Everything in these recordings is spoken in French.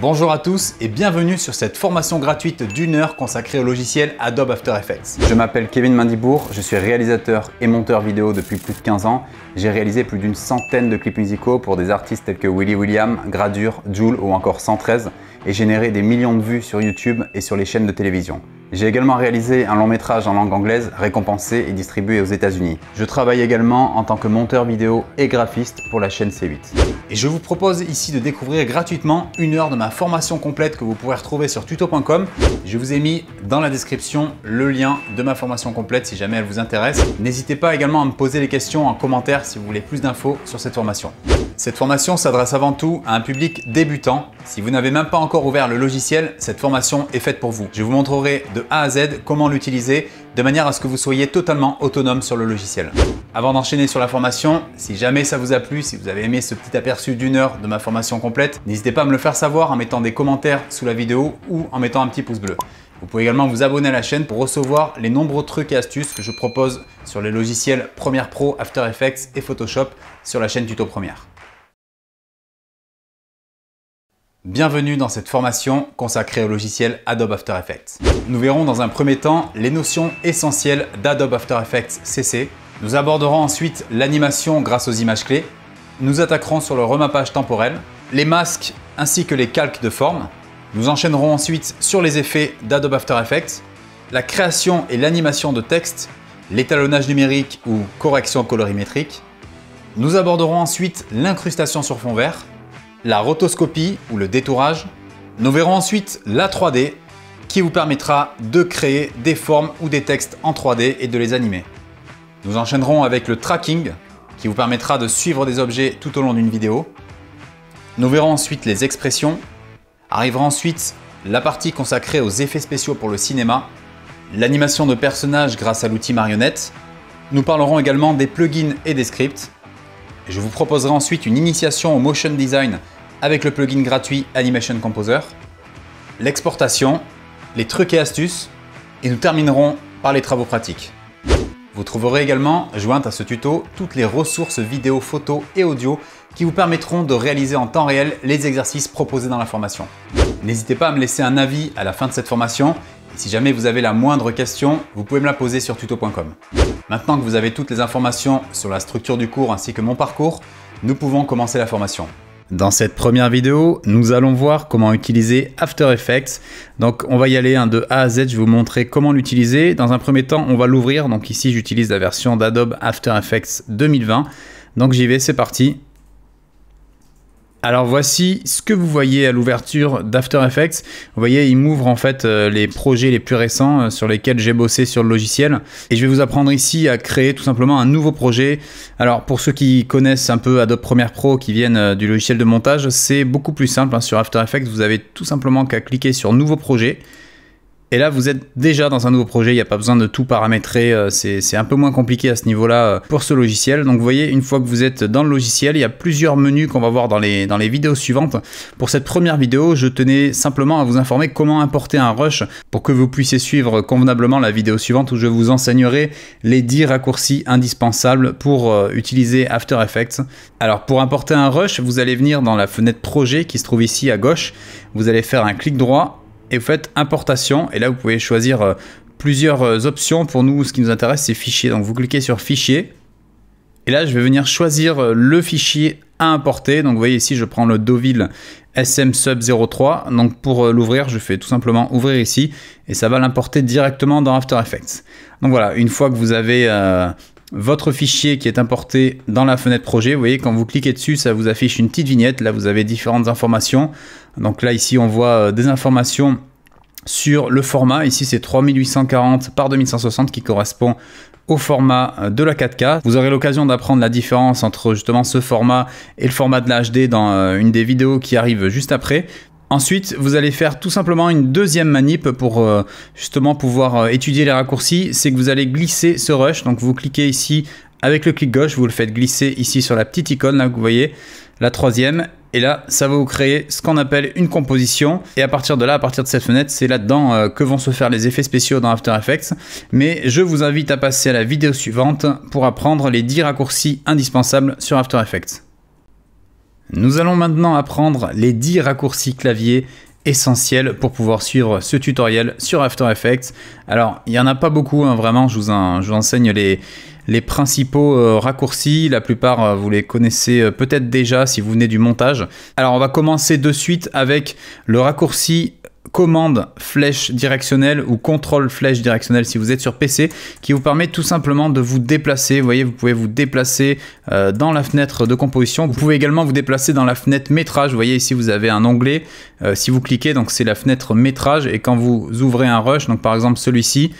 Bonjour à tous et bienvenue sur cette formation gratuite d'une heure consacrée au logiciel Adobe After Effects. Je m'appelle Kevin Mandibourg, je suis réalisateur et monteur vidéo depuis plus de 15 ans. J'ai réalisé plus d'une centaine de clips musicaux pour des artistes tels que Willy William, Gradure, Joule ou encore 113 et générer des millions de vues sur YouTube et sur les chaînes de télévision. J'ai également réalisé un long métrage en langue anglaise récompensé et distribué aux États-Unis. Je travaille également en tant que monteur vidéo et graphiste pour la chaîne C8. Et je vous propose ici de découvrir gratuitement une heure de ma formation complète que vous pourrez retrouver sur tuto.com. Je vous ai mis dans la description le lien de ma formation complète si jamais elle vous intéresse. N'hésitez pas également à me poser les questions en commentaire si vous voulez plus d'infos sur cette formation. Cette formation s'adresse avant tout à un public débutant. Si vous n'avez même pas encore ouvert le logiciel, cette formation est faite pour vous. Je vous montrerai de A à Z comment l'utiliser de manière à ce que vous soyez totalement autonome sur le logiciel. Avant d'enchaîner sur la formation, si jamais ça vous a plu, si vous avez aimé ce petit aperçu d'une heure de ma formation complète, n'hésitez pas à me le faire savoir en mettant des commentaires sous la vidéo ou en mettant un petit pouce bleu. Vous pouvez également vous abonner à la chaîne pour recevoir les nombreux trucs et astuces que je propose sur les logiciels Premiere Pro, After Effects et Photoshop sur la chaîne Tuto Première. Bienvenue dans cette formation consacrée au logiciel Adobe After Effects. Nous verrons dans un premier temps les notions essentielles d'Adobe After Effects CC. Nous aborderons ensuite l'animation grâce aux images clés. Nous attaquerons sur le remappage temporel, les masques ainsi que les calques de forme. Nous enchaînerons ensuite sur les effets d'Adobe After Effects, la création et l'animation de texte, l'étalonnage numérique ou correction colorimétrique. Nous aborderons ensuite l'incrustation sur fond vert, la rotoscopie ou le détourage. Nous verrons ensuite la 3D qui vous permettra de créer des formes ou des textes en 3D et de les animer. Nous enchaînerons avec le tracking qui vous permettra de suivre des objets tout au long d'une vidéo. Nous verrons ensuite les expressions. Arrivera ensuite la partie consacrée aux effets spéciaux pour le cinéma, l'animation de personnages grâce à l'outil marionnette. Nous parlerons également des plugins et des scripts. Je vous proposerai ensuite une initiation au motion design avec le plugin gratuit Animation Composer, l'exportation, les trucs et astuces, et nous terminerons par les travaux pratiques. Vous trouverez également, jointe à ce tuto, toutes les ressources vidéo, photo et audio qui vous permettront de réaliser en temps réel les exercices proposés dans la formation. N'hésitez pas à me laisser un avis à la fin de cette formation et si jamais vous avez la moindre question, vous pouvez me la poser sur tuto.com. Maintenant que vous avez toutes les informations sur la structure du cours ainsi que mon parcours, nous pouvons commencer la formation. Dans cette première vidéo, nous allons voir comment utiliser After Effects. Donc on va y aller un hein, de A à Z, je vais vous montrer comment l'utiliser. Dans un premier temps, on va l'ouvrir. Donc ici, j'utilise la version d'Adobe After Effects 2020. Donc j'y vais, c'est parti. Alors voici ce que vous voyez à l'ouverture d'After Effects. Vous voyez, il m'ouvre en fait euh, les projets les plus récents euh, sur lesquels j'ai bossé sur le logiciel. Et je vais vous apprendre ici à créer tout simplement un nouveau projet. Alors pour ceux qui connaissent un peu Adobe Premiere Pro qui viennent euh, du logiciel de montage, c'est beaucoup plus simple. Hein. Sur After Effects, vous avez tout simplement qu'à cliquer sur Nouveau projet. Et là, vous êtes déjà dans un nouveau projet, il n'y a pas besoin de tout paramétrer, euh, c'est un peu moins compliqué à ce niveau-là euh, pour ce logiciel. Donc vous voyez, une fois que vous êtes dans le logiciel, il y a plusieurs menus qu'on va voir dans les, dans les vidéos suivantes. Pour cette première vidéo, je tenais simplement à vous informer comment importer un rush pour que vous puissiez suivre convenablement la vidéo suivante où je vous enseignerai les 10 raccourcis indispensables pour euh, utiliser After Effects. Alors pour importer un rush, vous allez venir dans la fenêtre projet qui se trouve ici à gauche, vous allez faire un clic droit et vous faites importation. Et là, vous pouvez choisir euh, plusieurs euh, options. Pour nous, ce qui nous intéresse, c'est fichier. Donc vous cliquez sur fichier. Et là, je vais venir choisir euh, le fichier à importer. Donc vous voyez ici, je prends le Deauville SM Sub 03. Donc pour l'ouvrir, je fais tout simplement ouvrir ici et ça va l'importer directement dans After Effects. Donc voilà, une fois que vous avez votre fichier qui est importé dans la fenêtre projet. Vous voyez, quand vous cliquez dessus, ça vous affiche une petite vignette. Là, vous avez différentes informations. Donc là, ici, on voit euh, des informations sur le format. Ici, c'est 3840 par 2160 qui correspond au format euh, de la 4K. Vous aurez l'occasion d'apprendre la différence entre justement ce format et le format de la HD dans euh, une des vidéos qui arrive juste après. Ensuite, vous allez faire tout simplement une deuxième manip pour euh, justement pouvoir euh, étudier les raccourcis. C'est que vous allez glisser ce rush. Donc vous cliquez ici avec le clic gauche, vous le faites glisser ici sur la petite icône là que vous voyez, la troisième. Et là, ça va vous créer ce qu'on appelle une composition. Et à partir de là, à partir de cette fenêtre, c'est là-dedans euh, que vont se faire les effets spéciaux dans After Effects. Mais je vous invite à passer à la vidéo suivante pour apprendre les 10 raccourcis indispensables sur After Effects. Nous allons maintenant apprendre les 10 raccourcis clavier essentiels pour pouvoir suivre ce tutoriel sur After Effects. Alors, il n'y en a pas beaucoup, hein, vraiment, je vous, enseigne les, principaux euh, raccourcis. La plupart, euh, vous les connaissez euh, peut-être déjà si vous venez du montage. Alors, on va commencer de suite avec le raccourci commande flèche directionnelle ou contrôle flèche directionnelle si vous êtes sur PC qui vous permet tout simplement de vous déplacer. Vous voyez, vous pouvez vous déplacer euh, dans la fenêtre de composition. Vous pouvez également vous déplacer dans la fenêtre métrage. Vous voyez ici, vous avez un onglet. Euh, si vous cliquez, donc c'est la fenêtre métrage et quand vous ouvrez un rush, donc par exemple celui-ci,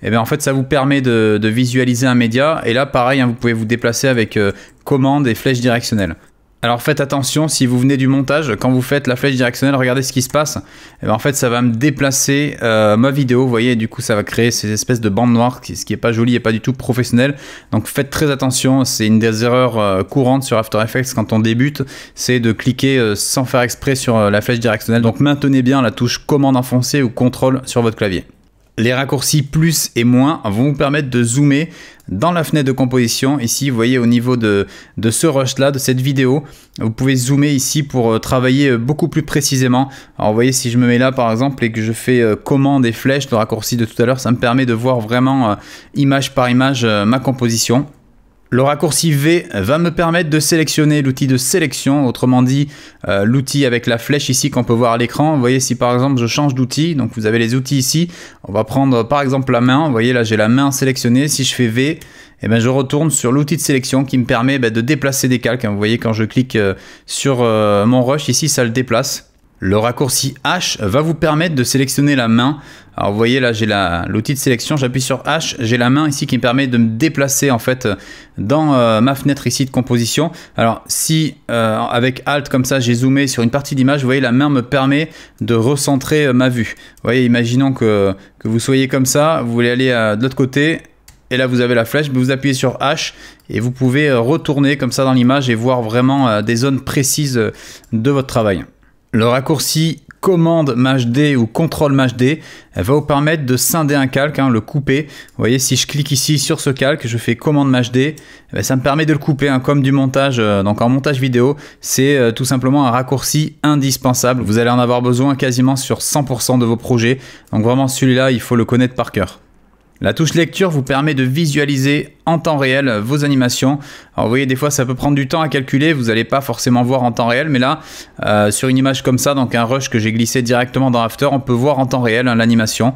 et eh bien en fait ça vous permet de, visualiser un média et là pareil hein, vous pouvez vous déplacer avec euh, commande et flèche directionnelle. Alors faites attention, si vous venez du montage, quand vous faites la flèche directionnelle, regardez ce qui se passe. Eh ben, en fait, ça va me déplacer euh, ma vidéo, vous voyez, du coup ça va créer ces espèces de bandes noires, ce qui n'est pas joli et pas du tout professionnel. Donc faites très attention, c'est une des erreurs euh, courantes sur After Effects quand on débute, c'est de cliquer euh, sans faire exprès sur la flèche directionnelle. Donc maintenez bien la touche commande enfoncée ou contrôle sur votre clavier. Les raccourcis plus et moins vont vous permettre de zoomer dans la fenêtre de composition. Ici, vous voyez au niveau de, ce rush-là, de cette vidéo, vous pouvez zoomer ici pour euh, travailler euh, beaucoup plus précisément. Alors, vous voyez, si je me mets là, par exemple, et que je fais euh, commande et flèche, le raccourci de tout à l'heure, ça me permet de voir vraiment image par image ma composition. Le raccourci V va me permettre de sélectionner l'outil de sélection, autrement dit euh, l'outil avec la flèche ici qu'on peut voir à l'écran. Vous voyez si par exemple je change d'outil, donc vous avez les outils ici, on va prendre par exemple la main, vous voyez là j'ai la main sélectionnée, si je fais V, et eh bien, je retourne sur l'outil de sélection qui me permet ben, de déplacer des calques. Hein, vous voyez quand je clique euh, sur euh, mon rush ici, ça le déplace. Le raccourci H va vous permettre de sélectionner la main. Alors vous voyez là, j'ai l'outil de sélection, j'appuie sur H, j'ai la main ici qui me permet de me déplacer en fait dans euh, ma fenêtre ici de composition. Alors si euh, avec Alt comme ça j'ai zoomé sur une partie d'image, vous voyez la main me permet de recentrer euh, ma vue. Vous voyez, imaginons que, que vous soyez comme ça, vous voulez aller de l'autre côté, et là vous avez la flèche, vous appuyez sur H et vous pouvez retourner comme ça dans l'image et voir vraiment des zones précises de votre travail. Le raccourci commande d ou contrôle d va vous permettre de scinder un calque, hein, le couper. Vous voyez, si je clique ici sur ce calque, je fais commande Maj d eh ben, ça me permet de le couper hein, comme du montage. Euh, donc en montage vidéo, c'est euh, tout simplement un raccourci indispensable. Vous allez en avoir besoin quasiment sur 100% de vos projets. Donc vraiment celui-là, il faut le connaître par cœur. La touche lecture vous permet de visualiser en temps réel vos animations. Alors vous voyez, des fois ça peut prendre du temps à calculer, vous n'allez pas forcément voir en temps réel, mais là, euh, sur une image comme ça, donc un rush que j'ai glissé directement dans After, on peut voir en temps réel hein, l'animation.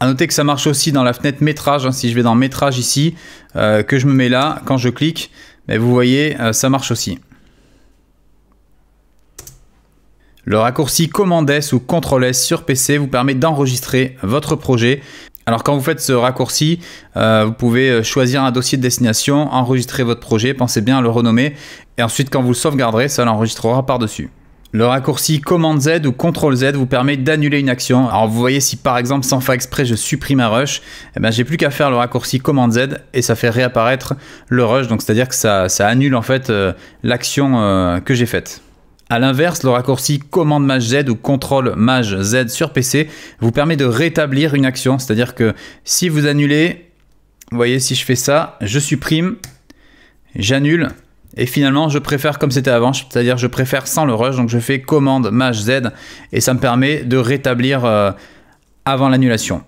À noter que ça marche aussi dans la fenêtre métrage, hein, si je vais dans métrage ici, euh, que je me mets là, quand je clique, mais vous voyez, euh, ça marche aussi. Le raccourci Command S ou Ctrl S sur PC vous permet d'enregistrer votre projet. Alors quand vous faites ce raccourci, euh, vous pouvez euh, choisir un dossier de destination, enregistrer votre projet, pensez bien à le renommer, et ensuite quand vous le sauvegarderez, ça l'enregistrera par-dessus. Le raccourci Command Z ou Ctrl Z vous permet d'annuler une action. Alors vous voyez si par exemple sans faire exprès je supprime un rush, eh ben, j'ai plus qu'à faire le raccourci Command Z et ça fait réapparaître le rush, donc c'est-à-dire que ça, annule en fait euh, l'action que j'ai faite. A l'inverse, le raccourci commande maj Z ou contrôle maj Z sur PC vous permet de rétablir une action, c'est-à-dire que si vous annulez, vous voyez, si je fais ça, je supprime, j'annule, et finalement, je préfère comme c'était avant, c'est-à-dire je préfère sans le rush, donc je fais commande maj Z et ça me permet de rétablir euh, avant l'annulation.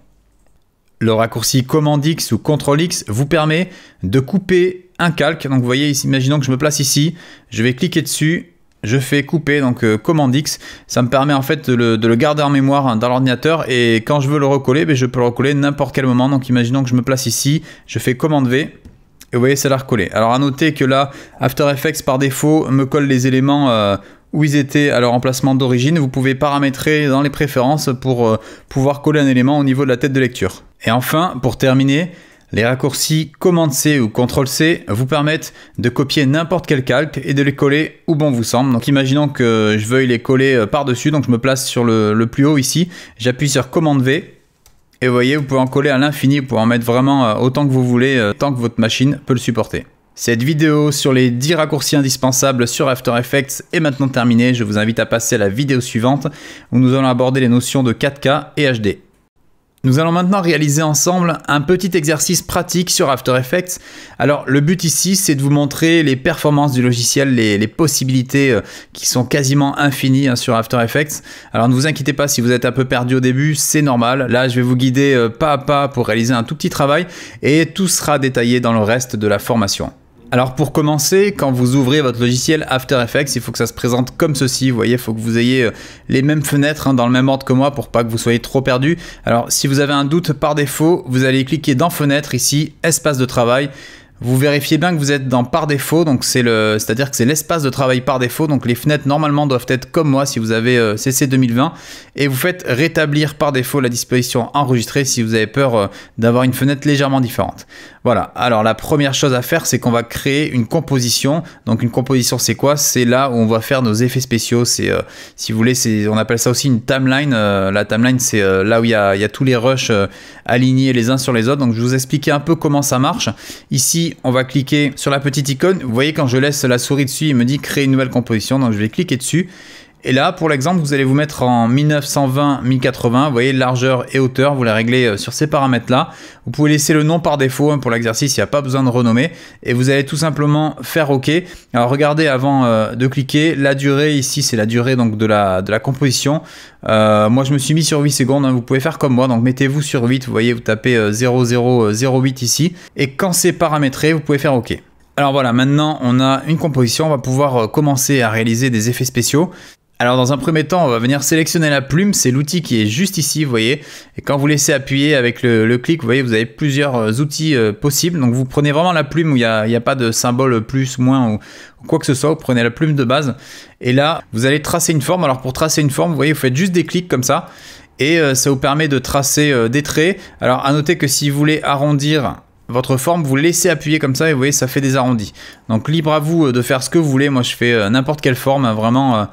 Le raccourci commande X ou contrôle X vous permet de couper un calque. Donc vous voyez ici, imaginons que je me place ici, je vais cliquer dessus je fais couper donc euh, commande Command X. Ça me permet en fait de le, garder en mémoire hein, dans l'ordinateur et quand je veux le recoller, ben, je peux le recoller n'importe quel moment. Donc imaginons que je me place ici, je fais commande V. Et vous voyez, ça l'a recollé. Alors à noter que là, After Effects par défaut me colle les éléments euh, où ils étaient à leur emplacement d'origine. Vous pouvez paramétrer dans les préférences pour euh, pouvoir coller un élément au niveau de la tête de lecture. Et enfin, pour terminer, les raccourcis Commande c ou Ctrl-C vous permettent de copier n'importe quel calque et de les coller où bon vous semble. Donc imaginons que je veuille les coller euh, par-dessus, donc je me place sur le, plus haut ici, j'appuie sur Commande v et vous voyez, vous pouvez en coller à l'infini, vous pouvez en mettre vraiment euh, autant que vous voulez, euh, tant que votre machine peut le supporter. Cette vidéo sur les 10 raccourcis indispensables sur After Effects est maintenant terminée. Je vous invite à passer à la vidéo suivante où nous allons aborder les notions de 4K et HD. Nous allons maintenant réaliser ensemble un petit exercice pratique sur After Effects. Alors le but ici c'est de vous montrer les performances du logiciel, les, possibilités euh, qui sont quasiment infinies hein, sur After Effects. Alors ne vous inquiétez pas si vous êtes un peu perdu au début, c'est normal. Là je vais vous guider euh, pas à pas pour réaliser un tout petit travail et tout sera détaillé dans le reste de la formation. Alors pour commencer, quand vous ouvrez votre logiciel After Effects, il faut que ça se présente comme ceci, vous voyez, il faut que vous ayez euh, les mêmes fenêtres hein, dans le même ordre que moi pour pas que vous soyez trop perdu. Alors si vous avez un doute par défaut, vous allez cliquer dans fenêtre ici, espace de travail, vous vérifiez bien que vous êtes dans par défaut, donc c'est le, c'est-à-dire que c'est l'espace de travail par défaut, donc les fenêtres normalement doivent être comme moi si vous avez CC euh, 2020, et vous faites rétablir par défaut la disposition enregistrée si vous avez peur euh, d'avoir une fenêtre légèrement différente. Voilà, alors la première chose à faire, c'est qu'on va créer une composition. Donc une composition, c'est quoi C'est là où on va faire nos effets spéciaux. C'est, euh, si vous voulez, on appelle ça aussi une timeline. Euh, la timeline, c'est euh, là où il y, a, tous les rushs alignés les uns sur les autres. Donc je vous expliquer un peu comment ça marche. Ici, on va cliquer sur la petite icône. Vous voyez, quand je laisse la souris dessus, il me dit créer une nouvelle composition. Donc je vais cliquer dessus. Et là, pour l'exemple, vous allez vous mettre en 1920-1080. Vous voyez, largeur et hauteur, vous la réglez euh, sur ces paramètres-là. Vous pouvez laisser le nom par défaut. Hein, pour l'exercice, il n'y a pas besoin de renommer. Et vous allez tout simplement faire OK. Alors regardez avant euh, de cliquer, la durée ici, c'est la durée donc, de, la, de la composition. Euh, moi, je me suis mis sur 8 secondes. Hein. Vous pouvez faire comme moi. Donc mettez-vous sur 8. Vous voyez, vous tapez 0008 ici. Et quand c'est paramétré, vous pouvez faire OK. Alors voilà, maintenant on a une composition, on va pouvoir commencer à réaliser des effets spéciaux. Alors dans un premier temps, on va venir sélectionner la plume, c'est l'outil qui est juste ici, vous voyez. Et quand vous laissez appuyer avec le, clic, vous voyez, vous avez plusieurs euh, outils euh, possibles. Donc vous prenez vraiment la plume où il n'y a, pas de symbole plus, moins ou, quoi que ce soit, vous prenez la plume de base. Et là, vous allez tracer une forme. Alors pour tracer une forme, vous voyez, vous faites juste des clics comme ça. Et euh, ça vous permet de tracer des traits. Alors à noter que si vous voulez arrondir votre forme, vous laissez appuyer comme ça et vous voyez, ça fait des arrondis. Donc libre à vous de faire ce que vous voulez. Moi, je fais n'importe quelle forme, vraiment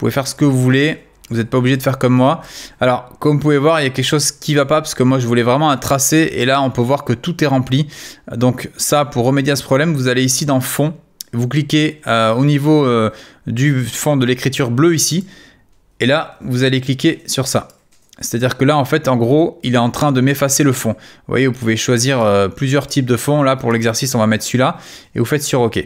vous pouvez faire ce que vous voulez. Vous n'êtes pas obligé de faire comme moi. Alors, comme vous pouvez voir, il y a quelque chose qui ne va pas parce que moi, je voulais vraiment un tracé. Et là, on peut voir que tout est rempli. Donc ça, pour remédier à ce problème, vous allez ici dans fond. Vous cliquez euh, au niveau euh, du fond de l'écriture bleue ici. Et là, vous allez cliquer sur ça. C'est-à-dire que là, en fait, en gros, il est en train de m'effacer le fond. Vous voyez, vous pouvez choisir euh, plusieurs types de fonds. Là, pour l'exercice, on va mettre celui-là. Et vous faites sur OK.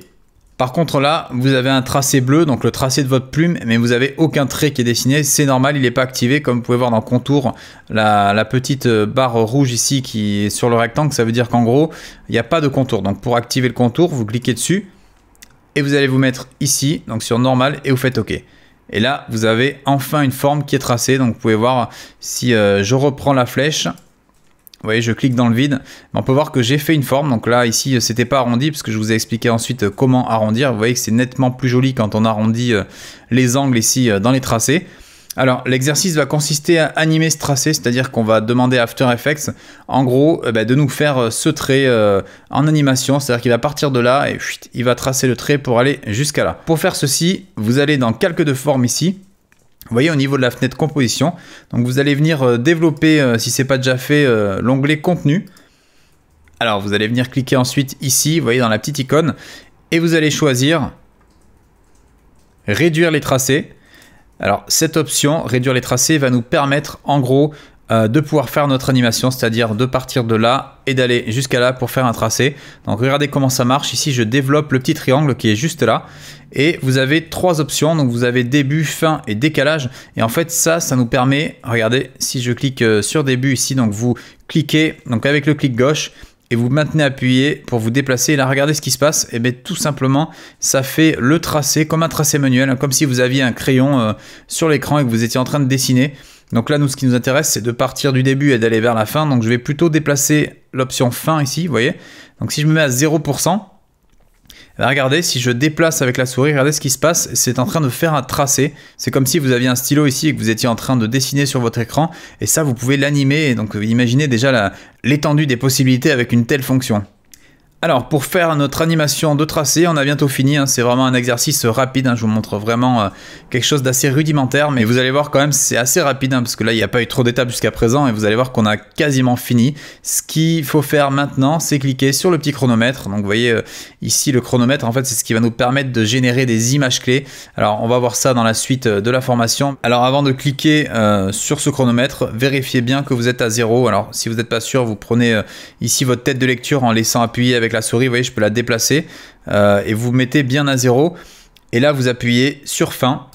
Par contre là, vous avez un tracé bleu, donc le tracé de votre plume, mais vous n'avez aucun trait qui est dessiné, c'est normal, il n'est pas activé, comme vous pouvez voir dans Contour, la, petite euh, barre rouge ici qui est sur le rectangle, ça veut dire qu'en gros, il n'y a pas de contour. Donc pour activer le contour, vous cliquez dessus, et vous allez vous mettre ici, donc sur normal, et vous faites OK. Et là, vous avez enfin une forme qui est tracée, donc vous pouvez voir, si euh, je reprends la flèche, vous voyez, je clique dans le vide. On peut voir que j'ai fait une forme. Donc là, ici, euh, c'était pas arrondi parce que je vous ai expliqué ensuite euh, comment arrondir. Vous voyez que c'est nettement plus joli quand on arrondit euh, les angles ici dans les tracés. Alors, l'exercice va consister à animer ce tracé, c'est-à-dire qu'on va demander à After Effects, en gros, bah, de nous faire ce trait en animation, c'est-à-dire qu'il va partir de là et il va tracer le trait pour aller jusqu'à là. Pour faire ceci, vous allez dans Calque de forme ici, vous voyez au niveau de la fenêtre composition, donc vous allez venir euh, développer, euh, si ce n'est pas déjà fait, euh, l'onglet contenu. Alors vous allez venir cliquer ensuite ici, vous voyez dans la petite icône, et vous allez choisir réduire les tracés. Alors cette option, réduire les tracés, va nous permettre en gros euh, de pouvoir faire notre animation, c'est-à-dire de partir de là et d'aller jusqu'à là pour faire un tracé. Donc regardez comment ça marche. Ici, je développe le petit triangle qui est juste là. Et vous avez trois options. Donc vous avez début, fin et décalage. Et en fait, ça, ça nous permet, regardez, si je clique euh, sur début ici, donc vous cliquez donc avec le clic gauche et vous maintenez appuyé pour vous déplacer. Et là, regardez ce qui se passe. Et eh bien, tout simplement, ça fait le tracé comme un tracé manuel, hein, comme si vous aviez un crayon euh, sur l'écran et que vous étiez en train de dessiner. Donc là, nous, ce qui nous intéresse, c'est de partir du début et d'aller vers la fin. Donc je vais plutôt déplacer l'option fin ici, vous voyez. Donc si je me mets à 0%, eh ben, regardez, si je déplace avec la souris, regardez ce qui se passe. C'est en train de faire un tracé. C'est comme si vous aviez un stylo ici et que vous étiez en train de dessiner sur votre écran. Et ça, vous pouvez l'animer. Donc euh, imaginez déjà l'étendue des possibilités avec une telle fonction. Alors pour faire notre animation de tracé, on a bientôt fini, hein. c'est vraiment un exercice rapide, hein. je vous montre vraiment euh, quelque chose d'assez rudimentaire, mais vous allez voir quand même c'est assez rapide, hein, parce que là il n'y a pas eu trop d'étapes jusqu'à présent, et vous allez voir qu'on a quasiment fini. Ce qu'il faut faire maintenant, c'est cliquer sur le petit chronomètre, donc vous voyez, euh, Ici, le chronomètre, en fait, c'est ce qui va nous permettre de générer des images clés. Alors, on va voir ça dans la suite euh, de la formation. Alors, avant de cliquer euh, sur ce chronomètre, vérifiez bien que vous êtes à zéro. Alors, si vous n'êtes pas sûr, vous prenez euh, ici votre tête de lecture en laissant appuyer avec la souris. Vous voyez, je peux la déplacer et vous mettez bien à zéro. Et là, vous appuyez sur fin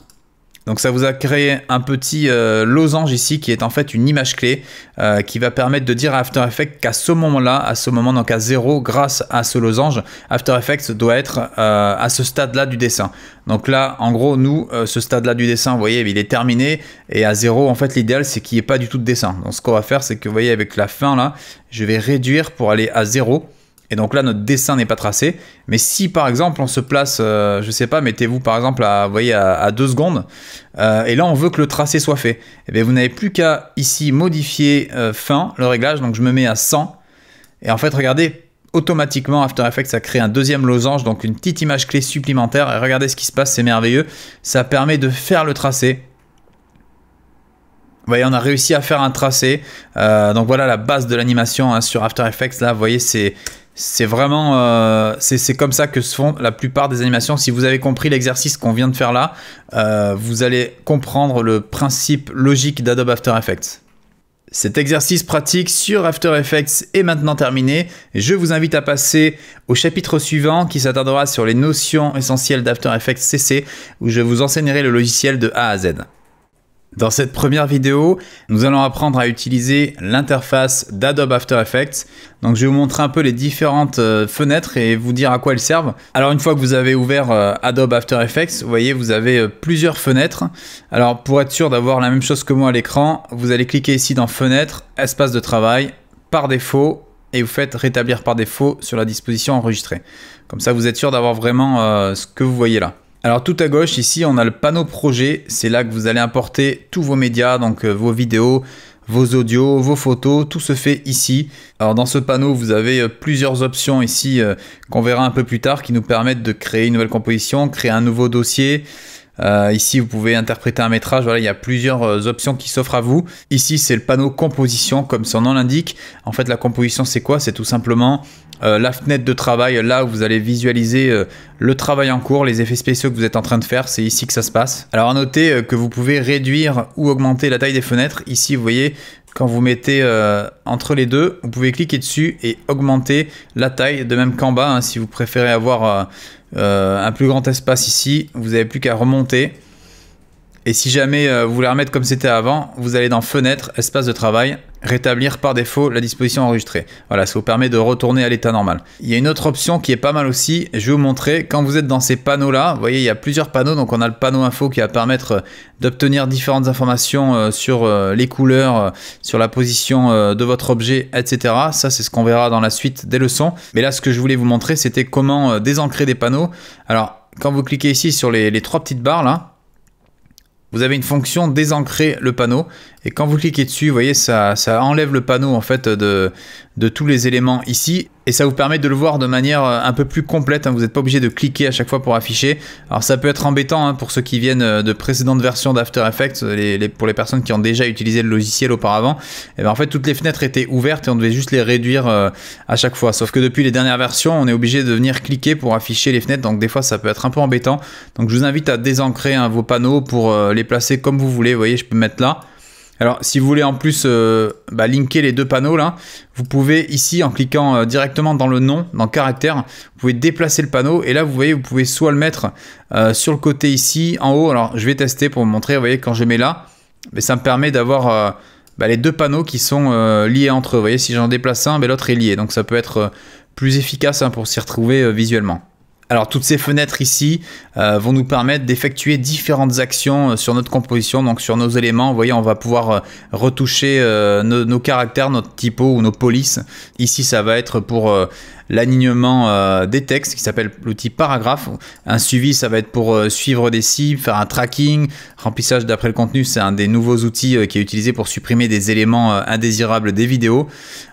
donc ça vous a créé un petit euh, losange ici qui est en fait une image clé euh, qui va permettre de dire à After Effects qu'à ce moment-là, à ce moment donc à zéro, grâce à ce losange, After Effects doit être euh, à ce stade-là du dessin. Donc là, en gros, nous, ce stade-là du dessin, vous voyez, il est terminé et à zéro, en fait, l'idéal c'est qu'il n'y ait pas du tout de dessin. Donc ce qu'on va faire, c'est que vous voyez avec la fin là, je vais réduire pour aller à zéro. Et donc là, notre dessin n'est pas tracé. Mais si par exemple on se place, euh, je sais pas, mettez-vous par exemple à, vous voyez, à, deux secondes, euh, et là on veut que le tracé soit fait, et eh bien vous n'avez plus qu'à ici modifier euh, fin le réglage. Donc je me mets à 100. Et en fait, regardez, automatiquement After Effects ça créé un deuxième losange, donc une petite image clé supplémentaire. Et regardez ce qui se passe, c'est merveilleux. Ça permet de faire le tracé. Vous voyez, on a réussi à faire un tracé. donc voilà la base de l'animation hein, sur After Effects. Là, vous voyez, c'est c'est vraiment euh, c'est comme ça que se font la plupart des animations. Si vous avez compris l'exercice qu'on vient de faire là, euh, vous allez comprendre le principe logique d'Adobe After Effects. Cet exercice pratique sur After Effects est maintenant terminé. Je vous invite à passer au chapitre suivant qui s'attardera sur les notions essentielles d'After Effects CC où je vous enseignerai le logiciel de A à Z. Dans cette première vidéo, nous allons apprendre à utiliser l'interface d'Adobe After Effects. Donc je vais vous montrer un peu les différentes euh, fenêtres et vous dire à quoi elles servent. Alors une fois que vous avez ouvert euh, Adobe After Effects, vous voyez, vous avez euh, plusieurs fenêtres. Alors pour être sûr d'avoir la même chose que moi à l'écran, vous allez cliquer ici dans fenêtres, Espace de travail, par défaut, et vous faites rétablir par défaut sur la disposition enregistrée. Comme ça, vous êtes sûr d'avoir vraiment ce que vous voyez là. Alors tout à gauche ici on a le panneau projet, c'est là que vous allez importer tous vos médias, donc euh, vos vidéos, vos audios, vos photos, tout se fait ici. Alors dans ce panneau vous avez euh, plusieurs options ici euh, qu'on verra un peu plus tard qui nous permettent de créer une nouvelle composition, créer un nouveau dossier, euh, ici, vous pouvez interpréter un métrage. Voilà, il y a plusieurs euh, options qui s'offrent à vous. Ici, c'est le panneau composition, comme son nom l'indique. En fait, la composition, c'est quoi C'est tout simplement euh, la fenêtre de travail, là où vous allez visualiser le travail en cours, les effets spéciaux que vous êtes en train de faire, c'est ici que ça se passe. Alors à noter que vous pouvez réduire ou augmenter la taille des fenêtres. Ici, vous voyez, quand vous mettez euh, entre les deux, vous pouvez cliquer dessus et augmenter la taille, de même qu'en bas. Hein. si vous préférez avoir euh, euh, un plus grand espace ici, vous n'avez plus qu'à remonter. Et si jamais vous voulez remettre comme c'était avant, vous allez dans Fenêtre, Espace de travail, rétablir par défaut la disposition enregistrée. Voilà, ça vous permet de retourner à l'état normal. Il y a une autre option qui est pas mal aussi, je vais vous montrer, quand vous êtes dans ces panneaux-là, vous voyez, il y a plusieurs panneaux, donc on a le panneau info qui va permettre euh, d'obtenir différentes informations euh, sur euh, les couleurs, sur la position de votre objet, etc. Ça, c'est ce qu'on verra dans la suite des leçons. Mais là, ce que je voulais vous montrer, c'était comment désancrer des panneaux. Alors, quand vous cliquez ici sur les, trois petites barres, là, vous avez une fonction désancrer le panneau. Et quand vous cliquez dessus, vous voyez, ça, ça enlève le panneau en fait de, de tous les éléments ici. Et ça vous permet de le voir de manière euh, un peu plus complète. Hein. Vous n'êtes pas obligé de cliquer à chaque fois pour afficher. Alors ça peut être embêtant hein, pour ceux qui viennent euh, de précédentes versions d'After Effects, euh, pour les personnes qui ont déjà utilisé le logiciel auparavant. Et eh bien en fait, toutes les fenêtres étaient ouvertes et on devait juste les réduire à chaque fois. Sauf que depuis les dernières versions, on est obligé de venir cliquer pour afficher les fenêtres. Donc des fois, ça peut être un peu embêtant. Donc je vous invite à désancrer hein, vos panneaux pour les placer comme vous voulez. Vous voyez, je peux mettre là. Alors, si vous voulez en plus euh, bah, linker les deux panneaux là, vous pouvez ici, en cliquant euh, directement dans le nom, dans caractère, vous pouvez déplacer le panneau. Et là, vous voyez, vous pouvez soit le mettre euh, sur le côté ici, en haut. Alors, je vais tester pour vous montrer. Vous voyez, quand je mets là, mais ça me permet d'avoir bah, les deux panneaux qui sont liés entre eux. Vous voyez, si j'en déplace un, mais l'autre est lié. Donc, ça peut être plus efficace hein, pour s'y retrouver visuellement. Alors toutes ces fenêtres ici euh, vont nous permettre d'effectuer différentes actions euh, sur notre composition, donc sur nos éléments. Vous voyez, on va pouvoir euh, retoucher nos, nos, caractères, notre typo ou nos polices. Ici, ça va être pour l'alignement euh, des textes qui s'appelle l'outil paragraphe. Un suivi, ça va être pour euh, suivre des cibles, faire un tracking. Remplissage d'après le contenu, c'est un des nouveaux outils euh, qui est utilisé pour supprimer des éléments indésirables des vidéos.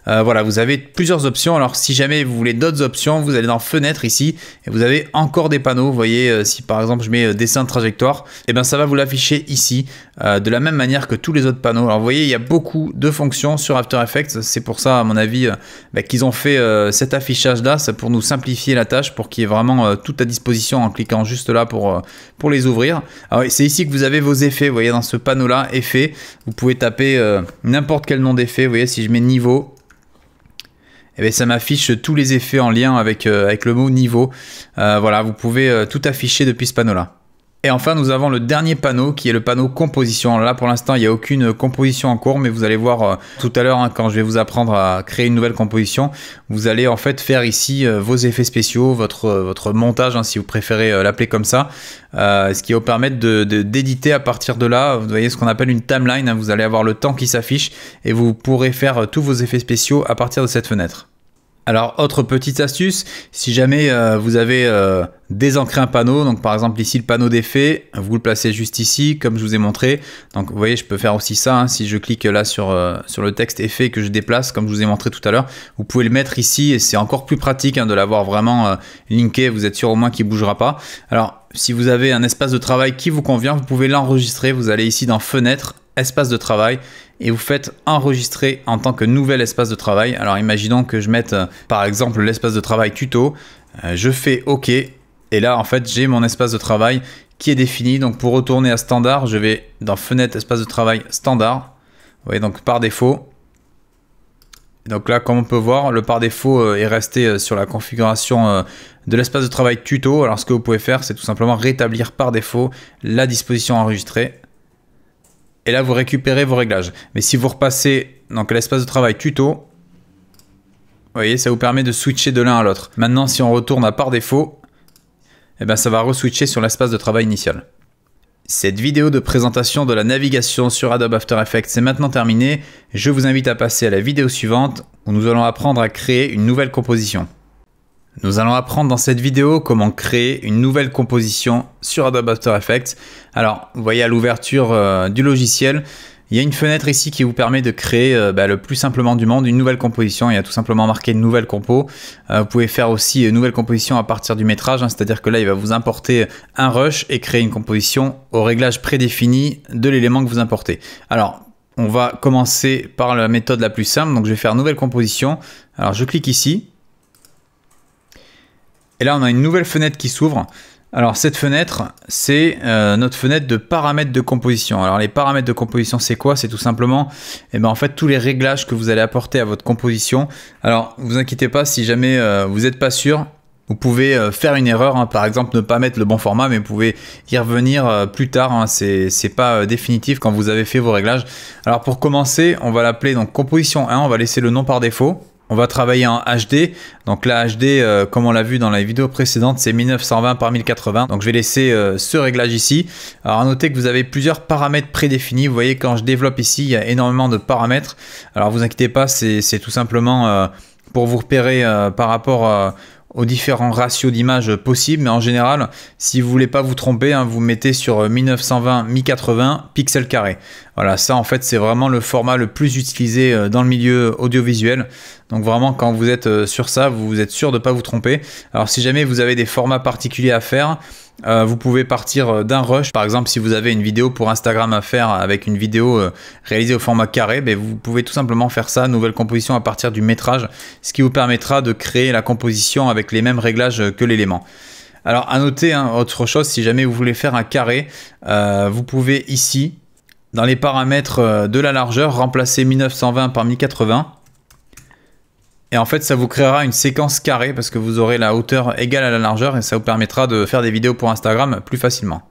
voilà, vous avez plusieurs options. Alors si jamais vous voulez d'autres options, vous allez dans fenêtre ici et vous avez encore des panneaux. Vous voyez, si par exemple je mets dessin de trajectoire, et eh bien ça va vous l'afficher ici de la même manière que tous les autres panneaux. Alors vous voyez, il y a beaucoup de fonctions sur After Effects. C'est pour ça, à mon avis, bah, qu'ils ont fait cet affichage là, c'est pour nous simplifier la tâche, pour qu'il y ait vraiment euh, tout à disposition en cliquant juste là pour, euh, pour les ouvrir. C'est ici que vous avez vos effets, vous voyez dans ce panneau là, effets, vous pouvez taper euh, n'importe quel nom d'effet, vous voyez si je mets niveau, et eh bien, ça m'affiche tous les effets en lien avec, avec le mot niveau. voilà, vous pouvez tout afficher depuis ce panneau là. Et enfin, nous avons le dernier panneau qui est le panneau composition. Là, pour l'instant, il n'y a aucune composition en cours, mais vous allez voir euh, tout à l'heure, hein, quand je vais vous apprendre à créer une nouvelle composition, vous allez en fait faire ici euh, vos effets spéciaux, votre, euh, votre montage, hein, si vous préférez l'appeler comme ça, ce qui va vous permettre d'éditer de, d'éditer à partir de là. Vous voyez ce qu'on appelle une timeline. Hein. vous allez avoir le temps qui s'affiche et vous pourrez faire tous vos effets spéciaux à partir de cette fenêtre. Alors, autre petite astuce, si jamais euh, vous avez euh, désancré un panneau, donc par exemple ici le panneau d'effet, vous le placez juste ici, comme je vous ai montré. Donc vous voyez, je peux faire aussi ça, hein. si je clique là sur, euh, le texte effet que je déplace, comme je vous ai montré tout à l'heure, vous pouvez le mettre ici, et c'est encore plus pratique hein, de l'avoir vraiment linké, vous êtes sûr au moins qu'il ne bougera pas. Alors, si vous avez un espace de travail qui vous convient, vous pouvez l'enregistrer, vous allez ici dans Fenêtre, Espace de travail, et vous faites enregistrer en tant que nouvel espace de travail. Alors imaginons que je mette euh, par exemple l'espace de travail tuto, euh, je fais OK et là en fait j'ai mon espace de travail qui est défini. Donc pour retourner à standard, je vais dans fenêtre espace de travail standard. Vous voyez donc par défaut. Donc là, comme on peut voir, le par défaut euh, est resté sur la configuration de l'espace de travail tuto. Alors ce que vous pouvez faire, c'est tout simplement rétablir par défaut la disposition enregistrée et là vous récupérez vos réglages. Mais si vous repassez à l'espace de travail tuto, vous voyez, ça vous permet de switcher de l'un à l'autre. Maintenant, si on retourne à par défaut, eh ben, ça va re-switcher sur l'espace de travail initial. Cette vidéo de présentation de la navigation sur Adobe After Effects est maintenant terminée. Je vous invite à passer à la vidéo suivante où nous allons apprendre à créer une nouvelle composition. Nous allons apprendre dans cette vidéo comment créer une nouvelle composition sur Adobe After Effects. Alors, vous voyez à l'ouverture euh, du logiciel, il y a une fenêtre ici qui vous permet de créer euh, bah, le plus simplement du monde une nouvelle composition. Il y a tout simplement marqué nouvelle compo. Euh, vous pouvez faire aussi une nouvelle composition à partir du métrage, hein, c'est-à-dire que là, il va vous importer un rush et créer une composition au réglage prédéfini de l'élément que vous importez. Alors, on va commencer par la méthode la plus simple. Donc, je vais faire nouvelle composition. Alors, je clique ici et là, on a une nouvelle fenêtre qui s'ouvre. Alors cette fenêtre, c'est euh, notre fenêtre de paramètres de composition. Alors les paramètres de composition, c'est quoi C'est tout simplement, eh ben, en fait, tous les réglages que vous allez apporter à votre composition. Alors vous inquiétez pas, si jamais euh, vous n'êtes pas sûr, vous pouvez euh, faire une erreur, hein. par exemple ne pas mettre le bon format, mais vous pouvez y revenir plus tard. Hein. Ce C'est pas définitif quand vous avez fait vos réglages. Alors pour commencer, on va l'appeler donc composition 1. On va laisser le nom par défaut. On va travailler en HD. Donc la HD, euh, comme on l'a vu dans la vidéo précédente, c'est 1920 par 1080. Donc je vais laisser euh, ce réglage ici. Alors à noter que vous avez plusieurs paramètres prédéfinis. Vous voyez, quand je développe ici, il y a énormément de paramètres. Alors vous inquiétez pas, c'est tout simplement euh, pour vous repérer par rapport à aux différents ratios d'image possibles, mais en général, si vous voulez pas vous tromper, hein, vous mettez sur 1920 euh, 1080 pixels carrés. Voilà, ça en fait c'est vraiment le format le plus utilisé euh, dans le milieu audiovisuel. Donc vraiment quand vous êtes euh, sur ça, vous êtes sûr de pas vous tromper. Alors si jamais vous avez des formats particuliers à faire, euh, vous pouvez partir euh, d'un rush, par exemple si vous avez une vidéo pour Instagram à faire avec une vidéo euh, réalisée au format carré, ben, vous pouvez tout simplement faire ça, nouvelle composition à partir du métrage, ce qui vous permettra de créer la composition avec les mêmes réglages que l'élément. Alors à noter, hein, autre chose, si jamais vous voulez faire un carré, vous pouvez ici, dans les paramètres de la largeur, remplacer 1920 par 1080 et en fait, ça vous créera une séquence carrée parce que vous aurez la hauteur égale à la largeur et ça vous permettra de faire des vidéos pour Instagram plus facilement.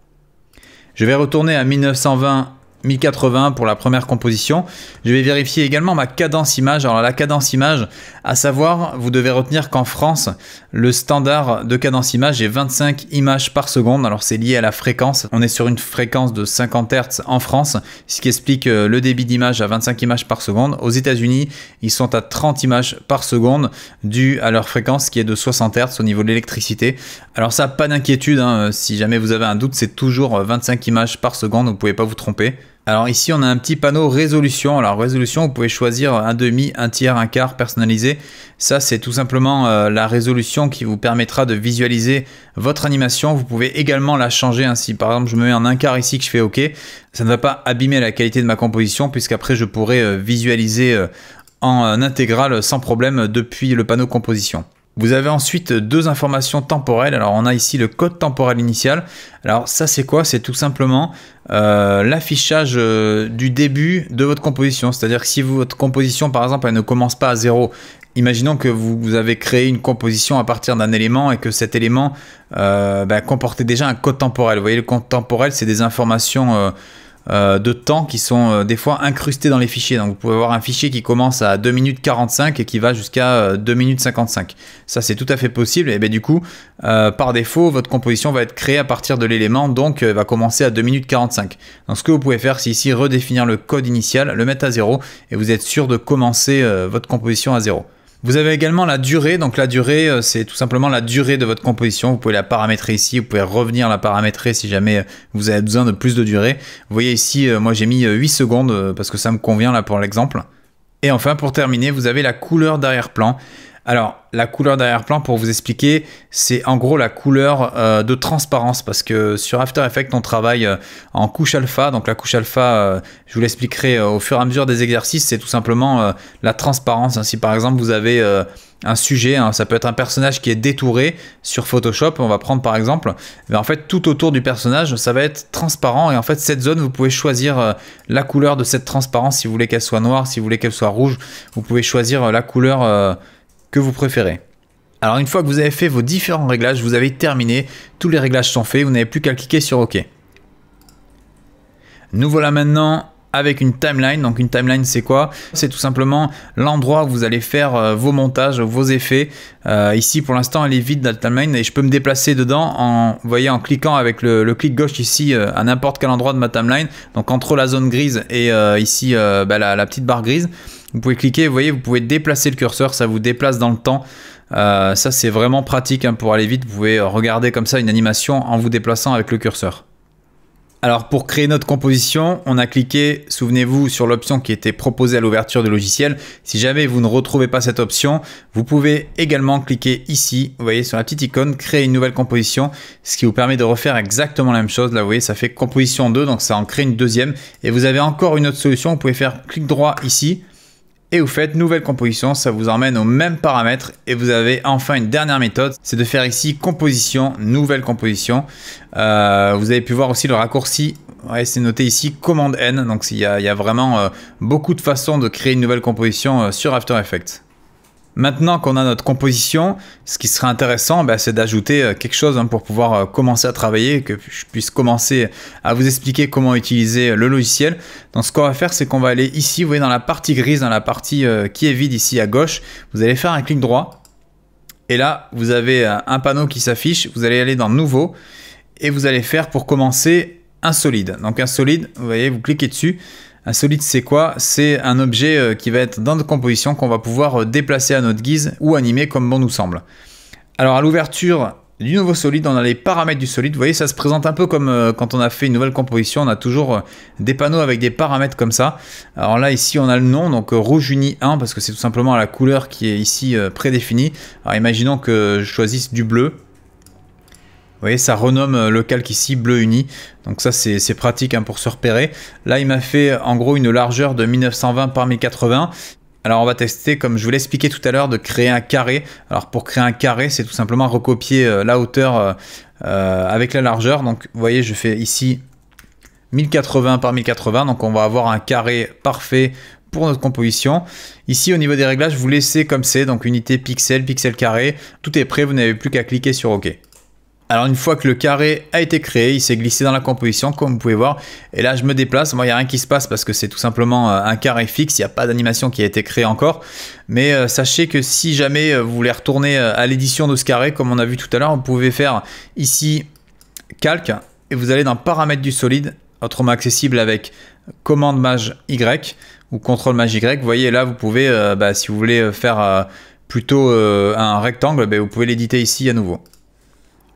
Je vais retourner à 1920 1080 pour la première composition. Je vais vérifier également ma cadence image. Alors la cadence image, à savoir, vous devez retenir qu'en France, le standard de cadence image est 25 images par seconde. Alors c'est lié à la fréquence. On est sur une fréquence de 50 Hz en France, ce qui explique euh, le débit d'image à 25 images par seconde. Aux États-Unis, ils sont à 30 images par seconde dû à leur fréquence qui est de 60 Hz au niveau de l'électricité. Alors ça, pas d'inquiétude. Hein. Si jamais vous avez un doute, c'est toujours 25 euh, images par seconde. Vous ne pouvez pas vous tromper. Alors ici, on a un petit panneau résolution. Alors résolution, vous pouvez choisir un demi, un tiers, un quart personnalisé. Ça, c'est tout simplement euh, la résolution qui vous permettra de visualiser votre animation. Vous pouvez également la changer. ainsi. par exemple, je me mets en un quart ici que je fais OK, ça ne va pas abîmer la qualité de ma composition puisqu'après, je pourrai euh, visualiser euh, en intégrale sans problème depuis le panneau composition. Vous avez ensuite deux informations temporelles. Alors on a ici le code temporel initial. Alors ça c'est quoi C'est tout simplement euh, l'affichage euh, du début de votre composition. C'est-à-dire que si votre composition par exemple elle ne commence pas à zéro, imaginons que vous, avez créé une composition à partir d'un élément et que cet élément euh, ben, comportait déjà un code temporel. Vous voyez le code temporel c'est des informations... Euh, de temps qui sont euh, des fois incrustés dans les fichiers. Donc vous pouvez avoir un fichier qui commence à 2 minutes 45 et qui va jusqu'à 2 euh, minutes 55. Ça c'est tout à fait possible et bien du coup par défaut votre composition va être créée à partir de l'élément donc va commencer à 2 minutes 45. Donc ce que vous pouvez faire c'est ici redéfinir le code initial, le mettre à 0 et vous êtes sûr de commencer votre composition à 0 vous avez également la durée. Donc la durée, euh, c'est tout simplement la durée de votre composition. Vous pouvez la paramétrer ici. Vous pouvez revenir la paramétrer si jamais euh, vous avez besoin de plus de durée. Vous voyez ici, euh, moi j'ai mis 8 secondes parce que ça me convient là pour l'exemple. Et enfin, pour terminer, vous avez la couleur d'arrière-plan. Alors, la couleur d'arrière-plan, pour vous expliquer, c'est en gros la couleur euh, de transparence parce que sur After Effects, on travaille euh, en couche alpha. Donc, la couche alpha, euh, je vous l'expliquerai au fur et à mesure des exercices, c'est tout simplement la transparence. Hein, si par exemple, vous avez un sujet, hein, ça peut être un personnage qui est détouré sur Photoshop, on va prendre par exemple, mais en fait tout autour du personnage ça va être transparent et en fait cette zone vous pouvez choisir la couleur de cette transparence si vous voulez qu'elle soit noire, si vous voulez qu'elle soit rouge, vous pouvez choisir la couleur que vous préférez. Alors une fois que vous avez fait vos différents réglages, vous avez terminé, tous les réglages sont faits, vous n'avez plus qu'à cliquer sur OK. Nous voilà maintenant avec une timeline. Donc une timeline c'est quoi C'est tout simplement l'endroit où vous allez faire euh, vos montages, vos effets. Euh, ici pour l'instant elle est vide dans la timeline et je peux me déplacer dedans en, voyez, en cliquant avec le, clic gauche ici euh, à n'importe quel endroit de ma timeline. Donc entre la zone grise et ici bah, la, petite barre grise. Vous pouvez cliquer, vous voyez, vous pouvez déplacer le curseur, ça vous déplace dans le temps. Euh, ça, c'est vraiment pratique hein, pour aller vite. Vous pouvez regarder comme ça une animation en vous déplaçant avec le curseur. Alors pour créer notre composition, on a cliqué, souvenez-vous, sur l'option qui était proposée à l'ouverture du logiciel. Si jamais vous ne retrouvez pas cette option, vous pouvez également cliquer ici, vous voyez sur la petite icône, créer une nouvelle composition, ce qui vous permet de refaire exactement la même chose. Là, vous voyez, ça fait composition 2, donc ça en crée une deuxième. Et vous avez encore une autre solution, vous pouvez faire clic droit ici, et vous faites nouvelle composition, ça vous emmène aux mêmes paramètres et vous avez enfin une dernière méthode, c'est de faire ici composition, nouvelle composition. Euh, vous avez pu voir aussi le raccourci c'est noté ici commande N, donc il y, a, vraiment euh, beaucoup de façons de créer une nouvelle composition euh, sur After Effects. Maintenant qu'on a notre composition, ce qui serait intéressant, ben, c'est d'ajouter euh, quelque chose hein, pour pouvoir euh, commencer à travailler, que je puisse commencer à vous expliquer comment utiliser euh, le logiciel. Donc ce qu'on va faire, c'est qu'on va aller ici, vous voyez dans la partie grise, dans la partie qui est vide ici à gauche, vous allez faire un clic droit. Et là, vous avez un panneau qui s'affiche, vous allez aller dans Nouveau, et vous allez faire pour commencer un solide. Donc un solide, vous voyez, vous cliquez dessus. Un solide, c'est quoi C'est un objet euh, qui va être dans notre composition qu'on va pouvoir euh, déplacer à notre guise ou animer comme bon nous semble. Alors à l'ouverture du nouveau solide, on a les paramètres du solide. Vous voyez, ça se présente un peu comme euh, quand on a fait une nouvelle composition. On a toujours des panneaux avec des paramètres comme ça. Alors là, ici, on a le nom, donc rouge uni 1, parce que c'est tout simplement la couleur qui est ici prédéfinie. Alors imaginons que je choisisse du bleu voyez, ça renomme euh, le calque ici bleu uni. Donc ça, c'est pratique hein, pour se repérer. Là, il m'a fait euh, en gros une largeur de 1920 par 1080. Alors on va tester, comme je vous l'expliquais tout à l'heure, de créer un carré. Alors pour créer un carré, c'est tout simplement recopier euh, la hauteur avec la largeur. Donc vous voyez, je fais ici 1080 par 1080. Donc on va avoir un carré parfait pour notre composition. Ici, au niveau des réglages, vous laissez comme c'est, donc unité pixel, pixel carré. Tout est prêt, vous n'avez plus qu'à cliquer sur OK. Alors une fois que le carré a été créé, il s'est glissé dans la composition comme vous pouvez voir. Et là je me déplace, moi il n'y a rien qui se passe parce que c'est tout simplement euh, un carré fixe, il n'y a pas d'animation qui a été créée encore. Mais euh, sachez que si jamais euh, vous voulez retourner à l'édition de ce carré, comme on a vu tout à l'heure, vous pouvez faire ici calque et vous allez dans paramètres du solide, autrement accessible avec commande mage Y ou contrôle mage Y. Vous voyez là vous pouvez, bah, si vous voulez faire plutôt un rectangle, ben, vous pouvez l'éditer ici à nouveau.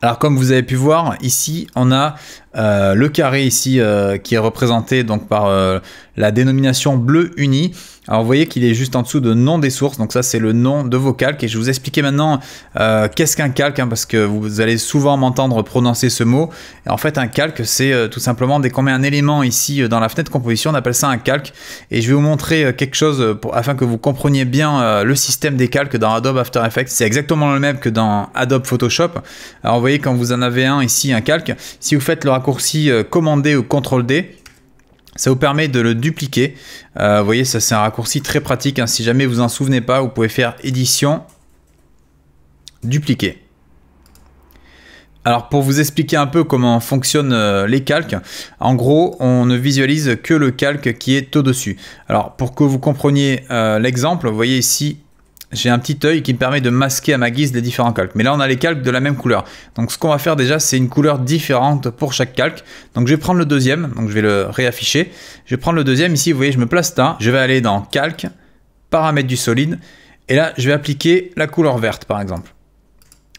Alors comme vous avez pu voir, ici on a euh, le carré ici euh, qui est représenté donc par euh, la dénomination bleu uni. Alors vous voyez qu'il est juste en dessous de nom des sources, donc ça c'est le nom de vos calques. Et je vais vous expliquer maintenant euh, qu'est-ce qu'un calque, hein, parce que vous allez souvent m'entendre prononcer ce mot. en fait un calque c'est euh, tout simplement, dès qu'on met un élément ici euh, dans la fenêtre composition, on appelle ça un calque. Et je vais vous montrer quelque chose pour, afin que vous compreniez bien le système des calques dans Adobe After Effects. C'est exactement le même que dans Adobe Photoshop. Alors vous voyez quand vous en avez un ici, un calque, si vous faites le raccourci commandé ou CTRL D, ça vous permet de le dupliquer. Euh, vous voyez, ça c'est un raccourci très pratique. Hein. Si jamais vous en souvenez pas, vous pouvez faire édition, dupliquer. Alors pour vous expliquer un peu comment fonctionnent euh, les calques, en gros on ne visualise que le calque qui est au-dessus. Alors pour que vous compreniez euh, l'exemple, vous voyez ici j'ai un petit œil qui me permet de masquer à ma guise les différents calques. Mais là, on a les calques de la même couleur. Donc, ce qu'on va faire déjà, c'est une couleur différente pour chaque calque. Donc, je vais prendre le deuxième. Donc, je vais le réafficher. Je vais prendre le deuxième. Ici, vous voyez, je me place là. Je vais aller dans calque, paramètres du solide. Et là, je vais appliquer la couleur verte, par exemple.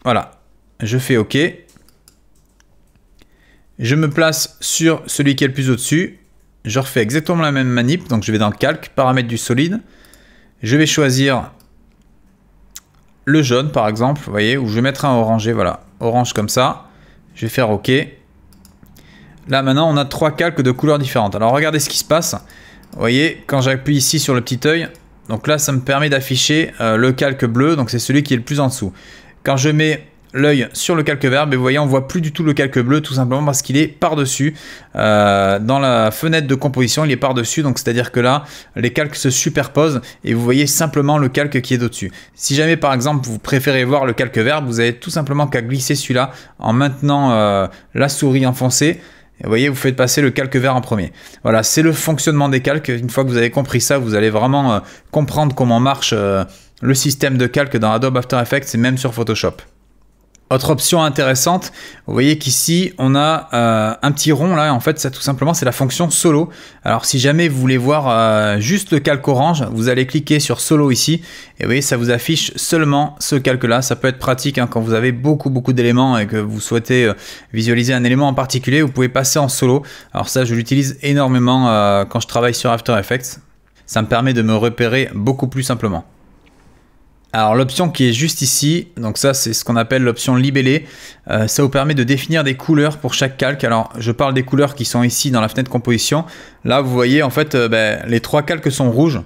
Voilà. Je fais OK. Je me place sur celui qui est le plus au-dessus. Je refais exactement la même manip. Donc, je vais dans calque, paramètres du solide. Je vais choisir le jaune par exemple, vous voyez, où je vais mettre un orangé, voilà, orange comme ça. Je vais faire OK. Là maintenant on a trois calques de couleurs différentes. Alors regardez ce qui se passe. Vous voyez, quand j'appuie ici sur le petit œil, donc là ça me permet d'afficher euh, le calque bleu, donc c'est celui qui est le plus en dessous. Quand je mets l'œil sur le calque vert, mais vous voyez, on voit plus du tout le calque bleu, tout simplement parce qu'il est par-dessus. Euh, dans la fenêtre de composition, il est par-dessus, donc c'est-à-dire que là, les calques se superposent et vous voyez simplement le calque qui est au-dessus. Si jamais, par exemple, vous préférez voir le calque vert, vous avez tout simplement qu'à glisser celui-là en maintenant euh, la souris enfoncée. Et vous voyez, vous faites passer le calque vert en premier. Voilà, c'est le fonctionnement des calques. Une fois que vous avez compris ça, vous allez vraiment euh, comprendre comment marche le système de calque dans Adobe After Effects et même sur Photoshop. Autre option intéressante, vous voyez qu'ici on a euh, un petit rond là, en fait ça tout simplement c'est la fonction solo. Alors si jamais vous voulez voir euh, juste le calque orange, vous allez cliquer sur solo ici et vous voyez ça vous affiche seulement ce calque là. Ça peut être pratique hein, quand vous avez beaucoup beaucoup d'éléments et que vous souhaitez euh, visualiser un élément en particulier, vous pouvez passer en solo. Alors ça je l'utilise énormément quand je travaille sur After Effects, ça me permet de me repérer beaucoup plus simplement. Alors l'option qui est juste ici, donc ça c'est ce qu'on appelle l'option libellé, euh, ça vous permet de définir des couleurs pour chaque calque. Alors je parle des couleurs qui sont ici dans la fenêtre composition. Là vous voyez en fait euh, ben, les trois calques sont rouges.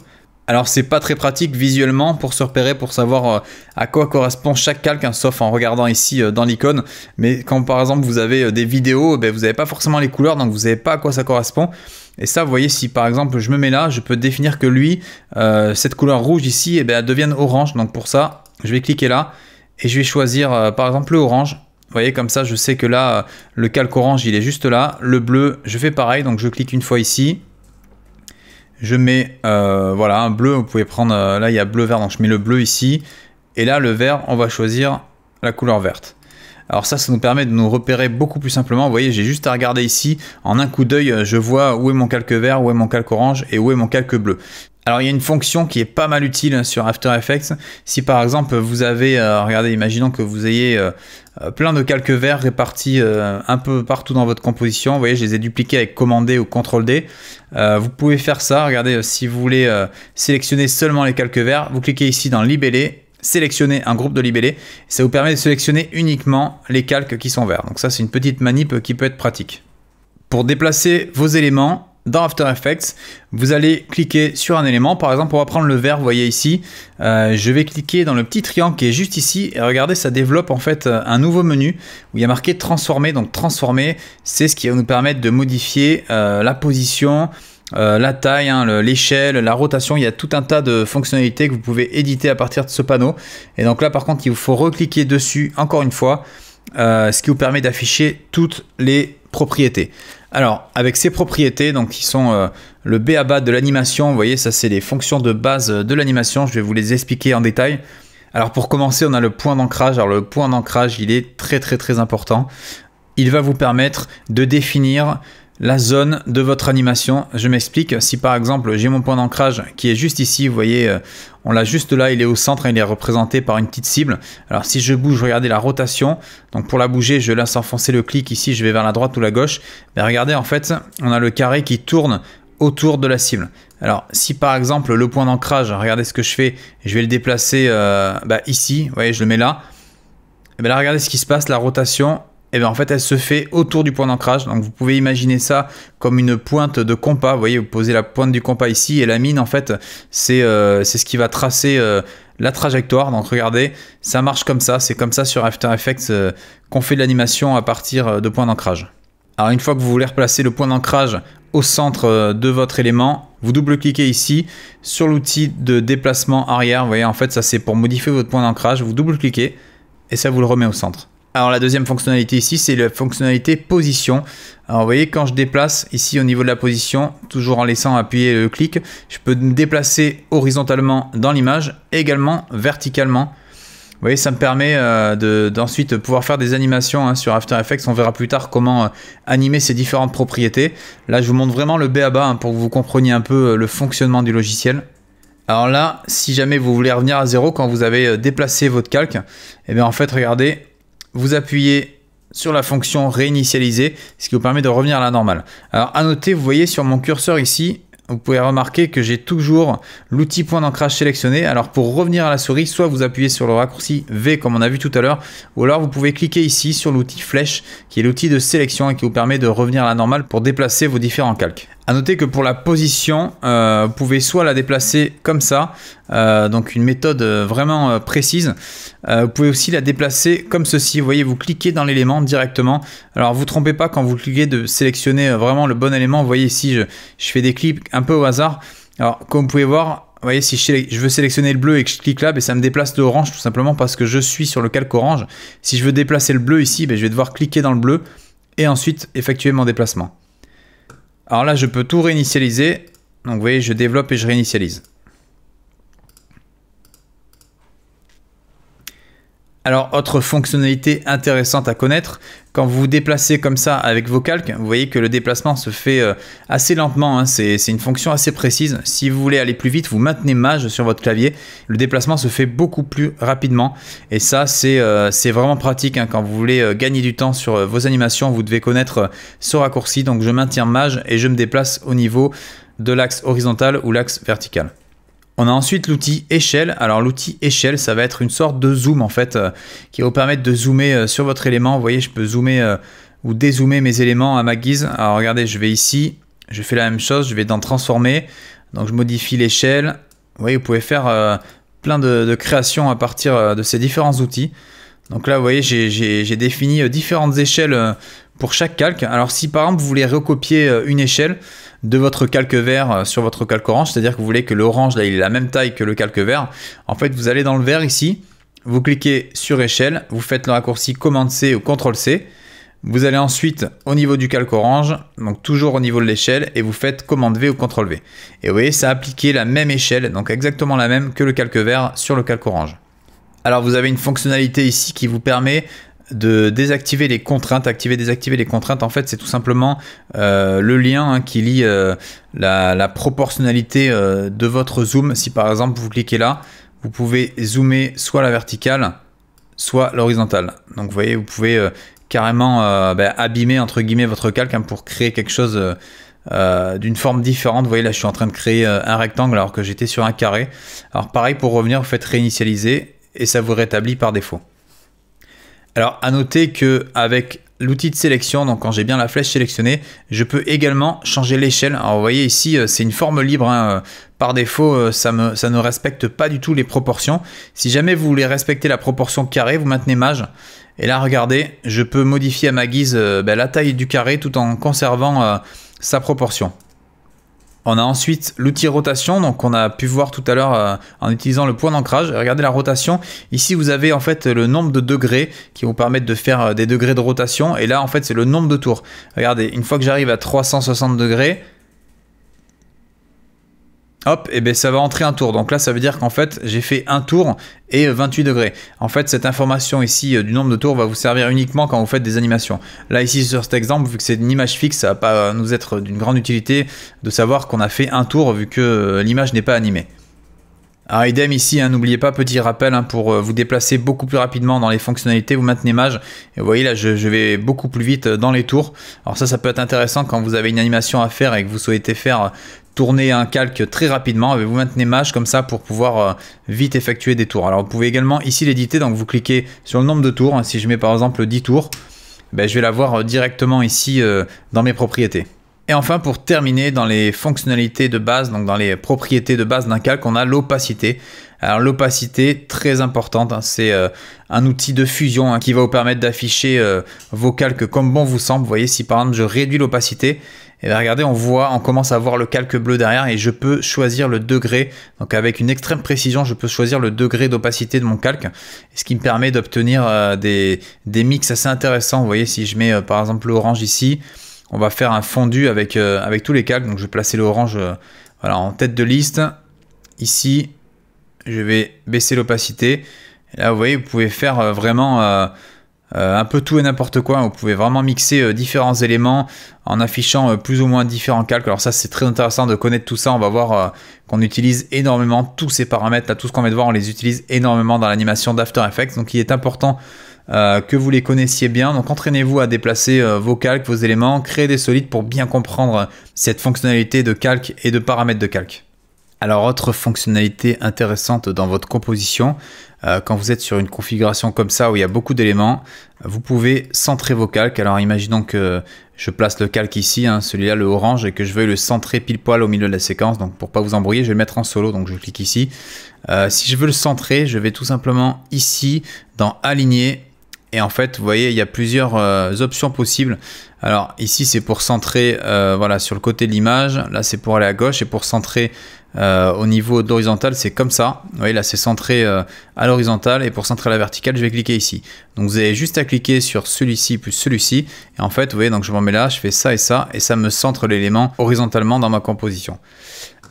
Alors c'est pas très pratique visuellement pour se repérer, pour savoir euh, à quoi correspond chaque calque, hein, sauf en regardant ici dans l'icône. Mais quand par exemple vous avez des vidéos, ben, vous n'avez pas forcément les couleurs, donc vous n'avez pas à quoi ça correspond. Et ça, vous voyez, si par exemple je me mets là, je peux définir que lui, euh, cette couleur rouge ici, eh bien, elle devienne orange. Donc pour ça, je vais cliquer là et je vais choisir euh, par exemple le orange. Vous voyez, comme ça, je sais que là, euh, le calque orange, il est juste là. Le bleu, je fais pareil, donc je clique une fois ici. Je mets, voilà, un bleu, vous pouvez prendre, là, il y a bleu-vert, donc je mets le bleu ici. Et là, le vert, on va choisir la couleur verte. Alors ça, ça nous permet de nous repérer beaucoup plus simplement. Vous voyez, j'ai juste à regarder ici. En un coup d'œil, je vois où est mon calque vert, où est mon calque orange et où est mon calque bleu. Alors il y a une fonction qui est pas mal utile sur After Effects. Si par exemple vous avez, euh, regardez, imaginons que vous ayez euh, euh, plein de calques verts répartis un peu partout dans votre composition. Vous voyez, je les ai dupliqués avec Command D ou Ctrl D. vous pouvez faire ça. Regardez, si vous voulez sélectionner seulement les calques verts, vous cliquez ici dans libellé sélectionner un groupe de libellés. Ça vous permet de sélectionner uniquement les calques qui sont verts. Donc ça, c'est une petite manip qui peut être pratique. Pour déplacer vos éléments dans After Effects, vous allez cliquer sur un élément. Par exemple, on va prendre le vert, vous voyez ici. Euh, je vais cliquer dans le petit triangle qui est juste ici. Et regardez, ça développe en fait euh, un nouveau menu où il y a marqué transformer. Donc transformer, c'est ce qui va nous permettre de modifier euh, la position, euh, la taille, hein, l'échelle, la rotation, il y a tout un tas de fonctionnalités que vous pouvez éditer à partir de ce panneau. Et donc là par contre il vous faut recliquer dessus encore une fois, euh, ce qui vous permet d'afficher toutes les propriétés. Alors avec ces propriétés, donc qui sont euh, le B à bas de l'animation, vous voyez ça c'est les fonctions de base de l'animation, je vais vous les expliquer en détail. Alors pour commencer, on a le point d'ancrage. Alors le point d'ancrage, il est très très très important. Il va vous permettre de définir la zone de votre animation. Je m'explique, si par exemple j'ai mon point d'ancrage qui est juste ici, vous voyez, euh, on l'a juste là, il est au centre, il est représenté par une petite cible. Alors si je bouge, regardez la rotation, donc pour la bouger, je laisse enfoncer le clic ici, je vais vers la droite ou la gauche. Mais regardez, en fait, on a le carré qui tourne autour de la cible. Alors si par exemple le point d'ancrage, regardez ce que je fais, je vais le déplacer euh, bah, ici, vous voyez, je le mets là. Et bien là, regardez ce qui se passe, la rotation, et eh bien en fait elle se fait autour du point d'ancrage. Donc vous pouvez imaginer ça comme une pointe de compas. Vous voyez, vous posez la pointe du compas ici et la mine en fait c'est euh, ce qui va tracer euh, la trajectoire. Donc regardez, ça marche comme ça, c'est comme ça sur After Effects euh, qu'on fait de l'animation à partir de points d'ancrage. Alors une fois que vous voulez replacer le point d'ancrage au centre de votre élément, vous double-cliquez ici sur l'outil de déplacement arrière. Vous voyez, en fait, ça c'est pour modifier votre point d'ancrage. Vous double-cliquez et ça vous le remet au centre. Alors la deuxième fonctionnalité ici, c'est la fonctionnalité position. Alors vous voyez, quand je déplace ici au niveau de la position, toujours en laissant appuyer le clic, je peux me déplacer horizontalement dans l'image, également verticalement. Vous voyez, ça me permet euh, d'ensuite pouvoir faire des animations hein, sur After Effects. On verra plus tard comment euh, animer ces différentes propriétés. Là, je vous montre vraiment le B à bas hein, pour que vous compreniez un peu euh, le fonctionnement du logiciel. Alors là, si jamais vous voulez revenir à zéro quand vous avez déplacé votre calque, et eh bien en fait, regardez, vous appuyez sur la fonction réinitialiser, ce qui vous permet de revenir à la normale. Alors à noter, vous voyez sur mon curseur ici, vous pouvez remarquer que j'ai toujours l'outil point d'ancrage sélectionné. Alors pour revenir à la souris, soit vous appuyez sur le raccourci V comme on a vu tout à l'heure, ou alors vous pouvez cliquer ici sur l'outil flèche qui est l'outil de sélection et qui vous permet de revenir à la normale pour déplacer vos différents calques. A noter que pour la position, euh, vous pouvez soit la déplacer comme ça, euh, donc une méthode euh, vraiment précise. vous pouvez aussi la déplacer comme ceci. Vous voyez, vous cliquez dans l'élément directement. Alors, vous trompez pas quand vous cliquez de sélectionner vraiment le bon élément. Vous voyez ici, je, fais des clips un peu au hasard. Alors, comme vous pouvez voir, vous voyez, si je, veux sélectionner le bleu et que je clique là, ben, ça me déplace de orange tout simplement parce que je suis sur le calque orange. Si je veux déplacer le bleu ici, ben, je vais devoir cliquer dans le bleu et ensuite effectuer mon déplacement. Alors là, je peux tout réinitialiser. Donc vous voyez, je développe et je réinitialise. Alors, autre fonctionnalité intéressante à connaître, quand vous vous déplacez comme ça avec vos calques, vous voyez que le déplacement se fait euh, assez lentement, hein. c'est une fonction assez précise. Si vous voulez aller plus vite, vous maintenez mage sur votre clavier, le déplacement se fait beaucoup plus rapidement. Et ça, c'est euh, vraiment pratique, hein. quand vous voulez euh, gagner du temps sur vos animations, vous devez connaître ce raccourci. Donc je maintiens mage et je me déplace au niveau de l'axe horizontal ou l'axe vertical. On a ensuite l'outil échelle. Alors l'outil échelle, ça va être une sorte de zoom en fait, euh, qui va vous permettre de zoomer euh, sur votre élément. Vous voyez, je peux zoomer euh, ou dézoomer mes éléments à ma guise. Alors regardez, je vais ici, je fais la même chose, je vais dans transformer. Donc je modifie l'échelle. Vous voyez, vous pouvez faire plein de, de, créations à partir de ces différents outils. Donc là, vous voyez, j'ai défini différentes échelles pour chaque calque. Alors si par exemple vous voulez recopier une échelle, de votre calque vert euh, sur votre calque orange, c'est-à-dire que vous voulez que l'orange, là, il est la même taille que le calque vert, en fait, vous allez dans le vert ici, vous cliquez sur échelle, vous faites le raccourci commande C ou contrôle C, vous allez ensuite au niveau du calque orange, donc toujours au niveau de l'échelle, et vous faites Commande V ou contrôle V. Et vous voyez, ça a appliqué la même échelle, donc exactement la même que le calque vert sur le calque orange. Alors vous avez une fonctionnalité ici qui vous permet de désactiver les contraintes, activer, désactiver les contraintes, en fait, c'est tout simplement euh, le lien hein, qui lie euh, la, proportionnalité euh, de votre zoom. Si par exemple vous cliquez là, vous pouvez zoomer soit la verticale, soit l'horizontale. Donc vous voyez, vous pouvez carrément ben, abîmer entre guillemets votre calque hein, pour créer quelque chose d'une forme différente. Vous voyez là, je suis en train de créer un rectangle alors que j'étais sur un carré. Alors pareil, pour revenir, vous faites réinitialiser et ça vous rétablit par défaut. Alors à noter que avec l'outil de sélection, donc quand j'ai bien la flèche sélectionnée, je peux également changer l'échelle. Alors vous voyez ici, euh, c'est une forme libre. Hein, euh, par défaut, euh, ça, ne respecte pas du tout les proportions. Si jamais vous voulez respecter la proportion carré, vous maintenez mage. Et là, regardez, je peux modifier à ma guise ben, la taille du carré tout en conservant sa proportion. On a ensuite l'outil rotation, donc on a pu voir tout à l'heure euh, en utilisant le point d'ancrage. Regardez la rotation. Ici, vous avez en fait le nombre de degrés qui vous permettent de faire euh, des degrés de rotation. Et là, en fait, c'est le nombre de tours. Regardez, une fois que j'arrive à 360 degrés, hop, et eh bien ça va entrer un tour. Donc là, ça veut dire qu'en fait, j'ai fait un tour et 28 degrés. En fait, cette information ici euh, du nombre de tours va vous servir uniquement quand vous faites des animations. Là, ici, sur cet exemple, vu que c'est une image fixe, ça va pas nous être d'une grande utilité de savoir qu'on a fait un tour vu que euh, l'image n'est pas animée. Alors idem ici, hein, n'oubliez pas, petit rappel, hein, pour euh, vous déplacer beaucoup plus rapidement dans les fonctionnalités, vous maintenez mage, et vous voyez là je, je, vais beaucoup plus vite dans les tours. Alors ça, ça peut être intéressant quand vous avez une animation à faire et que vous souhaitez faire tourner un calque très rapidement avec vous maintenez maj comme ça pour pouvoir euh, vite effectuer des tours. Alors vous pouvez également ici l'éditer, donc vous cliquez sur le nombre de tours. Si je mets par exemple 10 tours, ben, je vais l'avoir euh, directement ici euh, dans mes propriétés. Et enfin, pour terminer, dans les fonctionnalités de base, donc dans les propriétés de base d'un calque, on a l'opacité. Alors l'opacité, très importante, hein, c'est un outil de fusion hein, qui va vous permettre d'afficher vos calques comme bon vous semble. Vous voyez, si par exemple je réduis l'opacité, et eh regardez, on voit, on commence à voir le calque bleu derrière et je peux choisir le degré. Donc avec une extrême précision, je peux choisir le degré d'opacité de mon calque, ce qui me permet d'obtenir euh, des, des mix assez intéressants. Vous voyez, si je mets euh, par exemple l'orange ici, on va faire un fondu avec, euh, avec tous les calques. Donc je vais placer l'orange en tête de liste. Ici, je vais baisser l'opacité. Là, vous voyez, vous pouvez faire vraiment euh, un peu tout et n'importe quoi. Vous pouvez vraiment mixer euh, différents éléments en affichant euh, plus ou moins différents calques. Alors ça c'est très intéressant de connaître tout ça. On va voir qu'on utilise énormément tous ces paramètres là, tout ce qu'on vient de voir, on les utilise énormément dans l'animation d'After Effects. Donc il est important que vous les connaissiez bien. Donc entraînez-vous à déplacer vos calques, vos éléments, créez des solides pour bien comprendre cette fonctionnalité de calque et de paramètres de calque. Alors autre fonctionnalité intéressante dans votre composition, euh, quand vous êtes sur une configuration comme ça où il y a beaucoup d'éléments, vous pouvez centrer vos calques. Alors imaginons que je place le calque ici, hein, celui-là le orange, et que je veuille le centrer pile poil au milieu de la séquence. Donc pour pas vous embrouiller, je vais le mettre en solo, donc je clique ici. Euh, si je veux le centrer, je vais tout simplement ici dans aligner, et en fait, vous voyez, il y a plusieurs euh, options possibles. Alors ici, c'est pour centrer voilà, sur le côté de l'image. Là, c'est pour aller à gauche. Et pour centrer euh, au niveau d'horizontale c'est comme ça. Vous voyez, là, c'est centré euh, à l'horizontale. Et pour centrer à la verticale, je vais cliquer ici. Donc, vous avez juste à cliquer sur celui-ci plus celui-ci. Et en fait, vous voyez, donc je m'en mets là, je fais ça et ça. Et ça me centre l'élément horizontalement dans ma composition.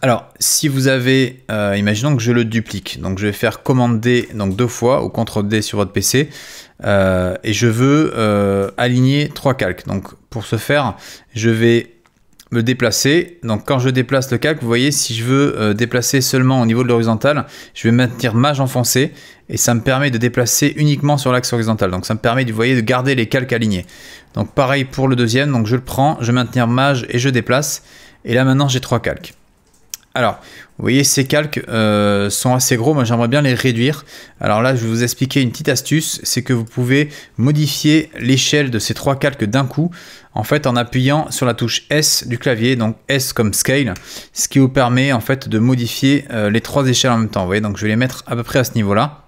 Alors, si vous avez, euh, imaginons que je le duplique, donc je vais faire commande D donc deux fois ou CTRL D sur votre PC et je veux aligner trois calques. Donc pour ce faire, je vais déplacer. Donc quand je déplace le calque, vous voyez, si je veux euh, déplacer seulement au niveau de l'horizontale, je vais maintenir mage enfoncé et ça me permet de déplacer uniquement sur l'axe horizontal. Donc ça me permet, vous voyez, de garder les calques alignés. Donc pareil pour le deuxième, donc je le prends, je maintiens mage et je déplace. Et là maintenant j'ai trois calques. Alors, vous voyez, ces calques euh, sont assez gros, moi j'aimerais bien les réduire. Alors là, je vais vous expliquer une petite astuce, c'est que vous pouvez modifier l'échelle de ces trois calques d'un coup en fait en appuyant sur la touche S du clavier, donc S comme scale, ce qui vous permet en fait de modifier euh, les trois échelles en même temps. Vous voyez, donc je vais les mettre à peu près à ce niveau-là.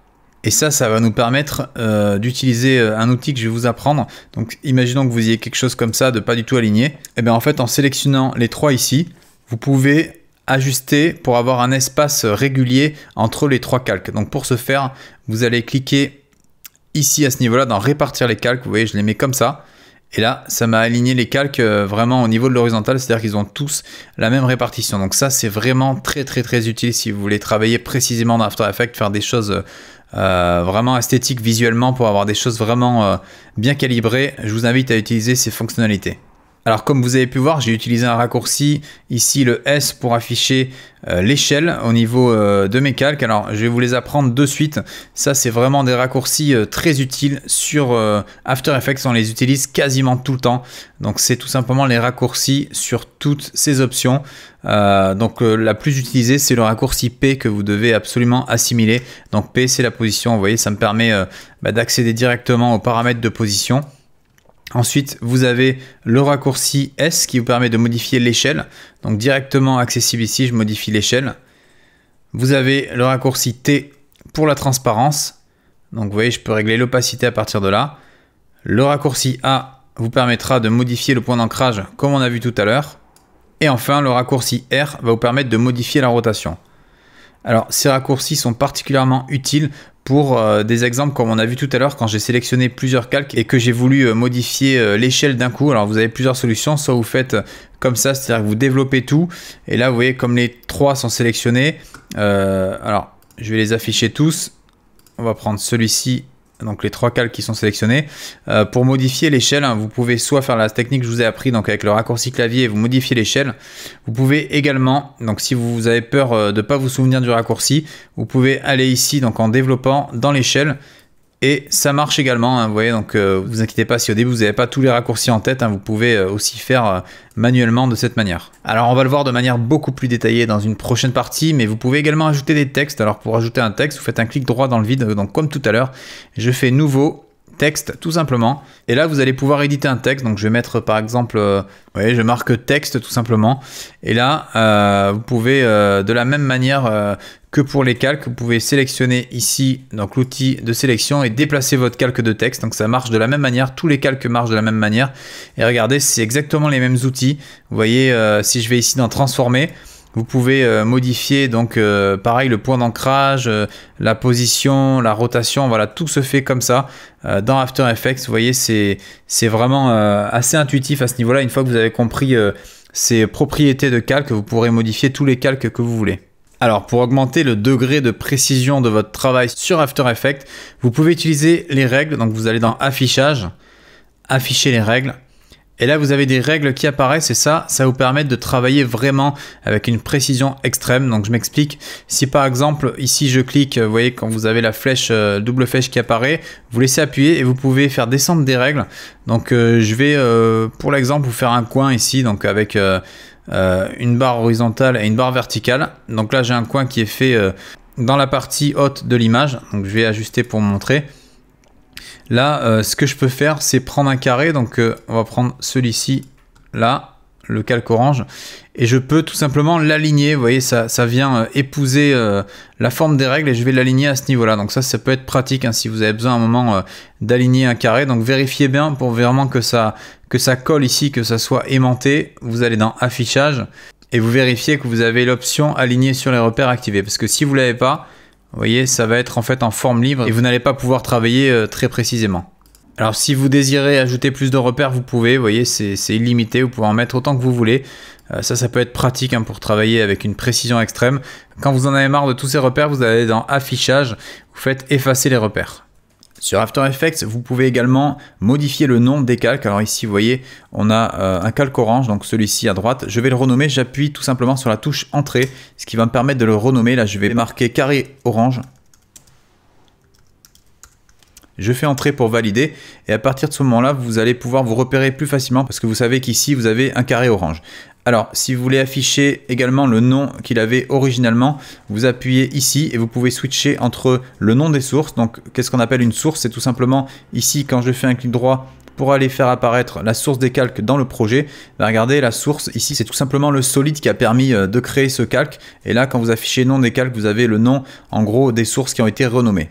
Et ça, ça va nous permettre euh, d'utiliser euh, un outil que je vais vous apprendre. Donc imaginons que vous ayez quelque chose comme ça de pas du tout aligné. Et eh bien en fait en sélectionnant les trois ici, vous pouvez ajuster pour avoir un espace régulier entre les trois calques. Donc pour ce faire, vous allez cliquer ici à ce niveau-là dans répartir les calques. Vous voyez, je les mets comme ça. Et là, ça m'a aligné les calques euh, vraiment au niveau de l'horizontale, c'est-à-dire qu'ils ont tous la même répartition. Donc ça, c'est vraiment très très très utile si vous voulez travailler précisément dans After Effects, faire des choses euh, euh, vraiment esthétiques visuellement pour avoir des choses vraiment bien calibrées. Je vous invite à utiliser ces fonctionnalités. Alors comme vous avez pu voir, j'ai utilisé un raccourci, ici le S pour afficher euh, l'échelle au niveau euh, de mes calques. Alors je vais vous les apprendre de suite. Ça c'est vraiment des raccourcis euh, très utiles sur After Effects, on les utilise quasiment tout le temps. Donc c'est tout simplement les raccourcis sur toutes ces options. donc la plus utilisée c'est le raccourci P que vous devez absolument assimiler. Donc P c'est la position, vous voyez ça me permet bah, d'accéder directement aux paramètres de position. Ensuite, vous avez le raccourci S qui vous permet de modifier l'échelle. Donc directement accessible ici, je modifie l'échelle. Vous avez le raccourci T pour la transparence. Donc vous voyez, je peux régler l'opacité à partir de là. Le raccourci A vous permettra de modifier le point d'ancrage comme on a vu tout à l'heure. Et enfin, le raccourci R va vous permettre de modifier la rotation. Alors, ces raccourcis sont particulièrement utiles pour euh, des exemples comme on a vu tout à l'heure quand j'ai sélectionné plusieurs calques et que j'ai voulu euh, modifier euh, l'échelle d'un coup. Alors vous avez plusieurs solutions, soit vous faites comme ça, c'est-à-dire que vous développez tout et là vous voyez comme les trois sont sélectionnés. alors je vais les afficher tous. On va prendre celui-ci donc les trois calques qui sont sélectionnés. Euh, pour modifier l'échelle, hein, vous pouvez soit faire la technique que je vous ai appris, donc avec le raccourci clavier, et vous modifiez l'échelle. Vous pouvez également, donc si vous avez peur euh, de ne pas vous souvenir du raccourci, vous pouvez aller ici, donc en développant dans l'échelle, et ça marche également, hein, vous voyez, donc ne euh, vous inquiétez pas si au début vous n'avez pas tous les raccourcis en tête, hein, vous pouvez euh, aussi faire euh, manuellement de cette manière. Alors on va le voir de manière beaucoup plus détaillée dans une prochaine partie, mais vous pouvez également ajouter des textes. Alors pour ajouter un texte, vous faites un clic droit dans le vide, donc comme tout à l'heure, je fais nouveau, texte tout simplement. Et là, vous allez pouvoir éditer un texte. Donc, je vais mettre par exemple, vous voyez, je marque texte tout simplement. Et là, vous pouvez de la même manière que pour les calques. Vous pouvez sélectionner ici donc l'outil de sélection et déplacer votre calque de texte. Donc ça marche de la même manière, tous les calques marchent de la même manière. Et regardez, c'est exactement les mêmes outils. Vous voyez, euh, si je vais ici dans transformer, vous pouvez euh, modifier donc euh, pareil le point d'ancrage, la position, la rotation, voilà, tout se fait comme ça dans After Effects. Vous voyez, c'est vraiment assez intuitif à ce niveau-là. Une fois que vous avez compris ces propriétés de calque, vous pourrez modifier tous les calques que vous voulez. Alors pour augmenter le degré de précision de votre travail sur After Effects, vous pouvez utiliser les règles. Donc vous allez dans Affichage, Afficher les règles. Et là vous avez des règles qui apparaissent et ça, ça vous permet de travailler vraiment avec une précision extrême. Donc je m'explique. Si par exemple ici je clique, vous voyez quand vous avez la flèche, euh, double flèche qui apparaît, vous laissez appuyer et vous pouvez faire descendre des règles. Donc euh, je vais euh, pour l'exemple vous faire un coin ici, donc avec... Euh, une barre horizontale et une barre verticale. Donc là, j'ai un coin qui est fait euh, dans la partie haute de l'image. Donc je vais ajuster pour montrer. Là, euh, ce que je peux faire, c'est prendre un carré. Donc on va prendre celui-ci, là, le calque orange. Et je peux tout simplement l'aligner. Vous voyez, ça, ça vient épouser la forme des règles et je vais l'aligner à ce niveau-là. Donc ça, ça peut être pratique hein, si vous avez besoin à un moment d'aligner un carré. Donc vérifiez bien pour vraiment que ça, que ça colle ici, que ça soit aimanté, vous allez dans affichage et vous vérifiez que vous avez l'option Aligner sur les repères activés » Parce que si vous ne l'avez pas, vous voyez, ça va être en fait en forme libre et vous n'allez pas pouvoir travailler euh, très précisément. Alors si vous désirez ajouter plus de repères, vous pouvez, vous voyez, c'est illimité, vous pouvez en mettre autant que vous voulez. Euh, ça, ça peut être pratique hein, pour travailler avec une précision extrême. Quand vous en avez marre de tous ces repères, vous allez dans Affichage, vous faites effacer les repères. Sur After Effects, vous pouvez également modifier le nom des calques. Alors ici, vous voyez, on a euh, un calque orange, donc celui-ci à droite. Je vais le renommer, j'appuie tout simplement sur la touche Entrée, ce qui va me permettre de le renommer. Là, je vais marquer carré orange. Je fais Entrée pour valider. Et à partir de ce moment-là, vous allez pouvoir vous repérer plus facilement parce que vous savez qu'ici, vous avez un carré orange. Alors, si vous voulez afficher également le nom qu'il avait originalement, vous appuyez ici et vous pouvez switcher entre le nom des sources. Donc, qu'est-ce qu'on appelle une source C'est tout simplement ici, quand je fais un clic droit pour aller faire apparaître la source des calques dans le projet, ben regardez la source ici, c'est tout simplement le solide qui a permis euh, de créer ce calque. Et là, quand vous affichez nom des calques, vous avez le nom en gros des sources qui ont été renommées.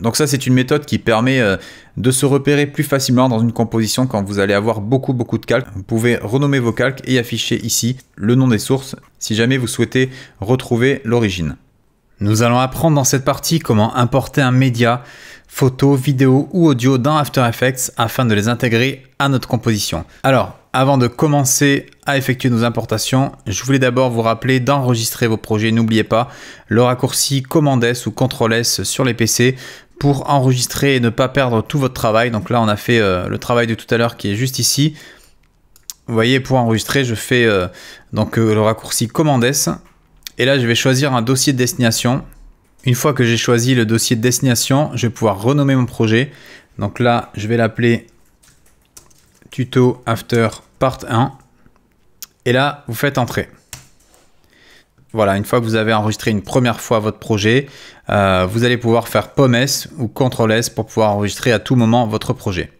Donc ça, c'est une méthode qui permet euh, de se repérer plus facilement dans une composition quand vous allez avoir beaucoup beaucoup de calques. Vous pouvez renommer vos calques et afficher ici le nom des sources si jamais vous souhaitez retrouver l'origine. Nous allons apprendre dans cette partie comment importer un média, photo, vidéo ou audio dans After Effects afin de les intégrer à notre composition. Alors, avant de commencer à effectuer nos importations, je voulais d'abord vous rappeler d'enregistrer vos projets. N'oubliez pas le raccourci Command S ou Control S sur les PC pour enregistrer et ne pas perdre tout votre travail. Donc là, on a fait euh, le travail de tout à l'heure qui est juste ici. Vous voyez, pour enregistrer, je fais euh, donc euh, le raccourci Command S. Et là, je vais choisir un dossier de destination. Une fois que j'ai choisi le dossier de destination, je vais pouvoir renommer mon projet. Donc là, je vais l'appeler tuto after part 1. Et là, vous faites entrer. Voilà, une fois que vous avez enregistré une première fois votre projet, euh, vous allez pouvoir faire POM S ou CTRL S pour pouvoir enregistrer à tout moment votre projet.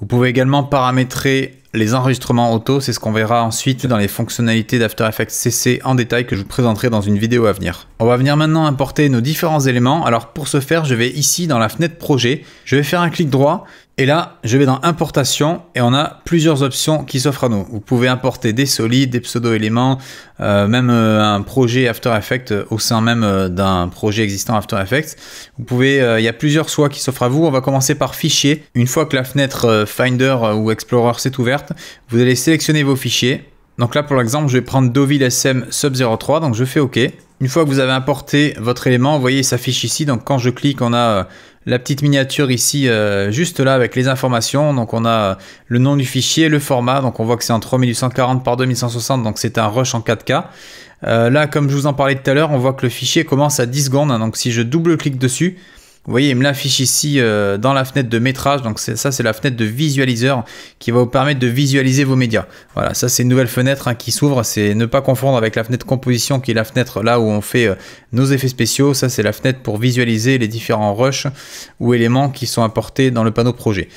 Vous pouvez également paramétrer les enregistrements auto, c'est ce qu'on verra ensuite dans les fonctionnalités d'After Effects CC en détail que je vous présenterai dans une vidéo à venir. On va venir maintenant importer nos différents éléments. Alors pour ce faire, je vais ici dans la fenêtre projet, je vais faire un clic droit et là, je vais dans importation et on a plusieurs options qui s'offrent à nous. Vous pouvez importer des solides, des pseudo-éléments, euh, même euh, un projet After Effects euh, au sein même d'un projet existant After Effects. Vous pouvez, il y a plusieurs choix qui s'offrent à vous. On va commencer par fichier. Une fois que la fenêtre Finder ou Explorer s'est ouverte, vous allez sélectionner vos fichiers. Donc là, pour l'exemple, je vais prendre Doville SM Sub 03, donc je fais OK. Une fois que vous avez importé votre élément, vous voyez, il s'affiche ici. Donc quand je clique, on a la petite miniature ici, euh, juste là, avec les informations. Donc on a le nom du fichier, le format. Donc on voit que c'est en 3840 par 2160, donc c'est un rush en 4K. Euh, là, comme je vous en parlais tout à l'heure, on voit que le fichier commence à 10 secondes. donc si je double-clique dessus, vous voyez, il me l'affiche ici euh, dans la fenêtre de métrage. Donc ça, c'est la fenêtre de visualiseur qui va vous permettre de visualiser vos médias. Voilà, ça c'est une nouvelle fenêtre hein, qui s'ouvre. C'est ne pas confondre avec la fenêtre composition qui est la fenêtre là où on fait euh, nos effets spéciaux. Ça c'est la fenêtre pour visualiser les différents rushs ou éléments qui sont apportés dans le panneau projet.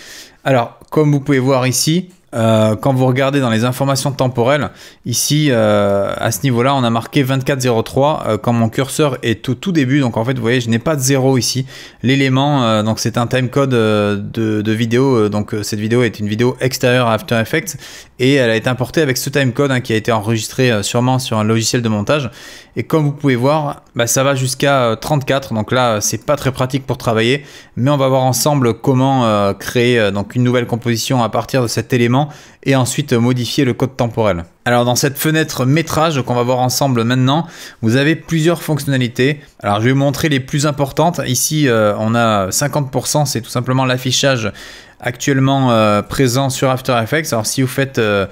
Alors, comme vous pouvez voir ici, euh, quand vous regardez dans les informations temporelles, ici, euh, à ce niveau-là, on a marqué 2403 euh, quand mon curseur est au tout début. Donc en fait, vous voyez, je n'ai pas de zéro ici. L'élément, donc c'est un timecode de, vidéo. donc cette vidéo est une vidéo extérieure à After Effects et elle a été importée avec ce timecode hein, qui a été enregistré sûrement sur un logiciel de montage. Et comme vous pouvez voir, bah, ça va jusqu'à 34. Donc là, c'est pas très pratique pour travailler, mais on va voir ensemble comment créer donc une nouvelle composition à partir de cet élément et ensuite modifier le code temporel. Alors dans cette fenêtre métrage qu'on va voir ensemble maintenant, vous avez plusieurs fonctionnalités. Alors je vais vous montrer les plus importantes. Ici euh, on a 50%, c'est tout simplement l'affichage actuellement euh, présent sur After Effects. Alors si vous faites... Euh,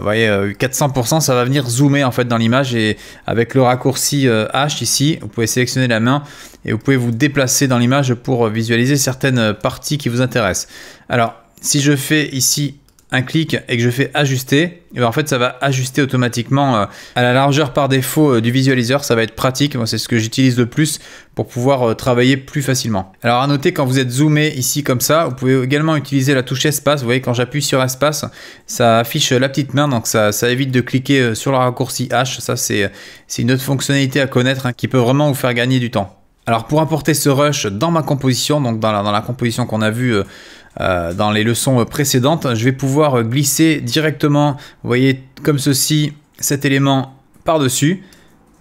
voyez, 400%, ça va venir zoomer en fait dans l'image et avec le raccourci H ici, vous pouvez sélectionner la main et vous pouvez vous déplacer dans l'image pour visualiser certaines parties qui vous intéressent. Alors, si je fais ici un clic et que je fais ajuster, et eh ben, en fait ça va ajuster automatiquement euh, à la largeur par défaut euh, du visualiseur, ça va être pratique, c'est ce que j'utilise le plus pour pouvoir euh, travailler plus facilement. Alors à noter quand vous êtes zoomé ici comme ça, vous pouvez également utiliser la touche espace, vous voyez quand j'appuie sur espace, ça affiche la petite main, donc ça, évite de cliquer sur le raccourci H, ça c'est une autre fonctionnalité à connaître hein, qui peut vraiment vous faire gagner du temps. Alors pour apporter ce rush dans ma composition, donc dans la, dans la composition qu'on a vue euh, dans les leçons précédentes, je vais pouvoir glisser directement, vous voyez, comme ceci, cet élément par-dessus.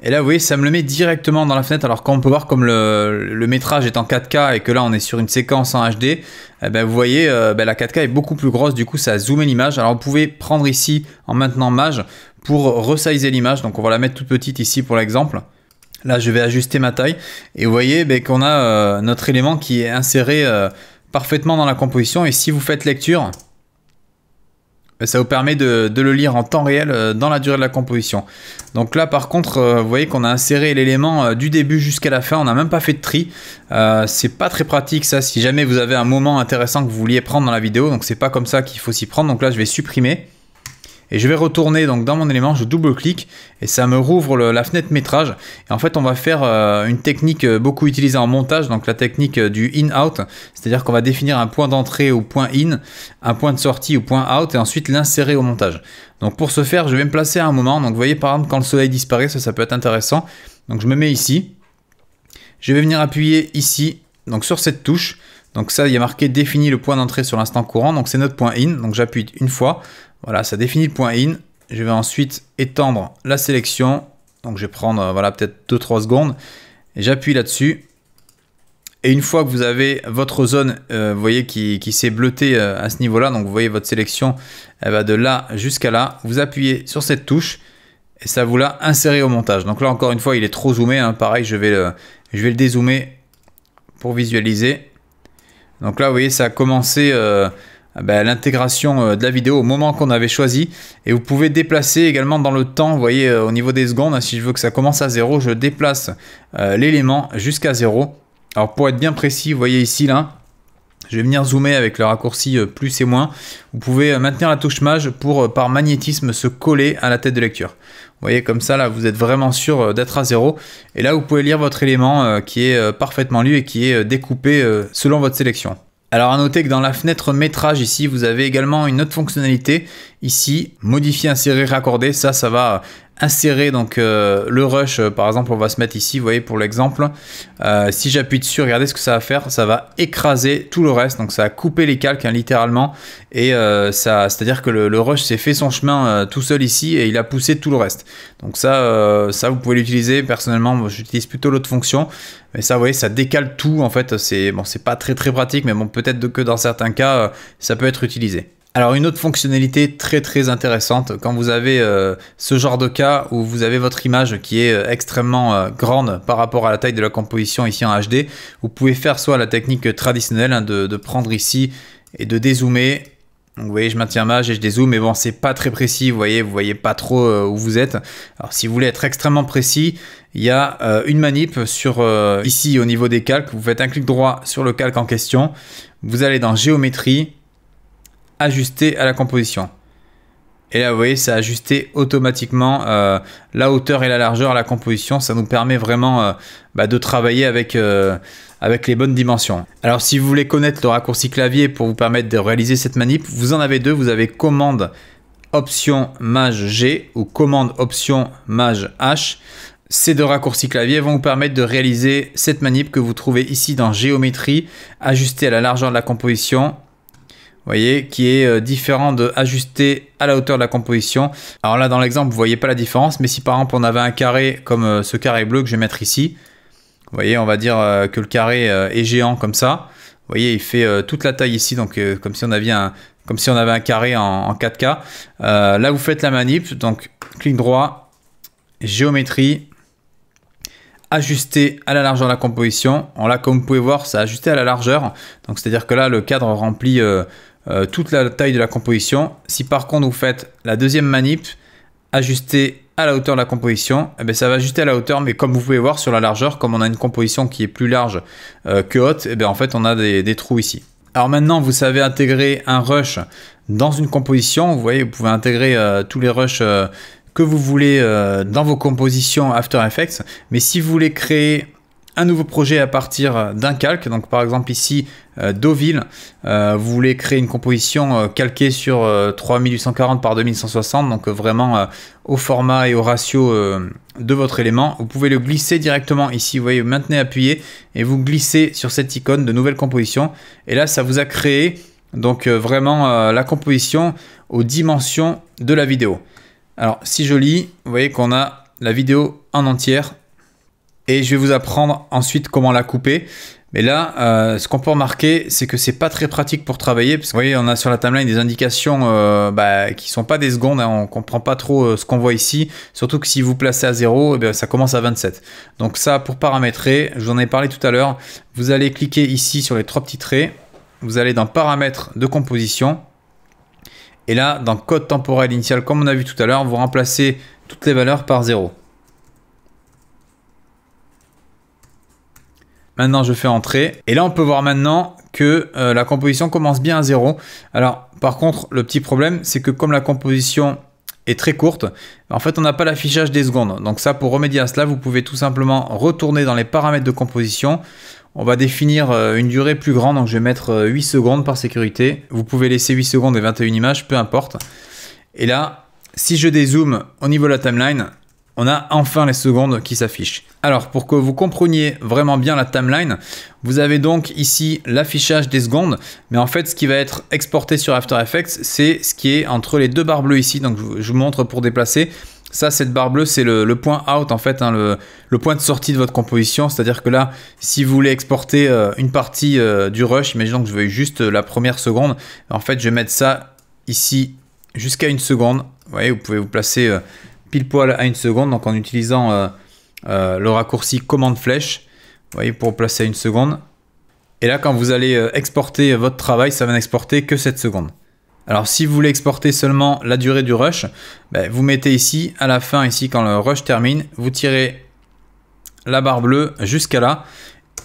Et là, vous voyez, ça me le met directement dans la fenêtre. Alors qu'on peut voir comme le, le, métrage est en 4K et que là, on est sur une séquence en HD, eh ben, vous voyez, euh, ben, la 4K est beaucoup plus grosse. Du coup, ça a zoomé l'image. Alors, vous pouvez prendre ici en maintenant mage pour resizer l'image. Donc, on va la mettre toute petite ici pour l'exemple. Là, je vais ajuster ma taille. Et vous voyez ben, qu'on a euh, notre élément qui est inséré parfaitement dans la composition. Et si vous faites lecture, euh, ça vous permet de, le lire en temps réel euh, dans la durée de la composition. Donc là par contre, euh, vous voyez qu'on a inséré l'élément du début jusqu'à la fin, on n'a même pas fait de tri. c'est pas très pratique ça si jamais vous avez un moment intéressant que vous vouliez prendre dans la vidéo, donc c'est pas comme ça qu'il faut s'y prendre. Donc là je vais supprimer et je vais retourner donc dans mon élément, je double clic et ça me rouvre la fenêtre métrage. Et en fait, on va faire euh, une technique euh, beaucoup utilisée en montage, donc la technique euh, du in-out, c'est-à-dire qu'on va définir un point d'entrée au point in, un point de sortie au point out et ensuite l'insérer au montage. Donc pour ce faire, je vais me placer à un moment. Donc vous voyez par exemple quand le soleil disparaît, ça, peut être intéressant. Donc je me mets ici. Je vais venir appuyer ici, donc sur cette touche. Donc ça, il y a marqué définir le point d'entrée sur l'instant courant. Donc c'est notre point in. Donc j'appuie une fois. Voilà, ça définit le point in. Je vais ensuite étendre la sélection. Donc je vais prendre euh, voilà, peut-être 2-3 secondes. J'appuie là-dessus. Et une fois que vous avez votre zone, euh, vous voyez, qui, s'est bleutée euh, à ce niveau-là, donc vous voyez votre sélection elle va de là jusqu'à là, vous appuyez sur cette touche et ça vous l'a inséré au montage. Donc là, encore une fois, il est trop zoomé. Hein. Pareil, je vais, le, je vais le dézoomer pour visualiser. Donc là, vous voyez, ça a commencé... Ah ben, l'intégration euh, de la vidéo au moment qu'on avait choisi. Et vous pouvez déplacer également dans le temps, vous voyez, euh, au niveau des secondes, hein, si je veux que ça commence à zéro, je déplace euh, l'élément jusqu'à zéro. Alors pour être bien précis, vous voyez ici là, je vais venir zoomer avec le raccourci plus et moins. Vous pouvez maintenir la touche mage pour par magnétisme se coller à la tête de lecture. Vous voyez comme ça là vous êtes vraiment sûr d'être à zéro et là vous pouvez lire votre élément qui est parfaitement lu et qui est découpé selon votre sélection. Alors à noter que dans la fenêtre métrage ici, vous avez également une autre fonctionnalité ici, modifier, insérer, raccorder, ça, ça va insérer donc euh, le rush, euh, par exemple, on va se mettre ici, vous voyez pour l'exemple, euh, si j'appuie dessus, regardez ce que ça va faire, ça va écraser tout le reste, donc ça a coupé les calques hein, littéralement, et ça, c'est-à-dire que le, rush s'est fait son chemin tout seul ici et il a poussé tout le reste. Donc ça, ça vous pouvez l'utiliser. Personnellement, j'utilise plutôt l'autre fonction, mais ça, vous voyez, ça décale tout en fait. C'est bon, c'est pas très très pratique, mais bon, peut-être que dans certains cas, ça peut être utilisé. Alors une autre fonctionnalité très très intéressante quand vous avez euh, ce genre de cas où vous avez votre image qui est euh, extrêmement euh, grande par rapport à la taille de la composition ici en HD, vous pouvez faire soit la technique traditionnelle hein, de, prendre ici et de dézoomer. vous voyez, je maintiens ma et je dézoome, mais bon, c'est pas très précis, vous voyez, vous voyez pas trop où vous êtes. Alors si vous voulez être extrêmement précis, il y a une manip sur ici au niveau des calques, vous faites un clic droit sur le calque en question, vous allez dans géométrie, « Ajuster à la composition. Et là, vous voyez, ça a ajusté automatiquement euh, la hauteur et la largeur à la composition. Ça nous permet vraiment euh, bah, de travailler avec, euh, avec les bonnes dimensions. Alors, si vous voulez connaître le raccourci clavier pour vous permettre de réaliser cette manip, vous en avez deux. Vous avez commande option Maj G ou commande option Maj H. Ces deux raccourcis clavier vont vous permettre de réaliser cette manip que vous trouvez ici dans géométrie, Ajuster à la largeur de la composition voyez, qui est euh, différent de ajuster à la hauteur de la composition. Alors là, dans l'exemple, vous voyez pas la différence, mais si par exemple on avait un carré comme euh, ce carré bleu que je vais mettre ici, vous voyez, on va dire euh, que le carré est géant comme ça. Vous voyez, il fait toute la taille ici, donc comme si on avait un, comme si on avait un carré en, 4K. là, vous faites la manip, donc clic droit, géométrie, ajuster à la largeur de la composition. Alors là, comme vous pouvez voir, ça a ajusté à la largeur. Donc, c'est-à-dire que là, le cadre remplit euh, toute la taille de la composition. Si par contre vous faites la deuxième manip, ajuster à la hauteur de la composition, et eh ben, ça va ajuster à la hauteur, mais comme vous pouvez voir sur la largeur, comme on a une composition qui est plus large euh, que haute, et eh bien, en fait on a des, trous ici. Alors maintenant vous savez intégrer un rush dans une composition, vous voyez vous pouvez intégrer euh, tous les rushs que vous voulez dans vos compositions After Effects, mais si vous voulez créer un nouveau projet à partir euh, d'un calque. Donc par exemple ici euh, Deauville, euh, vous voulez créer une composition calquée sur 3840 par 2160, donc vraiment au format et au ratio de votre élément. Vous pouvez le glisser directement ici, vous voyez, maintenez appuyé et vous glissez sur cette icône de nouvelle composition. Et là ça vous a créé donc vraiment la composition aux dimensions de la vidéo. Alors si je lis, vous voyez qu'on a la vidéo en entière et je vais vous apprendre ensuite comment la couper. Mais là, euh, ce qu'on peut remarquer, c'est que c'est pas très pratique pour travailler, parce que vous voyez, on a sur la timeline des indications qui euh, ne bah, qui sont pas des secondes, On hein. on comprend pas trop euh, ce qu'on voit ici, surtout que si vous placez à 0, eh ça commence à 27. Donc ça, pour paramétrer, je vous en ai parlé tout à l'heure, vous allez cliquer ici sur les trois petits traits, vous allez dans paramètres de composition, et là, dans code temporel initial, comme on a vu tout à l'heure, vous remplacez toutes les valeurs par 0. Maintenant, je fais entrer. Et là, on peut voir maintenant que euh, la composition commence bien à zéro. Alors, par contre, le petit problème, c'est que comme la composition est très courte, en fait, on n'a pas l'affichage des secondes. Donc ça, pour remédier à cela, vous pouvez tout simplement retourner dans les paramètres de composition. On va définir euh, une durée plus grande, donc je vais mettre 8 euh, secondes par sécurité. Vous pouvez laisser 8 secondes et 21 images, peu importe. Et là, si je dézoome au niveau de la timeline, on a enfin les secondes qui s'affichent. Alors, pour que vous compreniez vraiment bien la timeline, vous avez donc ici l'affichage des secondes, mais en fait, ce qui va être exporté sur After Effects, c'est ce qui est entre les deux barres bleues ici. Donc, je vous montre pour déplacer. Ça, cette barre bleue, c'est le, point out, en fait, hein, le, point de sortie de votre composition. C'est-à-dire que là, si vous voulez exporter euh, une partie euh, du rush, imaginons que je veux juste euh, la première seconde, en fait, je vais mettre ça ici jusqu'à une seconde. Vous voyez, vous pouvez vous placer poil à une seconde, donc en utilisant euh, euh, le raccourci commande flèche, voyez, pour placer une seconde. Et là, quand vous allez euh, exporter votre travail, ça va n'exporter que cette seconde Alors si vous voulez exporter seulement la durée du rush, ben, vous mettez ici, à la fin, ici, quand le rush termine, vous tirez la barre bleue jusqu'à là.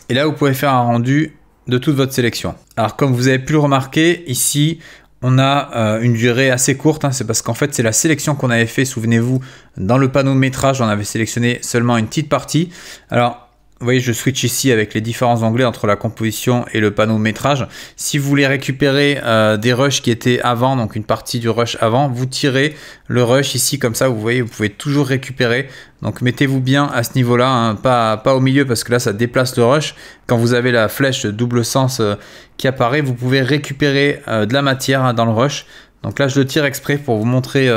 Et là, vous pouvez faire un rendu de toute votre sélection. Alors comme vous avez pu le remarquer, ici, on a euh, une durée assez courte, hein. c'est parce qu'en fait c'est la sélection qu'on avait fait, souvenez-vous, dans le panneau métrage, on avait sélectionné seulement une petite partie. Alors vous voyez, je switch ici avec les différents onglets entre la composition et le panneau métrage. Si vous voulez récupérer euh, des rushs qui étaient avant, donc une partie du rush avant, vous tirez le rush ici comme ça, vous voyez, vous pouvez toujours récupérer. Donc mettez-vous bien à ce niveau-là, hein, pas, au milieu parce que là ça déplace le rush. Quand vous avez la flèche double sens euh, qui apparaît, vous pouvez récupérer euh, de la matière hein, dans le rush. Donc là je le tire exprès pour vous montrer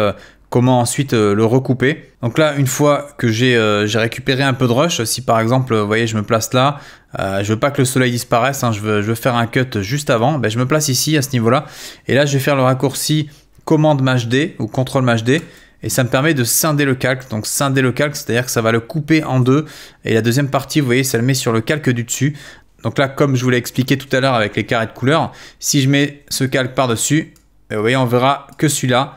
comment ensuite euh, le recouper. Donc là, une fois que j'ai euh, j'ai récupéré un peu de rush, si par exemple, vous voyez, je me place là, euh, je veux pas que le soleil disparaisse, hein, je, veux, faire un cut juste avant, ben, je me place ici, à ce niveau-là, et là, je vais faire le raccourci commande D ou contrôle D et ça me permet de scinder le calque. Donc scinder le calque, c'est-à-dire que ça va le couper en deux, et la deuxième partie, vous voyez, ça le met sur le calque du dessus. Donc là, comme je vous l'ai expliqué tout à l'heure avec les carrés de couleur, si je mets ce calque par-dessus, eh, vous voyez, on verra que celui-là,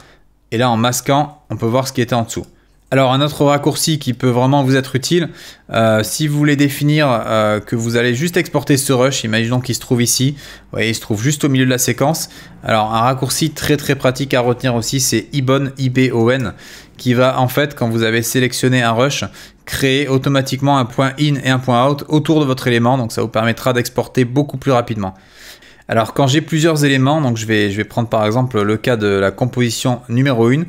et là, en masquant, on peut voir ce qui était en dessous. Alors un autre raccourci qui peut vraiment vous être utile, euh, si vous voulez définir euh, que vous allez juste exporter ce rush, imaginons qu'il se trouve ici, vous voyez, il se trouve juste au milieu de la séquence. Alors un raccourci très très pratique à retenir aussi, c'est ibon, ibon, qui va en fait, quand vous avez sélectionné un rush, créer automatiquement un point in et un point out autour de votre élément, donc ça vous permettra d'exporter beaucoup plus rapidement. Alors quand j'ai plusieurs éléments, donc je vais, je vais prendre par exemple le cas de la composition numéro 1. vous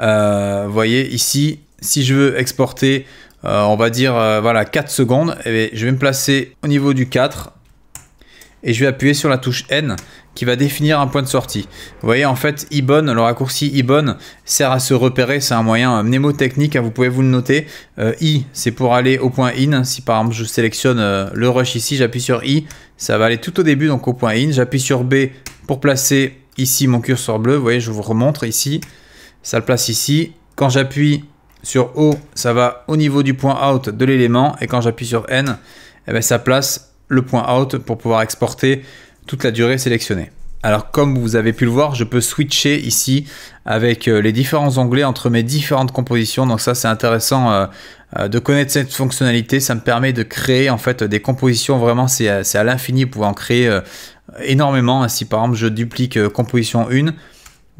euh, voyez ici, si je veux exporter, euh, on va dire euh, voilà 4 secondes, et eh je vais me placer au niveau du 4 et je vais appuyer sur la touche N qui va définir un point de sortie. Vous voyez, en fait, Ibon, le raccourci Ibon sert à se repérer, c'est un moyen mnémotechnique, hein, vous pouvez vous le noter. I, c'est pour aller au point IN, si par exemple je sélectionne le rush ici, j'appuie sur I, ça va aller tout au début, donc au point in. J'appuie sur B pour placer ici mon curseur bleu. Vous voyez, je vous remontre ici. Ça le place ici. Quand j'appuie sur O, ça va au niveau du point out de l'élément. Et quand j'appuie sur N, eh ben, ça place le point out pour pouvoir exporter toute la durée sélectionnée. Alors comme vous avez pu le voir, je peux switcher ici avec euh, les différents onglets entre mes différentes compositions. Donc ça c'est intéressant euh, euh, de connaître cette fonctionnalité. Ça me permet de créer en fait des compositions vraiment c'est à, l'infini. pouvoir en créer énormément. Si par exemple je duplique composition 1,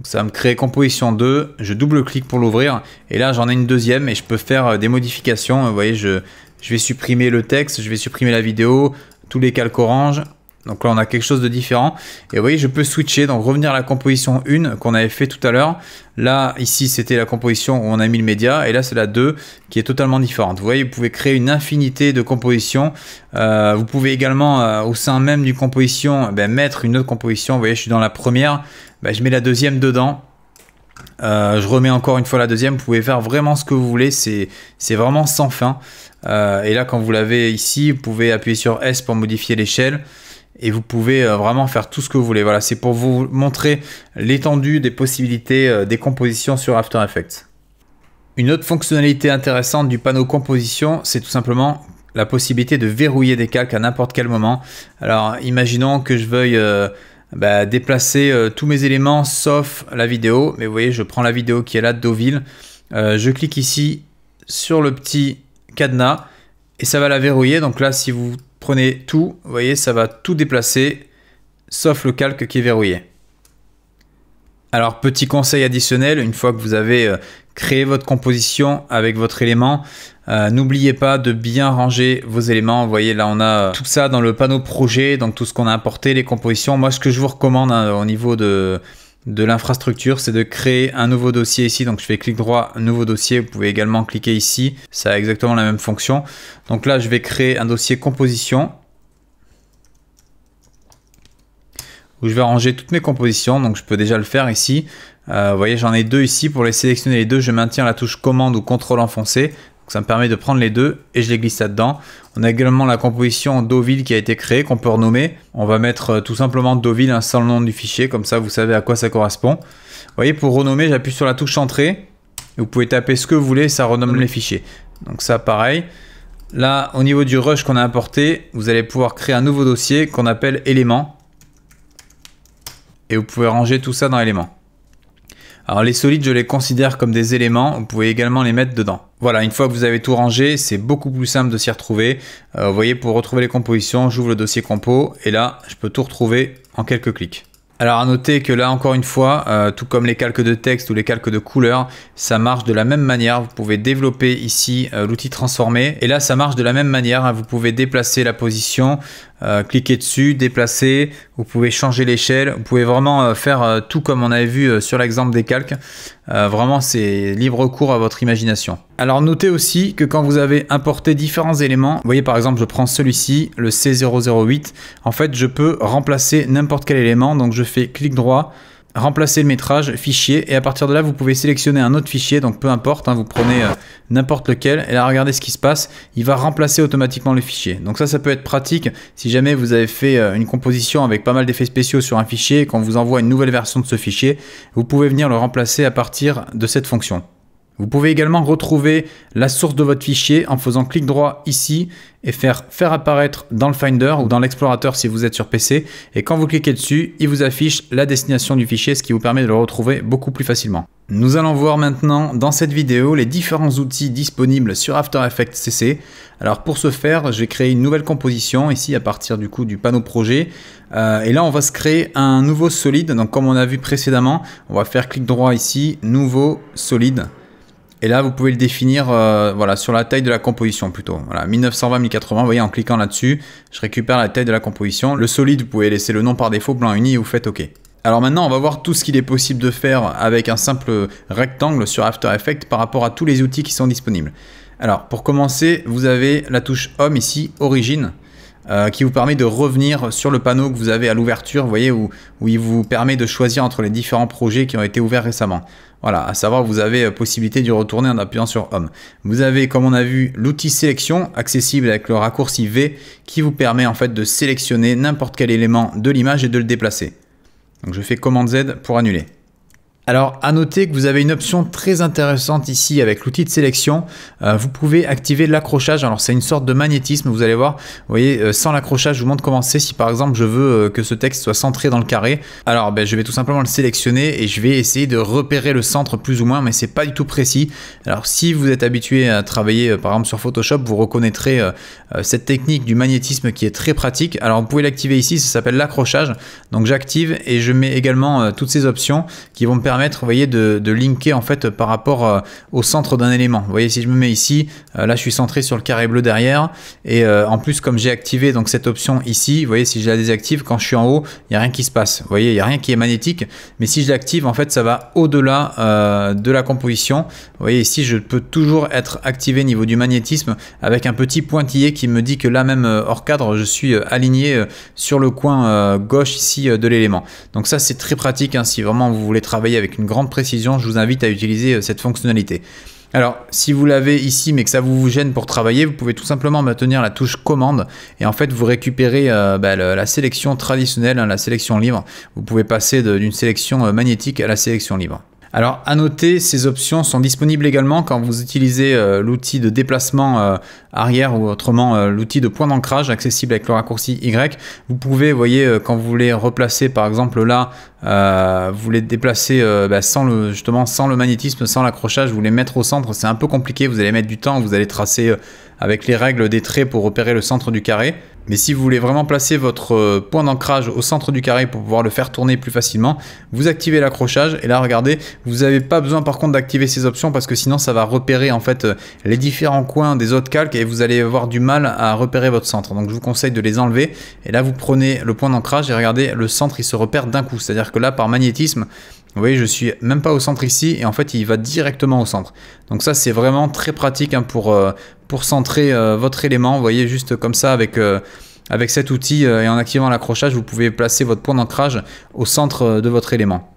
ça va me créer composition 2, je double-clique pour l'ouvrir, et là j'en ai une deuxième et je peux faire des modifications. Vous voyez, je, je, vais supprimer le texte, je vais supprimer la vidéo, tous les calques orange, donc là, on a quelque chose de différent. Et vous voyez, je peux switcher, donc revenir à la composition 1 qu'on avait fait tout à l'heure. Là, ici, c'était la composition où on a mis le média. Et là, c'est la 2 qui est totalement différente. Vous voyez, vous pouvez créer une infinité de compositions. Euh, vous pouvez également, euh, au sein même d'une composition, eh ben, mettre une autre composition. Vous voyez, je suis dans la première. Ben, je mets la deuxième dedans. Euh, je remets encore une fois la deuxième. Vous pouvez faire vraiment ce que vous voulez. C'est vraiment sans fin. et là, quand vous l'avez ici, vous pouvez appuyer sur S pour modifier l'échelle et vous pouvez euh, vraiment faire tout ce que vous voulez. Voilà, c'est pour vous montrer l'étendue des possibilités euh, des compositions sur After Effects. Une autre fonctionnalité intéressante du panneau composition, c'est tout simplement la possibilité de verrouiller des calques à n'importe quel moment. Alors, imaginons que je veuille euh, bah, déplacer tous mes éléments sauf la vidéo. Mais vous voyez, je prends la vidéo qui est là, de Deauville. je clique ici sur le petit cadenas et ça va la verrouiller. Donc là, si vous prenez tout, vous voyez, ça va tout déplacer, sauf le calque qui est verrouillé. Alors, petit conseil additionnel, une fois que vous avez euh, créé votre composition avec votre élément, euh, n'oubliez pas de bien ranger vos éléments. Vous voyez, là, on a euh, tout ça dans le panneau projet, donc tout ce qu'on a importé, les compositions. Moi, ce que je vous recommande hein, au niveau de, de l'infrastructure, c'est de créer un nouveau dossier ici. Donc je fais clic droit, nouveau dossier. Vous pouvez également cliquer ici. Ça a exactement la même fonction. Donc là, je vais créer un dossier composition où je vais ranger toutes mes compositions. Donc je peux déjà le faire ici. Euh, vous voyez, j'en ai deux ici. Pour les sélectionner les deux, je maintiens la touche commande ou contrôle enfoncé. Donc ça me permet de prendre les deux et je les glisse là-dedans. On a également la composition Doville qui a été créée, qu'on peut renommer. On va mettre euh, tout simplement Doville hein, sans le nom du fichier, comme ça vous savez à quoi ça correspond. Vous voyez, pour renommer, j'appuie sur la touche Entrée. vous pouvez taper ce que vous voulez, ça renomme les fichiers. Donc ça, pareil. Là, au niveau du rush qu'on a importé, vous allez pouvoir créer un nouveau dossier qu'on appelle éléments. Et vous pouvez ranger tout ça dans éléments. Alors les solides, je les considère comme des éléments, vous pouvez également les mettre dedans. Voilà, une fois que vous avez tout rangé, c'est beaucoup plus simple de s'y retrouver. Euh, vous voyez, pour retrouver les compositions, j'ouvre le dossier compo et là, je peux tout retrouver en quelques clics. Alors à noter que là encore une fois, euh, tout comme les calques de texte ou les calques de couleurs, ça marche de la même manière. Vous pouvez développer ici euh, l'outil transformer et là ça marche de la même manière. Hein. Vous pouvez déplacer la position, cliquer dessus, déplacer, vous pouvez changer l'échelle, vous pouvez vraiment euh, faire euh, tout comme on avait vu euh, sur l'exemple des calques. vraiment, c'est libre cours à votre imagination. Alors notez aussi que quand vous avez importé différents éléments, vous voyez par exemple je prends celui-ci, le C008, en fait je peux remplacer n'importe quel élément, donc je fais clic droit, remplacer le métrage, fichier, et à partir de là, vous pouvez sélectionner un autre fichier, donc peu importe, hein, vous prenez euh, n'importe lequel, et là, regardez ce qui se passe, il va remplacer automatiquement le fichier. Donc ça, ça peut être pratique si jamais vous avez fait euh, une composition avec pas mal d'effets spéciaux sur un fichier, quand qu'on vous envoie une nouvelle version de ce fichier, vous pouvez venir le remplacer à partir de cette fonction. Vous pouvez également retrouver la source de votre fichier en faisant clic droit ici et faire apparaître dans le Finder ou dans l'explorateur si vous êtes sur PC. Et quand vous cliquez dessus, il vous affiche la destination du fichier, ce qui vous permet de le retrouver beaucoup plus facilement. Nous allons voir maintenant dans cette vidéo les différents outils disponibles sur After Effects CC. Alors pour ce faire, j'ai créé une nouvelle composition ici à partir du coup du panneau projet. Euh, et là, on va se créer un nouveau solide. Donc comme on a vu précédemment, on va faire clic droit ici, nouveau solide. Et là, vous pouvez le définir euh, voilà, sur la taille de la composition plutôt. Voilà, 1920-1080, vous voyez, en cliquant là-dessus, je récupère la taille de la composition. Le solide, vous pouvez laisser le nom par défaut, blanc uni, et vous faites OK. Alors maintenant, on va voir tout ce qu'il est possible de faire avec un simple rectangle sur After Effects par rapport à tous les outils qui sont disponibles. Alors, pour commencer, vous avez la touche Home ici, Origine. Euh, qui vous permet de revenir sur le panneau que vous avez à l'ouverture, vous voyez, où, il vous permet de choisir entre les différents projets qui ont été ouverts récemment. Voilà, à savoir vous avez euh, possibilité d'y retourner en appuyant sur Home. Vous avez, comme on a vu, l'outil sélection accessible avec le raccourci V qui vous permet en fait de sélectionner n'importe quel élément de l'image et de le déplacer. Donc je fais Commande Z pour annuler. Alors, à noter que vous avez une option très intéressante ici avec l'outil de sélection. Euh, vous pouvez activer l'accrochage. Alors, c'est une sorte de magnétisme, vous allez voir. Vous voyez, euh, sans l'accrochage, je vous montre comment c'est. Si par exemple, je veux euh, que ce texte soit centré dans le carré, alors ben, je vais tout simplement le sélectionner et je vais essayer de repérer le centre plus ou moins, mais c'est pas du tout précis. Alors, si vous êtes habitué à travailler par exemple sur Photoshop, vous reconnaîtrez cette technique du magnétisme qui est très pratique. Alors, vous pouvez l'activer ici, ça s'appelle l'accrochage. Donc, j'active et je mets également toutes ces options qui vont me permettre vous voyez, de, linker en fait par rapport euh, au centre d'un élément. Vous voyez, si je me mets ici, euh, là je suis centré sur le carré bleu derrière, et euh, en plus comme j'ai activé donc cette option ici, vous voyez, si je la désactive, quand je suis en haut, il n'y a rien qui se passe. voyez, il n'y a rien qui est magnétique, mais si je l'active, en fait, ça va au-delà de la composition. voyez, ici, je peux toujours être activé niveau du magnétisme avec un petit pointillé qui me dit que là même hors cadre, je suis aligné sur le coin gauche ici de l'élément. Donc ça, c'est très pratique hein, si vraiment vous voulez travailler avec avec une grande précision, je vous invite à utiliser euh, cette fonctionnalité. Alors, si vous l'avez ici mais que ça vous gêne pour travailler, vous pouvez tout simplement maintenir la touche commande et en fait vous récupérez euh, bah, la sélection traditionnelle, hein, la sélection libre. Vous pouvez passer d'une sélection euh, magnétique à la sélection libre. Alors à noter, ces options sont disponibles également quand vous utilisez l'outil de déplacement arrière ou autrement euh, l'outil de point d'ancrage accessible avec le raccourci Y. Vous pouvez, voyez, euh, quand vous voulez replacer par exemple là, euh, vous voulez déplacer bah, sans le, justement sans le magnétisme, sans l'accrochage, vous voulez mettre au centre, c'est un peu compliqué, vous allez mettre du temps, vous allez tracer avec les règles des traits pour repérer le centre du carré. Mais si vous voulez vraiment placer votre point d'ancrage au centre du carré pour pouvoir le faire tourner plus facilement, vous activez l'accrochage et là regardez, vous n'avez pas besoin par contre d'activer ces options parce que sinon ça va repérer en fait les différents coins des autres calques et vous allez avoir du mal à repérer votre centre. Donc je vous conseille de les enlever et là vous prenez le point d'ancrage et regardez le centre il se repère d'un coup. C'est-à-dire que là par magnétisme, vous voyez je suis même pas au centre ici et en fait il va directement au centre. Donc ça c'est vraiment très pratique hein, pour, euh, pour centrer euh, votre élément. Vous voyez juste comme ça avec... Euh, avec cet outil et en activant l'accrochage, vous pouvez placer votre point d'ancrage au centre de votre élément.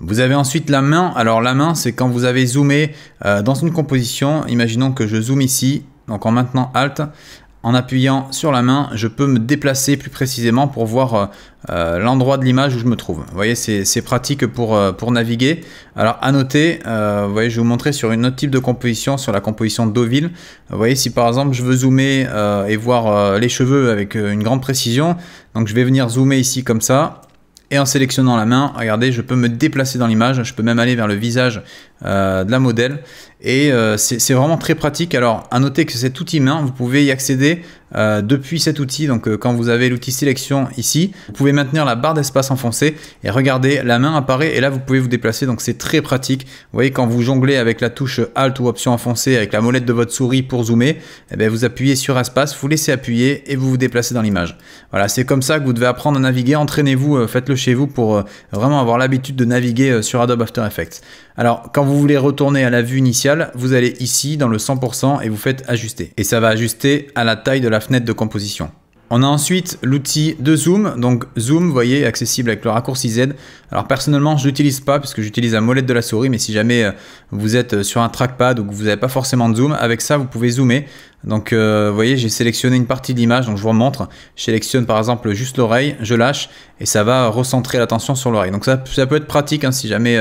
Vous avez ensuite la main. Alors la main, c'est quand vous avez zoomé dans une composition. Imaginons que je zoome ici donc en maintenant Alt, en appuyant sur la main, je peux me déplacer plus précisément pour voir euh, euh, l'endroit de l'image où je me trouve. Vous voyez, c'est pratique pour, euh, pour naviguer. Alors à noter, vous voyez, je vais vous montrer sur un autre type de composition, sur la composition Deauville. Vous voyez, si par exemple je veux zoomer et voir les cheveux avec une grande précision, donc je vais venir zoomer ici comme ça, et en sélectionnant la main, regardez, je peux me déplacer dans l'image, je peux même aller vers le visage euh, de la modèle. Et euh, c'est vraiment très pratique. Alors, à noter que cet outil main, vous pouvez y accéder euh, depuis cet outil, donc euh, quand vous avez l'outil sélection ici, vous pouvez maintenir la barre d'espace enfoncée et regardez, la main apparaît et là vous pouvez vous déplacer, donc c'est très pratique. Vous voyez, quand vous jonglez avec la touche Alt ou Option enfoncée avec la molette de votre souris pour zoomer, eh bien, vous appuyez sur espace, vous laissez appuyer et vous vous déplacez dans l'image. Voilà, c'est comme ça que vous devez apprendre à naviguer, entraînez-vous, euh, faites-le chez vous pour vraiment avoir l'habitude de naviguer sur Adobe After Effects. Alors, quand vous voulez retourner à la vue initiale, vous allez ici dans le 100% et vous faites ajuster. Et ça va ajuster à la taille de la de composition. On a ensuite l'outil de zoom, donc zoom, vous voyez, accessible avec le raccourci Z. Alors personnellement, je n'utilise pas puisque j'utilise la molette de la souris, mais si jamais euh, vous êtes euh, sur un trackpad ou que vous n'avez pas forcément de zoom, avec ça vous pouvez zoomer. Donc euh, vous voyez, j'ai sélectionné une partie de l'image, donc je vous montre. Je sélectionne par exemple juste l'oreille, je lâche et ça va recentrer l'attention sur l'oreille. Donc ça, peut être pratique hein, si jamais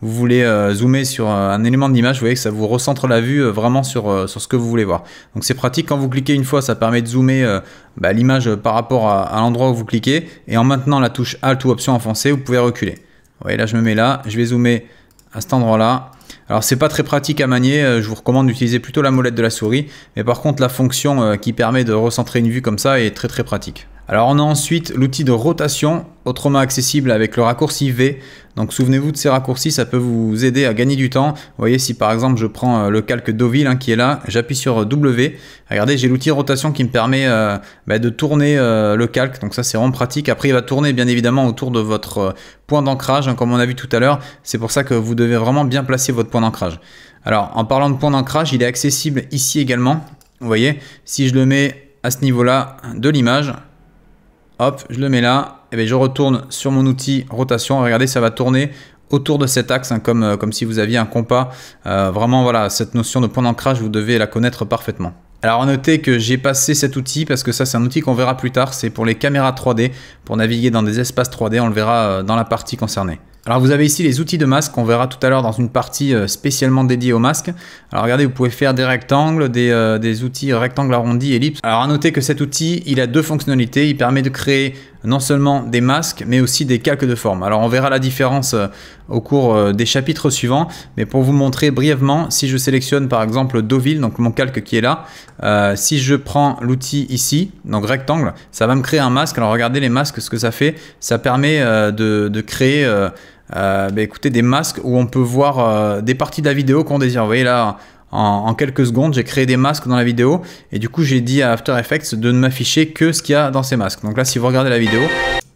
vous voulez zoomer sur un élément d'image. vous voyez que ça vous recentre la vue vraiment sur, sur ce que vous voulez voir. Donc c'est pratique quand vous cliquez une fois, ça permet de zoomer bah, l'image par rapport à, à l'endroit où vous cliquez et en maintenant la touche Alt ou Option enfoncée, vous pouvez reculer. Vous voyez, là, je me mets là. Je vais zoomer à cet endroit-là. Alors, c'est pas très pratique à manier. Euh, je vous recommande d'utiliser plutôt la molette de la souris. Mais par contre, la fonction euh, qui permet de recentrer une vue comme ça est très très pratique. Alors on a ensuite l'outil de rotation, autrement accessible avec le raccourci V. Donc souvenez-vous de ces raccourcis, ça peut vous aider à gagner du temps. Vous voyez, si par exemple je prends euh, le calque Deauville hein, qui est là, j'appuie sur euh, W. Regardez, j'ai l'outil rotation qui me permet euh, bah, de tourner le calque. Donc ça, c'est vraiment pratique. Après, il va tourner bien évidemment autour de votre point d'ancrage, hein, comme on a vu tout à l'heure. C'est pour ça que vous devez vraiment bien placer votre point d'ancrage. Alors, en parlant de point d'ancrage, il est accessible ici également. Vous voyez, si je le mets à ce niveau-là de l'image, hop, je le mets là, eh je retourne sur mon outil rotation. Regardez, ça va tourner autour de cet axe, hein, comme, euh, comme si vous aviez un compas. Euh, vraiment, voilà, cette notion de point d'ancrage, vous devez la connaître parfaitement. Alors à noter que j'ai passé cet outil parce que ça c'est un outil qu'on verra plus tard, c'est pour les caméras 3D, pour naviguer dans des espaces 3D, on le verra euh, dans la partie concernée. Alors vous avez ici les outils de masque qu'on verra tout à l'heure dans une partie euh, spécialement dédiée aux masques. Alors regardez, vous pouvez faire des rectangles, des, euh, outils rectangles arrondis, ellipse. Alors à noter que cet outil, il a deux fonctionnalités. Il permet de créer non seulement des masques, mais aussi des calques de forme. Alors on verra la différence euh, au cours des chapitres suivants, mais pour vous montrer brièvement, si je sélectionne par exemple Deauville, donc mon calque qui est là, si je prends l'outil ici, donc rectangle, ça va me créer un masque. Alors regardez les masques, ce que ça fait, ça permet de, créer euh, bah, écoutez, des masques où on peut voir euh, des parties de la vidéo qu'on désire. Vous voyez là, en, quelques secondes, j'ai créé des masques dans la vidéo et du coup j'ai dit à After Effects de ne m'afficher que ce qu'il y a dans ces masques. Donc là si vous regardez la vidéo,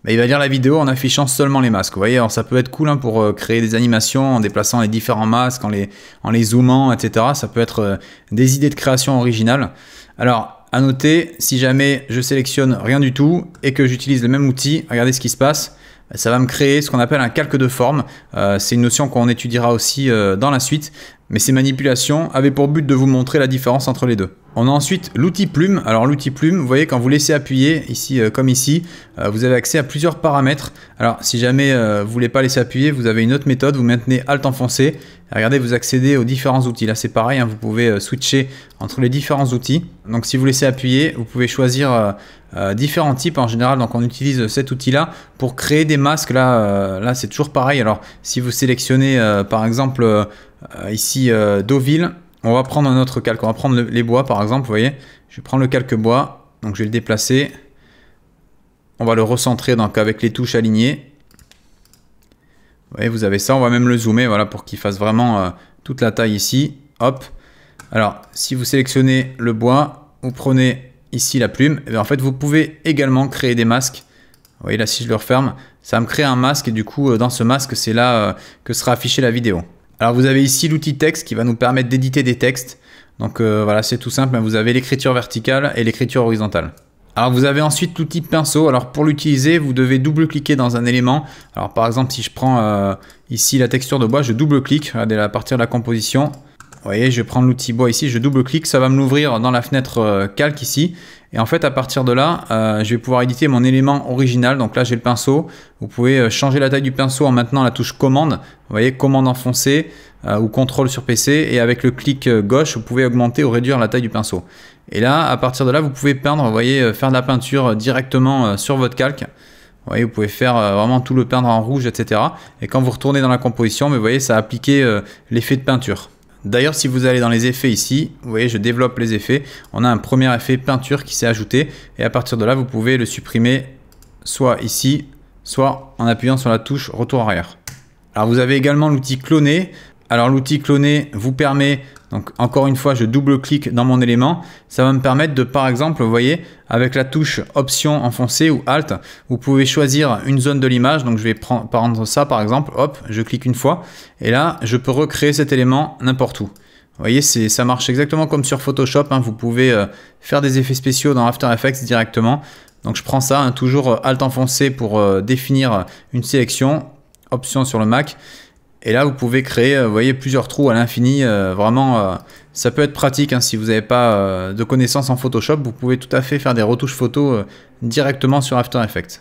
bah, il va lire la vidéo en affichant seulement les masques. Vous voyez, alors ça peut être cool hein, pour euh, créer des animations en déplaçant les différents masques, en les, en les zoomant, etc. Ça peut être des idées de création originales. Alors à noter, si jamais je sélectionne rien du tout et que j'utilise le même outil, regardez ce qui se passe. Ça va me créer ce qu'on appelle un calque de forme. Euh, c'est une notion qu'on étudiera aussi euh, dans la suite. Mais ces manipulations avaient pour but de vous montrer la différence entre les deux. On a ensuite l'outil plume. Alors l'outil plume, vous voyez quand vous laissez appuyer ici euh, comme ici, euh, vous avez accès à plusieurs paramètres. Alors si jamais vous euh, vous voulez pas laisser appuyer, vous avez une autre méthode, vous maintenez Alt enfoncé. Regardez, vous accédez aux différents outils. Là c'est pareil, hein, vous pouvez switcher entre les différents outils. Donc si vous laissez appuyer, vous pouvez choisir différents types en général. Donc on utilise cet outil là pour créer des masques. Là, là c'est toujours pareil. Alors si vous sélectionnez par exemple ici Deauville, on va prendre un autre calque. On va prendre les bois par exemple, vous voyez. Je prends le calque bois, donc je vais le déplacer. On va le recentrer donc avec les touches alignées. Vous voyez, vous avez ça. On va même le zoomer voilà, pour qu'il fasse vraiment euh, toute la taille ici. Hop. Alors, si vous sélectionnez le bois, vous prenez ici la plume. Et en fait, vous pouvez également créer des masques. Vous voyez là, si je le referme, ça me crée un masque. Et du coup, euh, dans ce masque, c'est là euh, que sera affichée la vidéo. Alors vous avez ici l'outil texte qui va nous permettre d'éditer des textes. Donc euh, voilà, c'est tout simple, vous avez l'écriture verticale et l'écriture horizontale. Alors vous avez ensuite l'outil pinceau. Alors pour l'utiliser, vous devez double-cliquer dans un élément. Alors par exemple, si je prends euh, ici la texture de bois, je double-clique à partir de la composition. Vous voyez, je prends l'outil bois ici, je double-clique, ça va me l'ouvrir dans la fenêtre euh, calque ici. Et en fait, à partir de là, euh, je vais pouvoir éditer mon élément original. Donc là, j'ai le pinceau. Vous pouvez euh, changer la taille du pinceau en maintenant la touche commande. Vous voyez, commande enfoncée ou contrôle sur PC. Et avec le clic gauche, vous pouvez augmenter ou réduire la taille du pinceau. Et là, à partir de là, vous pouvez peindre, vous voyez, faire de la peinture directement sur votre calque. Vous voyez, vous pouvez faire vraiment tout le peindre en rouge, etc. Et quand vous retournez dans la composition, vous voyez, ça a appliqué l'effet de peinture. D'ailleurs, si vous allez dans les effets ici, vous voyez, je développe les effets. On a un premier effet peinture qui s'est ajouté. Et à partir de là, vous pouvez le supprimer soit ici, soit en appuyant sur la touche retour arrière. Alors, vous avez également l'outil cloner. Alors, l'outil cloner vous permet donc encore une fois, je double-clique dans mon élément. Ça va me permettre de, par exemple, vous voyez, avec la touche Option enfoncée ou Alt, vous pouvez choisir une zone de l'image. Donc je vais prendre ça, par exemple. Hop, je clique une fois. Et là, je peux recréer cet élément n'importe où. Vous voyez, ça marche exactement comme sur Photoshop. Hein. Vous pouvez euh, faire des effets spéciaux dans After Effects directement. Donc je prends ça, hein, toujours euh, Alt enfoncé pour euh, définir une sélection, option sur le Mac. Et là, vous pouvez créer, euh, vous voyez, plusieurs trous à l'infini. Euh, vraiment, euh, ça peut être pratique hein, si vous n'avez pas de connaissances en Photoshop. Vous pouvez tout à fait faire des retouches photos directement sur After Effects.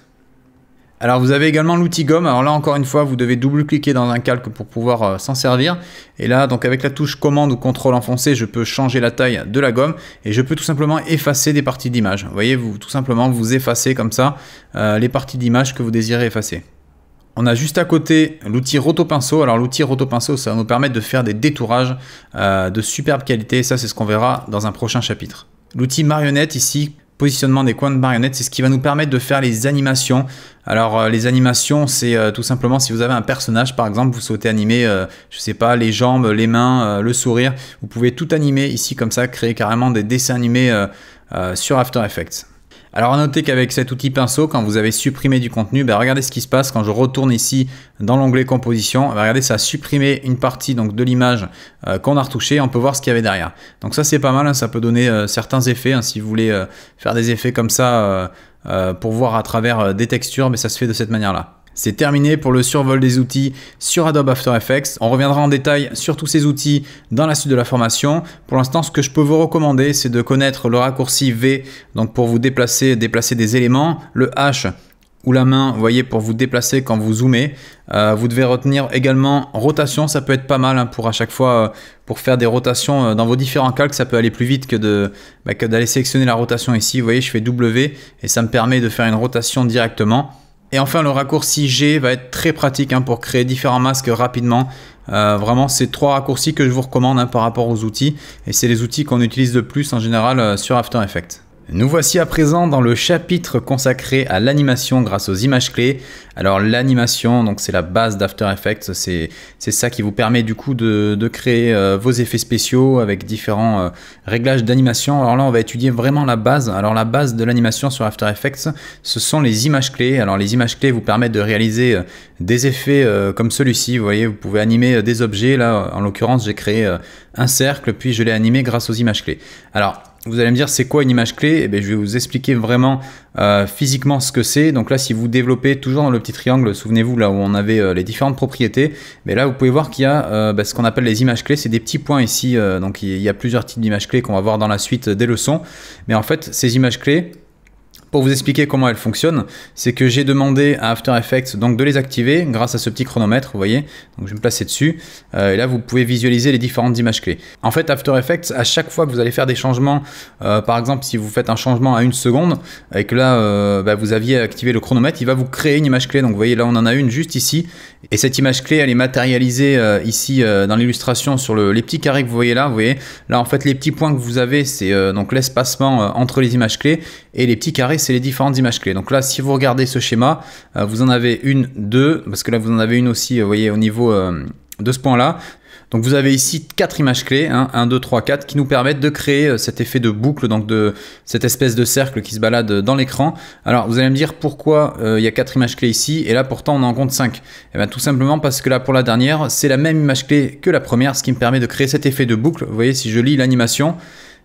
Alors vous avez également l'outil gomme, alors là encore une fois vous devez double-cliquer dans un calque pour pouvoir s'en servir et là donc avec la touche commande ou contrôle enfoncé je peux changer la taille de la gomme et je peux tout simplement effacer des parties d'image. Vous voyez vous tout simplement vous effacez comme ça les parties d'image que vous désirez effacer. On a juste à côté l'outil roto-pinceau. Alors l'outil rotopinceau, ça va nous permettre de faire des détourages euh, de superbe qualité. Ça, c'est ce qu'on verra dans un prochain chapitre. L'outil marionnette ici, positionnement des coins de marionnette, c'est ce qui va nous permettre de faire les animations. Alors euh, les animations, c'est euh, tout simplement si vous avez un personnage, par exemple, vous souhaitez animer, je je sais pas, les jambes, les mains, le sourire, vous pouvez tout animer ici comme ça, créer carrément des dessins animés sur After Effects. Alors à noter qu'avec cet outil pinceau, quand vous avez supprimé du contenu, ben regardez ce qui se passe quand je retourne ici dans l'onglet composition. Ben regardez, ça a supprimé une partie donc de l'image euh, qu'on a retouchée. On peut voir ce qu'il y avait derrière. Donc ça c'est pas mal, hein. ça peut donner euh, certains effets. Hein, si vous voulez euh, faire des effets comme ça pour voir à travers des textures, mais ça se fait de cette manière-là. C'est terminé pour le survol des outils sur Adobe After Effects. On reviendra en détail sur tous ces outils dans la suite de la formation. Pour l'instant, ce que je peux vous recommander, c'est de connaître le raccourci V, donc pour vous déplacer, déplacer des éléments, le H ou la main, vous voyez, pour vous déplacer quand vous zoomez. Euh, vous devez retenir également rotation, ça peut être pas mal hein, pour à chaque fois, euh, pour faire des rotations euh, dans vos différents calques, ça peut aller plus vite bah, que d'aller sélectionner la rotation ici. Vous voyez, je fais W et ça me permet de faire une rotation directement. Et enfin, le raccourci G va être très pratique hein, pour créer différents masques rapidement. Euh, vraiment, c'est trois raccourcis que je vous recommande hein, par rapport aux outils. Et c'est les outils qu'on utilise le plus en général euh, sur After Effects. Nous voici à présent dans le chapitre consacré à l'animation grâce aux images clés. Alors l'animation, donc c'est la base d'After Effects, c'est ça qui vous permet du coup de, créer euh, vos effets spéciaux avec différents euh, réglages d'animation. Alors là on va étudier vraiment la base. Alors la base de l'animation sur After Effects, ce sont les images clés. Alors les images clés vous permettent de réaliser euh, des effets comme celui-ci. Vous voyez, vous pouvez animer des objets. Là en l'occurrence j'ai créé un cercle puis je l'ai animé grâce aux images clés. Alors vous allez me dire c'est quoi une image clé Et eh bien, Je vais vous expliquer vraiment euh, physiquement ce que c'est. Donc là si vous développez toujours dans le petit triangle, souvenez-vous là où on avait euh, les différentes propriétés, mais là vous pouvez voir qu'il y a euh, ben, ce qu'on appelle les images clés, c'est des petits points ici. donc il y a plusieurs types d'images clés qu'on va voir dans la suite des leçons. Mais en fait ces images clés, pour vous expliquer comment elle fonctionne, c'est que j'ai demandé à After Effects donc de les activer grâce à ce petit chronomètre, vous voyez. Donc je vais me placer dessus euh, et là vous pouvez visualiser les différentes images clés. En fait, After Effects, à chaque fois que vous allez faire des changements, euh, par exemple si vous faites un changement à une seconde et que là euh, bah, vous aviez activé le chronomètre, il va vous créer une image clé. Donc vous voyez là on en a une juste ici et cette image clé elle est matérialisée ici dans l'illustration sur les petits carrés que vous voyez là. Vous voyez là en fait les petits points que vous avez c'est donc l'espacement entre les images clés et les petits carrés, c'est les différentes images clés. Donc là, si vous regardez ce schéma, euh, vous en avez une, deux, parce que là, vous en avez une aussi, euh, vous voyez, au niveau euh, de ce point-là. Donc vous avez ici quatre images clés, hein, un, 1, 2, 3, 4, qui nous permettent de créer cet effet de boucle, donc de cette espèce de cercle qui se balade dans l'écran. Alors vous allez me dire pourquoi il y a quatre images clés ici, et là pourtant on en compte cinq Et eh bien tout simplement parce que là pour la dernière, c'est la même image clé que la première, ce qui me permet de créer cet effet de boucle. Vous voyez, si je lis l'animation,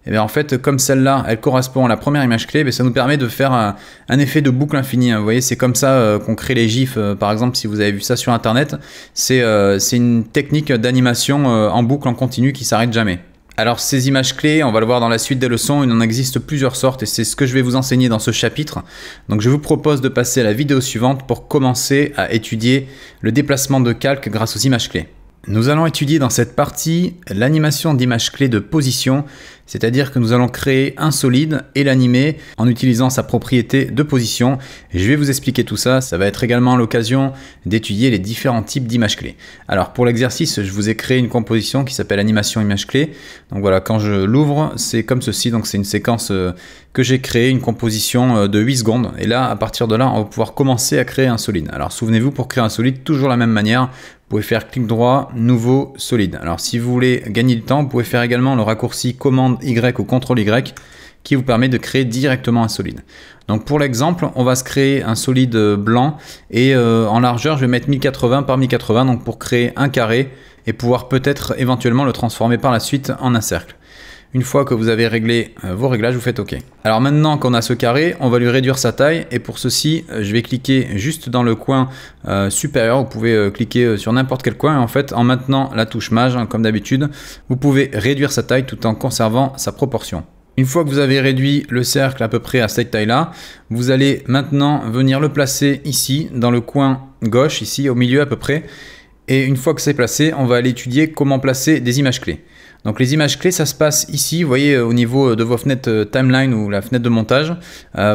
et eh bien en fait, comme celle-là, elle correspond à la première image clé, Mais ben, ça nous permet de faire un, effet de boucle infinie. Hein. Vous voyez, c'est comme ça euh, qu'on crée les GIFs, euh, par exemple, si vous avez vu ça sur Internet. C'est euh, une technique d'animation en boucle, en continu, qui s'arrête jamais. Alors ces images clés, on va le voir dans la suite des leçons, il en existe plusieurs sortes et c'est ce que je vais vous enseigner dans ce chapitre. Donc je vous propose de passer à la vidéo suivante pour commencer à étudier le déplacement de calque grâce aux images clés. Nous allons étudier dans cette partie l'animation d'images clés de position c'est-à-dire que nous allons créer un solide et l'animer en utilisant sa propriété de position. je vais vous expliquer tout ça. Ça va être également l'occasion d'étudier les différents types d'images clés. Alors pour l'exercice, je vous ai créé une composition qui s'appelle animation image clé. Donc voilà, quand je l'ouvre, c'est comme ceci. Donc c'est une séquence euh, que j'ai créée, une composition euh, de 8 secondes. Et là, à partir de là, on va pouvoir commencer à créer un solide. Alors souvenez-vous, pour créer un solide, toujours la même manière vous pouvez faire clic droit, nouveau, solide. Alors si vous voulez gagner du temps, vous pouvez faire également le raccourci commande Y ou contrôle Y qui vous permet de créer directement un solide. Donc pour l'exemple, on va se créer un solide blanc et euh, en largeur, je vais mettre 1080 par 1080 donc pour créer un carré et pouvoir peut-être éventuellement le transformer par la suite en un cercle. Une fois que vous avez réglé euh, vos réglages, vous faites OK. Alors maintenant qu'on a ce carré, on va lui réduire sa taille et pour ceci, euh, je vais cliquer juste dans le coin euh, supérieur. Vous pouvez cliquer sur n'importe quel coin et en fait, en maintenant la touche mage, hein, comme d'habitude, vous pouvez réduire sa taille tout en conservant sa proportion. Une fois que vous avez réduit le cercle à peu près à cette taille-là, vous allez maintenant venir le placer ici, dans le coin gauche, ici au milieu à peu près. Et une fois que c'est placé, on va aller étudier comment placer des images clés. Donc les images clés, ça se passe ici, vous voyez euh, au niveau euh, de vos fenêtres euh, timeline ou la fenêtre de montage.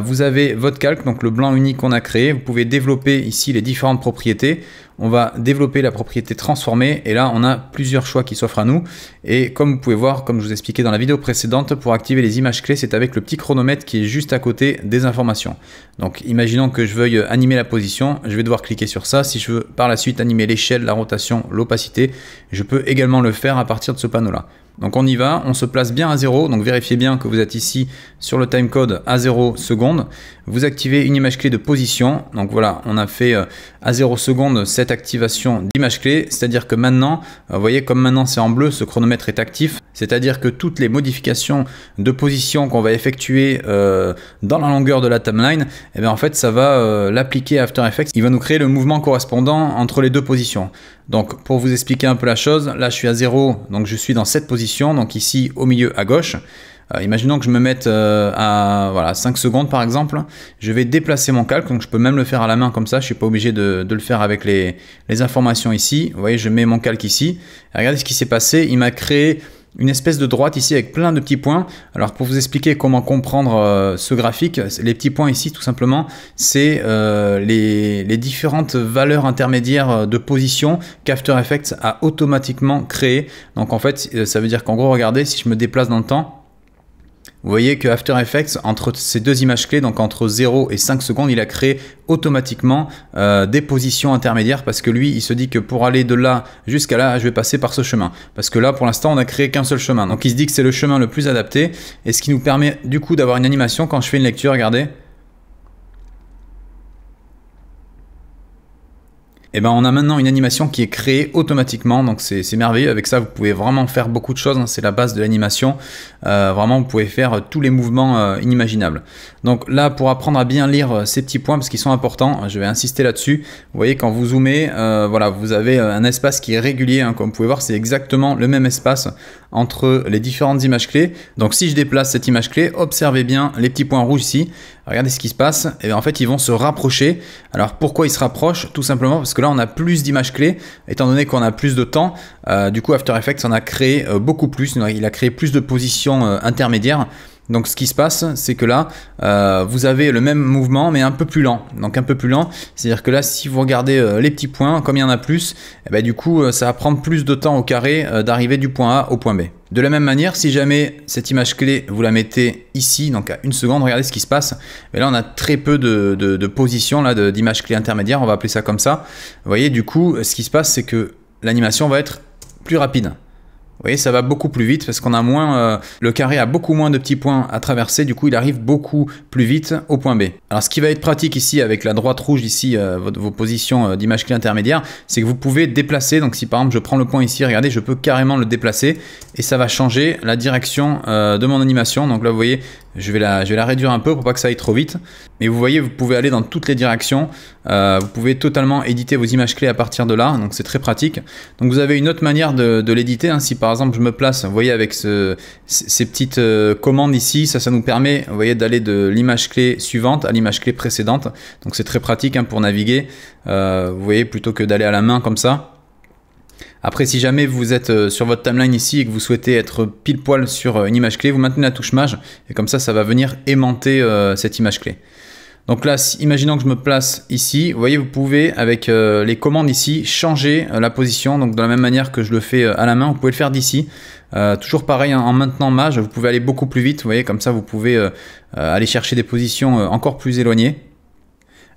vous avez votre calque, donc le blanc unique qu'on a créé. Vous pouvez développer ici les différentes propriétés on va développer la propriété transformée et là on a plusieurs choix qui s'offrent à nous et comme vous pouvez voir, comme je vous expliquais dans la vidéo précédente, pour activer les images clés c'est avec le petit chronomètre qui est juste à côté des informations. Donc imaginons que je veuille animer la position, je vais devoir cliquer sur ça, si je veux par la suite animer l'échelle, la rotation, l'opacité, je peux également le faire à partir de ce panneau là. Donc on y va, on se place bien à 0, donc vérifiez bien que vous êtes ici sur le timecode à 0 secondes. Vous activez une image clé de position, donc voilà, on a fait euh, à 0 secondes cette activation d'image clé, c'est-à-dire que maintenant, euh, vous voyez comme maintenant c'est en bleu, ce chronomètre est actif, c'est-à-dire que toutes les modifications de position qu'on va effectuer euh, dans la longueur de la timeline, et eh bien en fait ça va l'appliquer à After Effects, il va nous créer le mouvement correspondant entre les deux positions. Donc pour vous expliquer un peu la chose, là je suis à 0, donc je suis dans cette position, donc ici au milieu à gauche. Euh, imaginons que je me mette euh, à voilà, 5 secondes par exemple, je vais déplacer mon calque, donc je peux même le faire à la main comme ça, je ne suis pas obligé de, le faire avec les, les, informations ici. Vous voyez, je mets mon calque ici, regardez ce qui s'est passé, il m'a créé une espèce de droite ici avec plein de petits points. Alors pour vous expliquer comment comprendre euh, ce graphique, les petits points ici tout simplement, c'est euh, les, les, différentes valeurs intermédiaires euh, de position qu'After Effects a automatiquement créées. Donc en fait, ça veut dire qu'en gros, regardez, si je me déplace dans le temps, vous voyez que After Effects, entre ces deux images clés, donc entre 0 et 5 secondes, il a créé automatiquement euh, des positions intermédiaires parce que lui, il se dit que pour aller de là jusqu'à là, je vais passer par ce chemin. Parce que là, pour l'instant, on a créé qu'un seul chemin. Donc il se dit que c'est le chemin le plus adapté et ce qui nous permet du coup d'avoir une animation quand je fais une lecture, regardez. et eh ben on a maintenant une animation qui est créée automatiquement, donc c'est merveilleux. Avec ça, vous pouvez vraiment faire beaucoup de choses, hein. c'est la base de l'animation. Euh, vraiment, vous pouvez faire euh, tous les mouvements euh, inimaginables. Donc là, pour apprendre à bien lire ces petits points, parce qu'ils sont importants, je vais insister là-dessus. Vous voyez, quand vous zoomez, voilà, vous avez un espace qui est régulier. Hein. Comme vous pouvez voir, c'est exactement le même espace entre les différentes images clés. Donc si je déplace cette image clé, observez bien les petits points rouges ici. Regardez ce qui se passe. Et ben, en fait, ils vont se rapprocher. Alors pourquoi ils se rapprochent Tout simplement parce que là, on a plus d'images clés. Étant donné qu'on a plus de temps, euh, du coup, After Effects en a créé euh, beaucoup plus. Il a créé plus de positions euh, intermédiaires. Donc ce qui se passe, c'est que là, euh, vous avez le même mouvement, mais un peu plus lent. Donc un peu plus lent, c'est-à-dire que là, si vous regardez euh, les petits points, comme il y en a plus, eh ben, du coup, euh, ça va prendre plus de temps au carré d'arriver du point A au point B. De la même manière, si jamais cette image clé, vous la mettez ici, donc à une seconde, regardez ce qui se passe. Mais là, on a très peu de, de, de positions d'images clés intermédiaires, on va appeler ça comme ça. Vous voyez, du coup, ce qui se passe, c'est que l'animation va être plus rapide. Vous voyez, ça va beaucoup plus vite parce qu'on a moins, euh, le carré a beaucoup moins de petits points à traverser, du coup il arrive beaucoup plus vite au point B. Alors ce qui va être pratique ici avec la droite rouge ici, euh, vos, positions euh, d'image clé intermédiaire, c'est que vous pouvez déplacer, donc si par exemple je prends le point ici, regardez, je peux carrément le déplacer et ça va changer la direction de mon animation. Donc là vous voyez, je vais, la, je vais la réduire un peu pour pas que ça aille trop vite. Mais vous voyez, vous pouvez aller dans toutes les directions. Euh, vous pouvez totalement éditer vos images clés à partir de là, donc c'est très pratique. Donc vous avez une autre manière de, l'éditer. Hein. Si par exemple je me place, vous voyez avec ces petites euh, commandes ici, ça, nous permet, voyez, d'aller de l'image clé suivante à l'image clé précédente. Donc c'est très pratique hein, pour naviguer. Euh, vous voyez, plutôt que d'aller à la main comme ça. Après, si jamais vous êtes sur votre timeline ici et que vous souhaitez être pile poil sur une image clé, vous maintenez la touche mage et comme ça, ça va venir aimanter cette image clé. Donc là, imaginons que je me place ici, vous voyez, vous pouvez avec euh, les commandes ici changer euh, la position. Donc de la même manière que je le fais euh, à la main, vous pouvez le faire d'ici. toujours pareil hein, en maintenant mage, vous pouvez aller beaucoup plus vite. Vous voyez, comme ça, vous pouvez aller chercher des positions encore plus éloignées.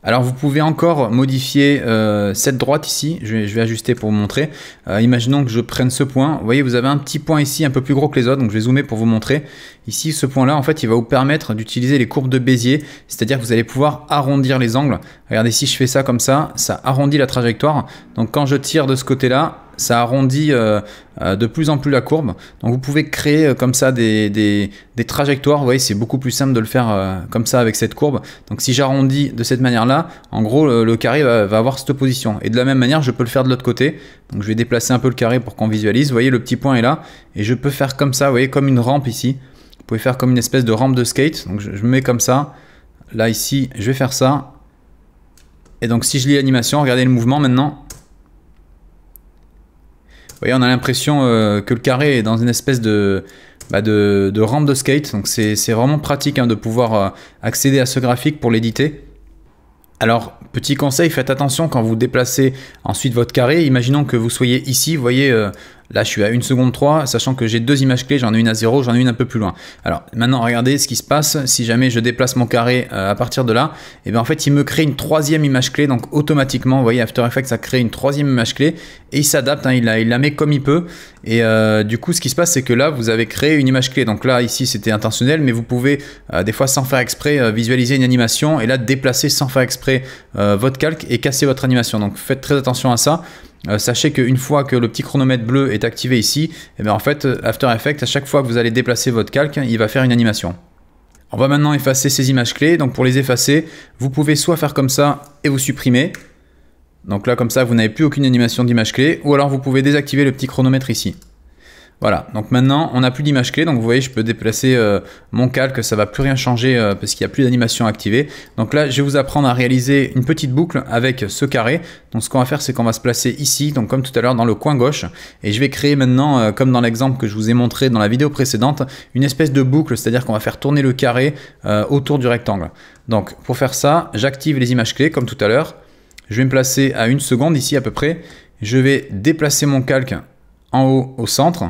Alors vous pouvez encore modifier euh, cette droite ici, je vais, ajuster pour vous montrer. Euh, imaginons que je prenne ce point, vous voyez vous avez un petit point ici un peu plus gros que les autres, donc je vais zoomer pour vous montrer. Ici ce point là en fait il va vous permettre d'utiliser les courbes de Bézier, c'est-à-dire que vous allez pouvoir arrondir les angles. Regardez si je fais ça comme ça, ça arrondit la trajectoire. Donc quand je tire de ce côté là, ça arrondit euh, euh, de plus en plus la courbe. Donc vous pouvez créer euh, comme ça des, trajectoires. Vous voyez, c'est beaucoup plus simple de le faire comme ça avec cette courbe. Donc si j'arrondis de cette manière-là, en gros, le, carré va, avoir cette position. Et de la même manière, je peux le faire de l'autre côté. Donc je vais déplacer un peu le carré pour qu'on visualise. Vous voyez, le petit point est là. Et je peux faire comme ça, vous voyez, comme une rampe ici. Vous pouvez faire comme une espèce de rampe de skate. Donc je me mets comme ça. Là, ici, je vais faire ça. Et donc si je lis l'animation, regardez le mouvement maintenant voyez, on a l'impression euh, que le carré est dans une espèce de, bah, de, rampe de skate. Donc c'est vraiment pratique hein, de pouvoir euh, accéder à ce graphique pour l'éditer. Alors, petit conseil, faites attention quand vous déplacez ensuite votre carré. Imaginons que vous soyez ici, vous voyez, euh, Là, je suis à 1 seconde 3, sachant que j'ai deux images clés, j'en ai une à 0, j'en ai une un peu plus loin. Alors maintenant, regardez ce qui se passe. Si jamais je déplace mon carré euh, à partir de là, et eh bien en fait, il me crée une troisième image clé. Donc automatiquement, vous voyez, After Effects, a créé une troisième image clé et il s'adapte, hein, il, il, la, met comme il peut. Et euh, du coup, ce qui se passe, c'est que là, vous avez créé une image clé. Donc là, ici, c'était intentionnel, mais vous pouvez euh, des fois, sans faire exprès, visualiser une animation et là, déplacer sans faire exprès votre calque et casser votre animation. Donc faites très attention à ça. Euh, sachez qu'une fois que le petit chronomètre bleu est activé ici, et eh bien en fait, euh, After Effects, à chaque fois que vous allez déplacer votre calque, il va faire une animation. On va maintenant effacer ces images clés. Donc pour les effacer, vous pouvez soit faire comme ça et vous supprimer. Donc là, comme ça, vous n'avez plus aucune animation d'image clé. Ou alors, vous pouvez désactiver le petit chronomètre ici. Voilà, donc maintenant on n'a plus d'image clé, donc vous voyez je peux déplacer euh, mon calque, ça va plus rien changer euh, parce qu'il n'y a plus d'animation activée. Donc là je vais vous apprendre à réaliser une petite boucle avec ce carré. Donc ce qu'on va faire c'est qu'on va se placer ici, donc comme tout à l'heure dans le coin gauche, et je vais créer maintenant, euh, comme dans l'exemple que je vous ai montré dans la vidéo précédente, une espèce de boucle, c'est-à-dire qu'on va faire tourner le carré autour du rectangle. Donc pour faire ça, j'active les images clés comme tout à l'heure, je vais me placer à une seconde ici à peu près, je vais déplacer mon calque en haut au centre,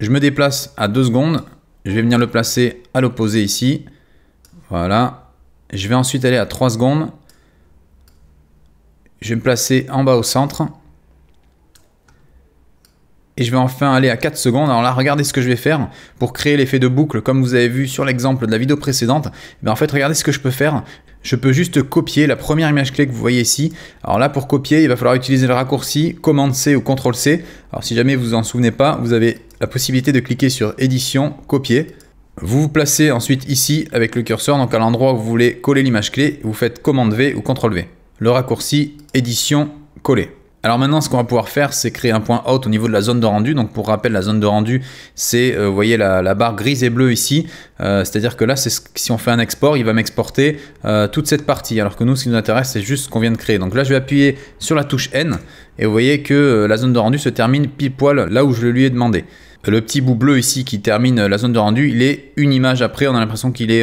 je me déplace à 2 secondes, je vais venir le placer à l'opposé ici. Voilà. Je vais ensuite aller à 3 secondes. Je vais me placer en bas au centre et je vais enfin aller à 4 secondes. Alors là, regardez ce que je vais faire pour créer l'effet de boucle, comme vous avez vu sur l'exemple de la vidéo précédente. Mais eh en fait, regardez ce que je peux faire. Je peux juste copier la première image clé que vous voyez ici. Alors là, pour copier, il va falloir utiliser le raccourci Commande C ou Ctrl C. Alors si jamais vous n'en en souvenez pas, vous avez la possibilité de cliquer sur Édition, Copier. Vous vous placez ensuite ici avec le curseur, donc à l'endroit où vous voulez coller l'image clé, vous faites Commande V ou Ctrl V. Le raccourci Édition, Coller. Alors maintenant, ce qu'on va pouvoir faire, c'est créer un point out au niveau de la zone de rendu. Donc pour rappel, la zone de rendu, c'est, euh, vous voyez, la, barre grise et bleue ici. Euh, c'est-à-dire que là, ce, si on fait un export, il va m'exporter euh, toute cette partie. Alors que nous, ce qui nous intéresse, c'est juste ce qu'on vient de créer. Donc là, je vais appuyer sur la touche N et vous voyez que la zone de rendu se termine pile poil là où je le lui ai demandé. Le petit bout bleu ici qui termine la zone de rendu, il est une image après. On a l'impression qu'il est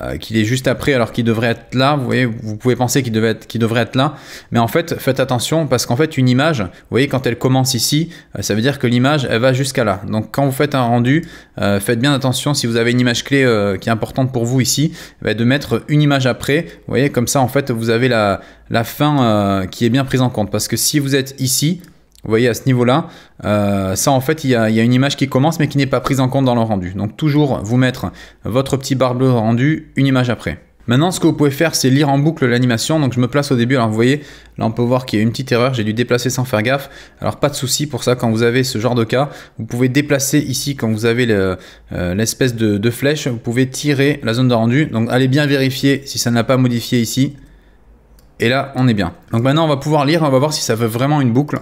euh, qu'il est juste après alors qu'il devrait être là. Vous voyez, vous pouvez penser qu'il devait être, qu'il devrait être là, mais en fait, faites attention parce qu'en fait, une image, vous voyez, quand elle commence ici, euh, ça veut dire que l'image, elle va jusqu'à là. Donc, quand vous faites un rendu, euh, faites bien attention si vous avez une image clé qui est importante pour vous ici, eh ben, de mettre une image après. Vous voyez, comme ça, en fait, vous avez la fin qui est bien prise en compte parce que si vous êtes ici, vous voyez, à ce niveau-là, euh, ça en fait, il y, a, une image qui commence mais qui n'est pas prise en compte dans le rendu. Donc toujours vous mettre votre petit barre bleu rendu, une image après. Maintenant, ce que vous pouvez faire, c'est lire en boucle l'animation. Donc je me place au début. Alors vous voyez, là on peut voir qu'il y a une petite erreur. J'ai dû déplacer sans faire gaffe. Alors pas de souci pour ça. Quand vous avez ce genre de cas, vous pouvez déplacer ici quand vous avez euh, l'espèce de, de flèche. Vous pouvez tirer la zone de rendu. Donc allez bien vérifier si ça n'a pas modifié ici. Et là, on est bien. Donc maintenant, on va pouvoir lire. On va voir si ça veut vraiment une boucle.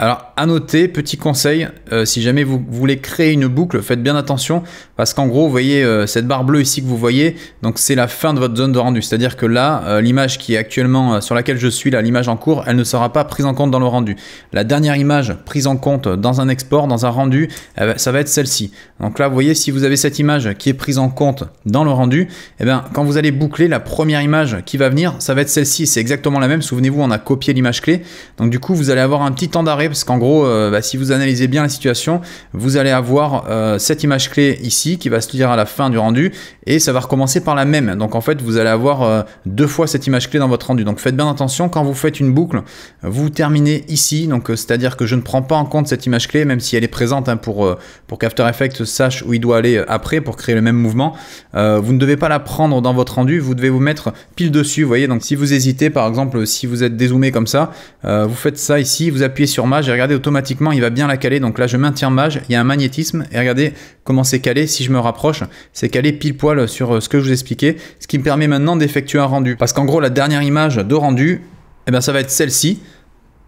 Alors, à noter, petit conseil, euh, si jamais vous voulez créer une boucle, faites bien attention parce qu'en gros, vous voyez euh, cette barre bleue ici que vous voyez, donc c'est la fin de votre zone de rendu. C'est-à-dire que là, euh, l'image qui est actuellement sur laquelle je suis, là, l'image en cours, elle ne sera pas prise en compte dans le rendu. La dernière image prise en compte dans un export, dans un rendu, eh ben, ça va être celle-ci. Donc là, vous voyez, si vous avez cette image qui est prise en compte dans le rendu, et eh bien, quand vous allez boucler, la première image qui va venir, ça va être celle-ci. C'est exactement la même. Souvenez-vous, on a copié l'image clé. Donc du coup, vous allez avoir un petit temps d'arrêt parce qu'en gros, euh, bah, si vous analysez bien la situation, vous allez avoir euh, cette image clé ici qui va se lire à la fin du rendu et ça va recommencer par la même. Donc en fait, vous allez avoir euh, deux fois cette image clé dans votre rendu. Donc faites bien attention quand vous faites une boucle, vous terminez ici. Donc c'est-à-dire que je ne prends pas en compte cette image clé, même si elle est présente hein, pour pour qu'After Effects sache où il doit aller après pour créer le même mouvement. vous ne devez pas la prendre dans votre rendu, vous devez vous mettre pile dessus. Vous voyez, donc si vous hésitez, par exemple, si vous êtes dézoomé comme ça, vous faites ça ici, vous appuyez sur match et regardez automatiquement, il va bien la caler. Donc là, je maintiens mage, il y a un magnétisme, et regardez comment c'est calé. Si je me rapproche, c'est calé pile poil sur euh, ce que je vous expliquais, ce qui me permet maintenant d'effectuer un rendu. Parce qu'en gros, la dernière image de rendu, eh bien, ça va être celle-ci.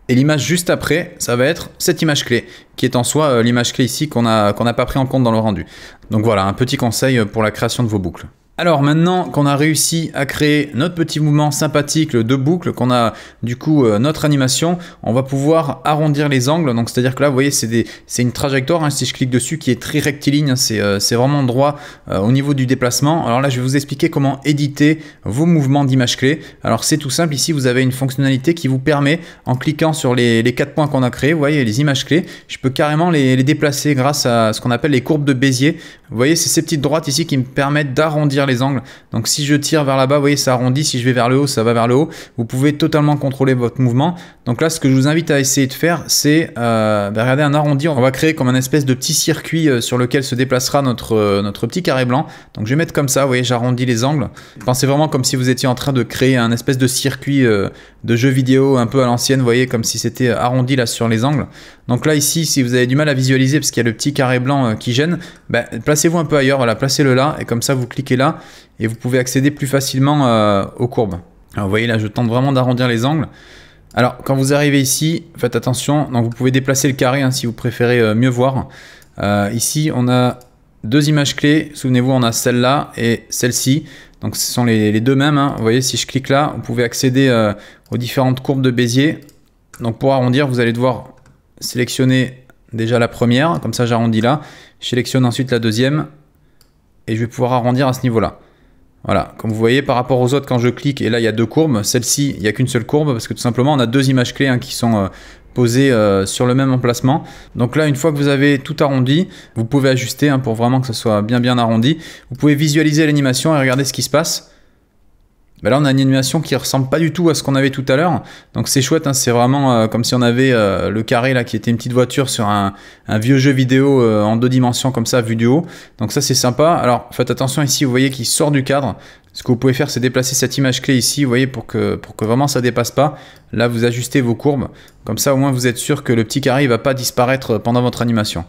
Et l'image juste après, ça va être cette image clé, qui est en soi euh, l'image clé ici qu'on n'a pas pris en compte dans le rendu. Donc voilà, un petit conseil pour la création de vos boucles. Alors maintenant qu'on a réussi à créer notre petit mouvement sympathique, de boucle qu'on a du coup euh, notre animation, on va pouvoir arrondir les angles. Donc c'est-à-dire que là, vous voyez, c'est une trajectoire, hein, si je clique dessus, qui est très rectiligne, hein, euh, c'est vraiment droit euh, au niveau du déplacement. Alors là, je vais vous expliquer comment éditer vos mouvements d'image clé. Alors c'est tout simple, ici vous avez une fonctionnalité qui vous permet, en cliquant sur les, quatre points qu'on a créés, vous voyez, les images clés, je peux carrément les, les déplacer grâce à ce qu'on appelle les courbes de Bézier. Vous voyez, c'est ces petites droites ici qui me permettent d'arrondir les angles. Donc si je tire vers là-bas, vous voyez, ça arrondit. Si je vais vers le haut, ça va vers le haut. Vous pouvez totalement contrôler votre mouvement. Donc là, ce que je vous invite à essayer de faire, c'est euh, bah, regarder un arrondi. On va créer comme un espèce de petit circuit euh, sur lequel se déplacera notre, euh, notre petit carré blanc. Donc je vais mettre comme ça, vous voyez, j'arrondis les angles. Pensez vraiment comme si vous étiez en train de créer un espèce de circuit euh, de jeux vidéo un peu à l'ancienne, vous voyez, comme si c'était arrondi là sur les angles. Donc là ici, si vous avez du mal à visualiser parce qu'il y a le petit carré blanc euh, qui gêne, ben, placez-vous un peu ailleurs, voilà, placez-le là, et comme ça vous cliquez là, et vous pouvez accéder plus facilement euh, aux courbes. Alors vous voyez là, je tente vraiment d'arrondir les angles. Alors quand vous arrivez ici, faites attention, donc vous pouvez déplacer le carré hein, si vous préférez euh, mieux voir. ici, on a deux images clés, souvenez-vous, on a celle-là et celle-ci. Donc ce sont les, deux mêmes. Hein. Vous voyez, si je clique là, vous pouvez accéder euh, aux différentes courbes de Bézier. Donc pour arrondir, vous allez devoir sélectionner déjà la première, comme ça j'arrondis là. Je sélectionne ensuite la deuxième et je vais pouvoir arrondir à ce niveau-là. Voilà, comme vous voyez, par rapport aux autres, quand je clique, et là il y a deux courbes, celle-ci, il n'y a qu'une seule courbe, parce que tout simplement on a deux images clés hein, qui sont euh, posé euh, sur le même emplacement. Donc là, une fois que vous avez tout arrondi, vous pouvez ajuster hein, pour vraiment que ce soit bien bien arrondi. Vous pouvez visualiser l'animation et regarder ce qui se passe là on a une animation qui ressemble pas du tout à ce qu'on avait tout à l'heure. Donc c'est chouette, hein. c'est vraiment euh, comme si on avait euh, le carré là qui était une petite voiture sur un, vieux jeu vidéo euh, en deux dimensions comme ça vu du haut. Donc ça c'est sympa. Alors faites attention ici, vous voyez qu'il sort du cadre. Ce que vous pouvez faire c'est déplacer cette image clé ici, vous voyez pour que pour que vraiment ça dépasse pas. Là vous ajustez vos courbes, comme ça au moins vous êtes sûr que le petit carré ne va pas disparaître pendant votre animation.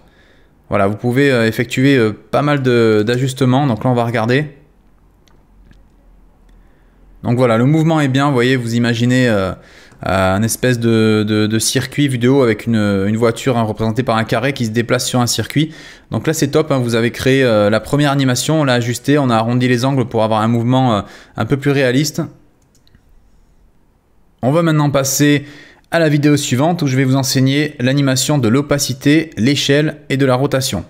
Voilà, vous pouvez effectuer pas mal d'ajustements. Donc là on va regarder. Donc voilà, le mouvement est bien, vous voyez, vous imaginez euh, euh, un espèce de, circuit vidéo avec une, voiture hein, représentée par un carré qui se déplace sur un circuit. Donc là c'est top, hein, vous avez créé euh, la première animation, on l'a ajusté, on a arrondi les angles pour avoir un mouvement un peu plus réaliste. On va maintenant passer à la vidéo suivante où je vais vous enseigner l'animation de l'opacité, l'échelle et de la rotation.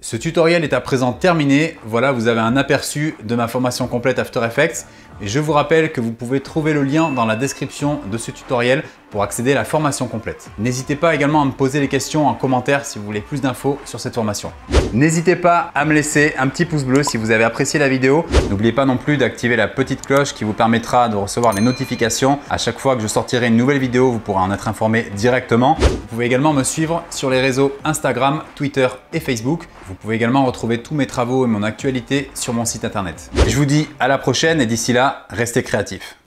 Ce tutoriel est à présent terminé. Voilà, vous avez un aperçu de ma formation complète After Effects. Et je vous rappelle que vous pouvez trouver le lien dans la description de ce tutoriel pour accéder à la formation complète. N'hésitez pas également à me poser les questions en commentaire si vous voulez plus d'infos sur cette formation. N'hésitez pas à me laisser un petit pouce bleu si vous avez apprécié la vidéo. N'oubliez pas non plus d'activer la petite cloche qui vous permettra de recevoir les notifications. À chaque fois que je sortirai une nouvelle vidéo, vous pourrez en être informé directement. Vous pouvez également me suivre sur les réseaux Instagram, Twitter et Facebook. Vous pouvez également retrouver tous mes travaux et mon actualité sur mon site internet. Je vous dis à la prochaine et d'ici là, restez créatifs.